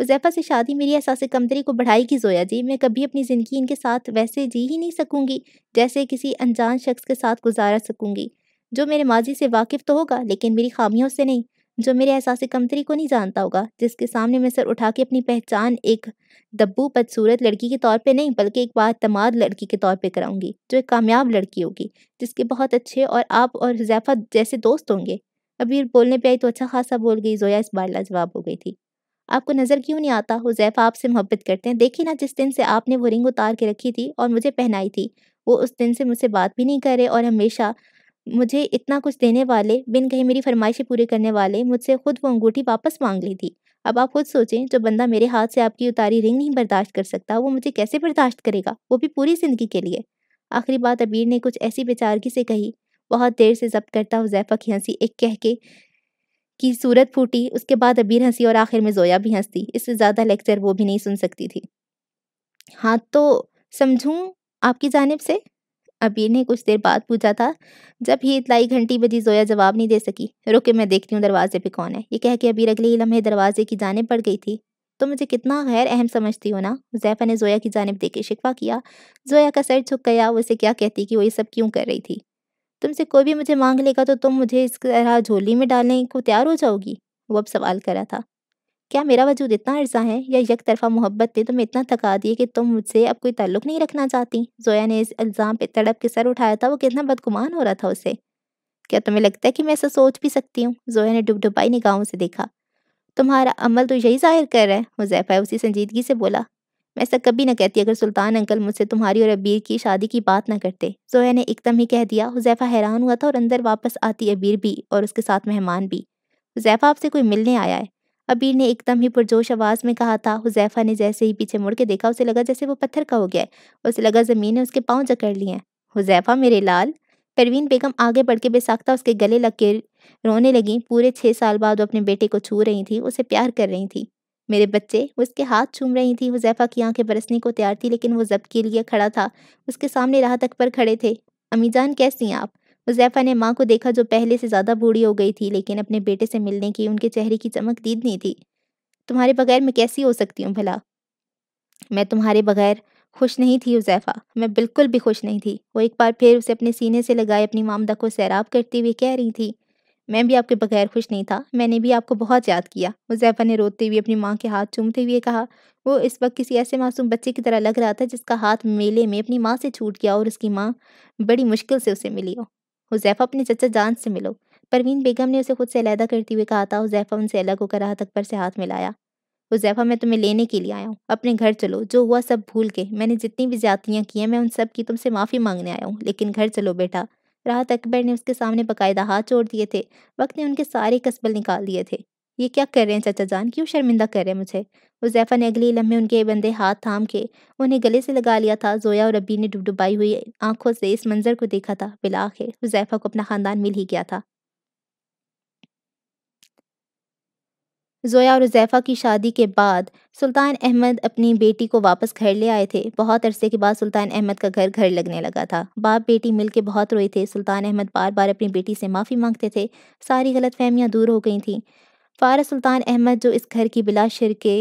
उजैफा से शादी मेरी एहसास कमतरी को बढ़ाएगी जोया जी मैं कभी अपनी ज़िंदगी इनके साथ वैसे जी ही नहीं सकूँगी जैसे किसी अनजान शख्स के साथ गुजारा सकूँगी जो मेरे माजी से वाकिफ़ तो होगा लेकिन मेरी खामियों से नहीं जो मेरे एहसास कमतरी को नहीं जानता होगा जिसके सामने मैं सर उठा के अपनी पहचान एक दब्बू बदसूरत लड़की के तौर पे नहीं बल्कि एक बात तमाद लड़की के तौर पे कराऊंगी जो एक कामयाब लड़की होगी जिसके बहुत अच्छे और आप और जैफा जैसे दोस्त होंगे अबीर बोलने पर आई तो अच्छा खासा बोल गई जोया इस बार लाजवाब हो गई थी आपको नज़र क्यों नहीं आता वो जैफ़ा आपसे मोहब्बत करते हैं देखिए ना जिस दिन से आपने वो रिंग उतार के रखी थी और मुझे पहनाई थी वो उस दिन से मुझसे बात भी नहीं करे और हमेशा मुझे इतना कुछ देने वाले बिन कहे मेरी फरमाइशें पूरी करने वाले मुझसे खुद वो अंगूठी वापस मांग ली थी अब आप खुद सोचें जो बंदा मेरे हाथ से आपकी उतारी रिंग नहीं बर्दाश्त कर सकता वो मुझे कैसे बर्दाश्त करेगा वो भी पूरी ज़िंदगी के लिए आखिरी बात अबीर ने कुछ ऐसी बेचारगी से कही बहुत देर से जब्त करता हुजैफा की हंसी एक कह के की सूरत फूटी उसके बाद अबीर हंसी और आखिर में जोया भी हंसती इससे ज़्यादा लेक्चर वो भी नहीं सुन सकती थी हाँ तो समझूँ आपकी जानब से अबीर ने कुछ देर बाद पूछा था जब ही इतलाई घंटी बजी जोया जवाब नहीं दे सकी रुके मैं देखती हूँ दरवाजे पे कौन है ये कह के अबीर अगले ही लम्हे दरवाजे की जानब पड़ गई थी तो मुझे कितना गैर अहम समझती हो ना जैफा ने जोया की जानब देखे शिकवा किया जोया का सर झुक गया उसे क्या कहती कि वो ये सब क्यों कर रही थी तुमसे कोई भी मुझे मांग लेगा तो तुम मुझे इस तरह झोली में डालने को तैयार हो जाओगी वो अब सवाल कर रहा था क्या मेरा वजूद इतना अर्जा है या यक तरफा मोहब्बत ने तुम्हें तो इतना थका दिए कि तुम मुझसे अब कोई ताल्लुक नहीं रखना चाहती जोया ने इस इल्ज़ाम पे तड़प के सर उठाया था वो कितना बदगुमान हो रहा था उसे क्या तुम्हें लगता है कि मैं ऐसा सोच भी सकती हूँ जोया ने डुबाई निगाहों से देखा तुम्हारा अमल तो यही जाहिर कर रहा है है उसी संजीदगी से बोला मैं ऐसा कभी ना कहती अगर सुल्तान अंकल मुझसे तुम्हारी और अबीर की शादी की बात ना करते जोया ने एकदम ही कह दिया हुजैफा हैरान हुआ था और अंदर वापस आती अबीर भी और उसके साथ मेहमान भी हुजैफा आपसे कोई मिलने आया है अबीर ने एकदम ही पुरजोश आवाज़ में कहा था हुजैफा ने जैसे ही पीछे मुड़ के देखा उसे लगा जैसे वो पत्थर का हो गया है उसे लगा ज़मीन ने उसके पाँव जकड़ लिए हुजैफा मेरे लाल परवीन बेगम आगे बढ़ के बेसाख्ता उसके गले लग के रोने लगी पूरे छः साल बाद वो अपने बेटे को छू रही थी उसे प्यार कर रही थी मेरे बच्चे वो उसके हाथ चूम रही थी हुजैफा की आंखें बरसने को तैयार थी लेकिन वो जब्त के लिए खड़ा था उसके सामने राह तक पर खड़े थे अमीजान कैसी हैं आप हुजैफा ने माँ को देखा जो पहले से ज़्यादा बूढ़ी हो गई थी लेकिन अपने बेटे से मिलने की उनके चेहरे की चमक दीद नहीं थी तुम्हारे बगैर मैं कैसी हो सकती हूँ भला मैं तुम्हारे बगैर खुश नहीं थी हुजैफा मैं बिल्कुल भी खुश नहीं थी वो एक बार फिर उसे अपने सीने से लगाए अपनी मामदा को सैराब करती हुई कह रही थी मैं भी आपके बगैर खुश नहीं था मैंने भी आपको बहुत याद किया हुजैफा ने रोते हुए अपनी माँ के हाथ चूमते हुए कहा वो इस वक्त किसी ऐसे मासूम बच्चे की तरह लग रहा था जिसका हाथ मेले में अपनी माँ से छूट गया और उसकी माँ बड़ी मुश्किल से उसे मिली हो हुजैफा अपने चचा जान से मिलो परवीन बेगम ने उसे खुद से अलहदा करते हुए कहा था हुजैफा उनसे अलग होकर राहत अकबर से हाथ मिलाया हुजैफा मैं तुम्हें लेने के लिए आया हूँ अपने घर चलो जो हुआ सब भूल के मैंने जितनी भी ज्यादतियाँ की हैं मैं उन सब की तुमसे माफ़ी मांगने आया हूँ लेकिन घर चलो बेटा राहत अकबर ने उसके सामने बाकायदा हाथ जोड़ दिए थे वक्त ने उनके सारे कसबल निकाल दिए थे ये क्या कर रहे हैं चाचा जान क्यों शर्मिंदा कर रहे हैं मुझे उजैफा ने अगले लम्हे उनके बंदे हाथ थाम के उन्हें गले से लगा लिया था जोया और अबी ने डुबडुबाई हुई आंखों से इस मंजर को देखा था बिलाखिर उजैफा को अपना खानदान मिल ही गया था जोया और उजैफा की शादी के बाद सुल्तान अहमद अपनी बेटी को वापस घर ले आए थे बहुत अरसे के बाद सुल्तान अहमद का घर घर लगने लगा था बाप बेटी मिल के बहुत रोए थे सुल्तान अहमद बार बार अपनी बेटी से माफ़ी मांगते थे सारी गलत फहमियाँ दूर हो गई थीं फारा सुल्तान अहमद जो इस घर की बिला शिर के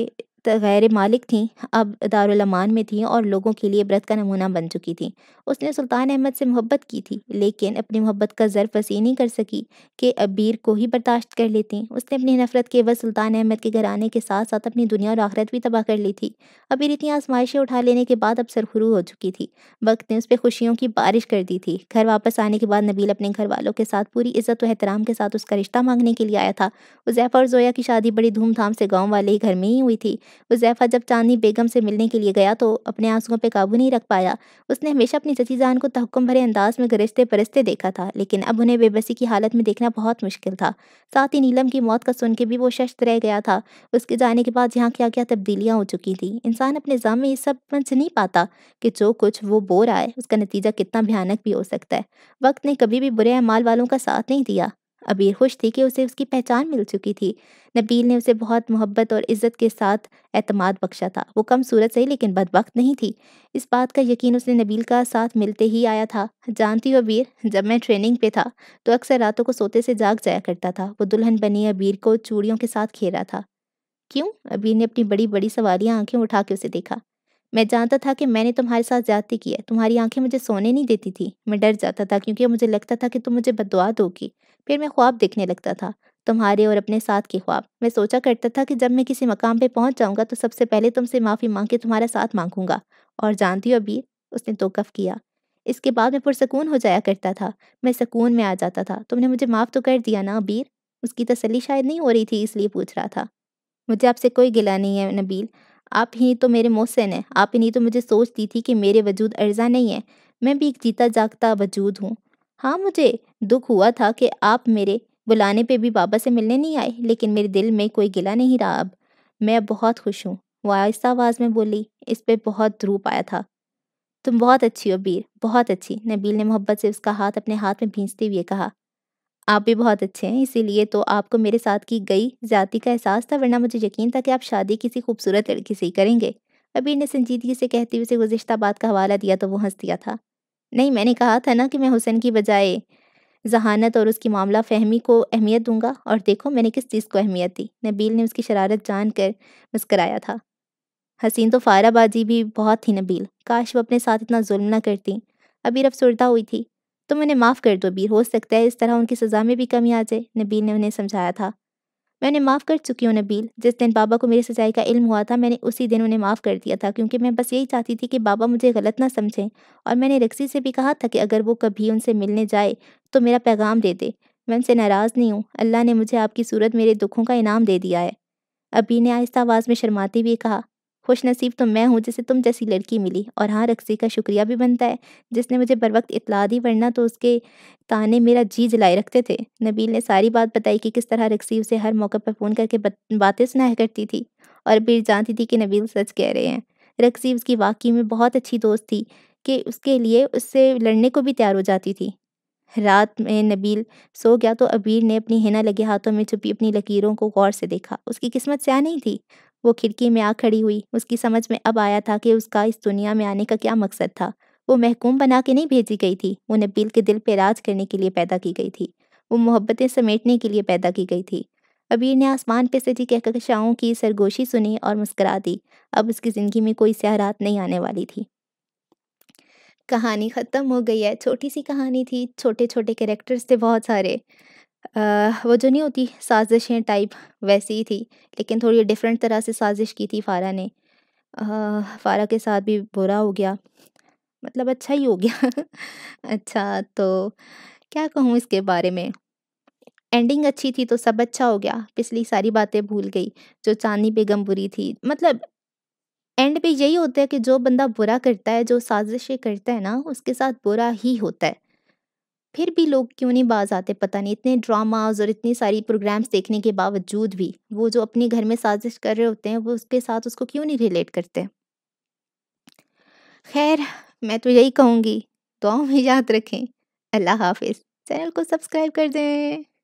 गैर मालिक थीं अब दारुलमान में थीं और लोगों के लिए व्रत का नमूना बन चुकी थीं उसने सुल्तान अहमद से मोहब्बत की थी लेकिन अपनी मोहब्बत का ज़र फसी नहीं कर सकी कि अबीर को ही बर्दाश्त कर लेती उसने अपनी नफरत के बस सुल्तान अहमद के घर आने के साथ साथ अपनी दुनिया और आखिरत भी तबाह कर ली थी अबीर इतनी आजमाइशें उठा लेने के बाद अब सरखरू हो चुकी थी वक्त ने उस पर खुशियों की बारिश कर दी थी घर वापस आने के बाद नबील अपने घर वालों के साथ पूरी इज्जत व एहतराम के साथ उसका रिश्ता मांगने के लिए आया था उजैफा और जोया की शादी बड़ी धूमधाम से गाँव वाले ही घर में ही हुई थी हुजैफ़ा जब चांदनी बेगम से मिलने के लिए गया तो अपने आंसुओं पर काबू नहीं रख पाया उसने हमेशा अपनी चचीजान को तहकुम भरे अंदाज में गरजते परसते देखा था लेकिन अब उन्हें बेबसी की हालत में देखना बहुत मुश्किल था साथ ही नीलम की मौत का सुन के भी वो शस्त रह गया था उसके जाने के बाद यहाँ क्या क्या तब्दीलियाँ हो चुकी थी इंसान अपने निज़ाम में ये सब समझ नहीं पाता कि जो कुछ वो बो रहा है उसका नतीजा कितना भयानक भी हो सकता है वक्त ने कभी भी बुरे अमाल वालों का साथ नहीं दिया अबीर खुश थी कि उसे उसकी पहचान मिल चुकी थी नबील ने उसे बहुत मोहब्बत और इज्जत के साथ अतमाद बख्शा था वो कम सूरत सही लेकिन बदबक नहीं थी इस बात का यकीन उसने नबील का साथ मिलते ही आया था जानती हो अबीर जब मैं ट्रेनिंग पे था तो अक्सर रातों को सोते से जाग जाया करता था वो दुल्हन बनी अबीर को चूड़ियों के साथ रहा था क्यों अबीर ने अपनी बड़ी बड़ी सवालियाँ आंखें उठा के उसे देखा मैं जानता था कि मैंने तुम्हारे साथ ज्यादती की है तुम्हारी आंखें मुझे सोने नहीं देती थी मैं डर जाता था क्योंकि मुझे लगता था कि तुम मुझे बदवा दोगी फिर मैं ख्वाब देखने लगता था तुम्हारे और अपने साथ के ख्वाब मैं सोचा करता था कि जब मैं किसी मकाम पे पहुंच जाऊंगा तो सबसे पहले तुमसे माफ़ी मांग के तुम्हारा साथ मांगूंगा और जानती हो अबीर उसने तोकफ किया इसके बाद मैं पुरसकून हो जाया करता था मैं सकून में आ जाता था तुमने मुझे माफ़ तो कर दिया ना अबीर उसकी तसली शायद नहीं हो रही थी इसलिए पूछ रहा था मुझे आपसे कोई गिला नहीं है नबील आप ही तो मेरे मोहसिन हैं आप ही नहीं तो मुझे सोचती थी कि मेरे वजूद अर्जा नहीं है मैं भी एक जीता जागता वजूद हूँ हाँ मुझे दुख हुआ था कि आप मेरे बुलाने पे भी बाबा से मिलने नहीं आए लेकिन मेरे दिल में कोई गिला नहीं रहा अब मैं बहुत खुश हूँ वो आहिस्ता आवाज़ में बोली इस पर बहुत रूप आया था तुम बहुत अच्छी हो बीर बहुत अच्छी नबील ने मोहब्बत से उसका हाथ अपने हाथ में भींचते हुए कहा आप भी बहुत अच्छे हैं इसीलिए तो आपको मेरे साथ की गई ज़्यादा का एहसास था वरना मुझे यकीन था कि आप शादी किसी खूबसूरत लड़की से ही करेंगे अबीर ने संजीदगी से कहते हुए गुजशत बात का हवाला दिया तो वो हंस दिया था नहीं मैंने कहा था ना कि मैं हुसन की बजाय जहानत और उसकी मामला फहमी को अहमियत दूंगा और देखो मैंने किस चीज़ को अहमियत दी नबील ने उसकी शरारत जान कर मुस्कराया था हसीन तो फाराबाजी भी बहुत थी नबील काश वो अपने साथ इतना जुल्म ना करती अबीर अफसरदा हुई थी तुम उन्हें माफ़ कर दो अबीर हो सकता है इस तरह उनकी सज़ा में भी कमी आ जाए नबील ने उन्हें समझाया था मैंने माफ़ कर चुकी हूँ नबील जिस दिन बाबा को मेरी सजाई का इल्म हुआ था मैंने उसी दिन उन्हें माफ़ कर दिया था क्योंकि मैं बस यही चाहती थी कि बाबा मुझे गलत ना समझें और मैंने रक्सी से भी कहा था कि अगर वो कभी उनसे मिलने जाए तो मेरा पैगाम दे दे मैं उनसे नाराज़ नहीं हूँ अल्लाह ने मुझे आपकी सूरत मेरे दुखों का इनाम दे दिया है अबी ने आहिस्ता आवाज़ में शर्माती भी कहा खुश नसीब तो मैं हूँ जिसे तुम जैसी लड़की मिली और हाँ रक्सी का शुक्रिया भी बनता है जिसने मुझे बर वक्त इतला दी वरना तो उसके ताने मेरा जी जलाए रखते थे नबील ने सारी बात बताई कि किस तरह रक्सी उसे हर मौके पर फ़ोन करके बातें सुनाया करती थी और बीर जानती थी कि नबील सच कह रहे हैं रक्सी उसकी वाकई में बहुत अच्छी दोस्त थी कि उसके लिए उससे लड़ने को भी तैयार हो जाती थी रात में नबील सो गया तो अबीर ने अपनी हिना लगे हाथों में छुपी अपनी लकीरों को गौर से देखा उसकी किस्मत से नहीं थी वो खिड़की में आ खड़ी हुई उसकी समझ में अब आया था कि उसका इस दुनिया में आने का क्या मकसद था वो महकूम बना के नहीं भेजी गई थी वो नबील के दिल पर राज करने के लिए पैदा की गई थी वो मोहब्बतें समेटने के लिए पैदा की गई थी अबीर ने आसमान पे से कहकशाओं की सरगोशी सुनी और मुस्करा दी अब उसकी ज़िंदगी में कोई सहरात नहीं आने वाली थी कहानी ख़त्म हो गई है छोटी सी कहानी थी छोटे छोटे कैरेक्टर्स थे बहुत सारे आ, वो जो नहीं होती साजिशें टाइप वैसी ही थी लेकिन थोड़ी डिफरेंट तरह से साजिश की थी फ़ारा ने फ़ारा के साथ भी बुरा हो गया मतलब अच्छा ही हो गया अच्छा तो क्या कहूँ इसके बारे में एंडिंग अच्छी थी तो सब अच्छा हो गया पिछली सारी बातें भूल गई जो चांदनी बेगम बुरी थी मतलब एंड पे यही होता है कि जो बंदा बुरा करता है जो साजिशें करता है ना उसके साथ बुरा ही होता है फिर भी लोग क्यों नहीं बाज आते पता नहीं इतने ड्रामाज और इतनी सारी प्रोग्राम्स देखने के बावजूद भी वो जो अपने घर में साजिश कर रहे होते हैं वो उसके साथ उसको क्यों नहीं रिलेट करते खैर मैं तो यही कहूँगी दुआओं में याद रखें अल्लाह हाफिज़ चैनल को सब्सक्राइब कर दें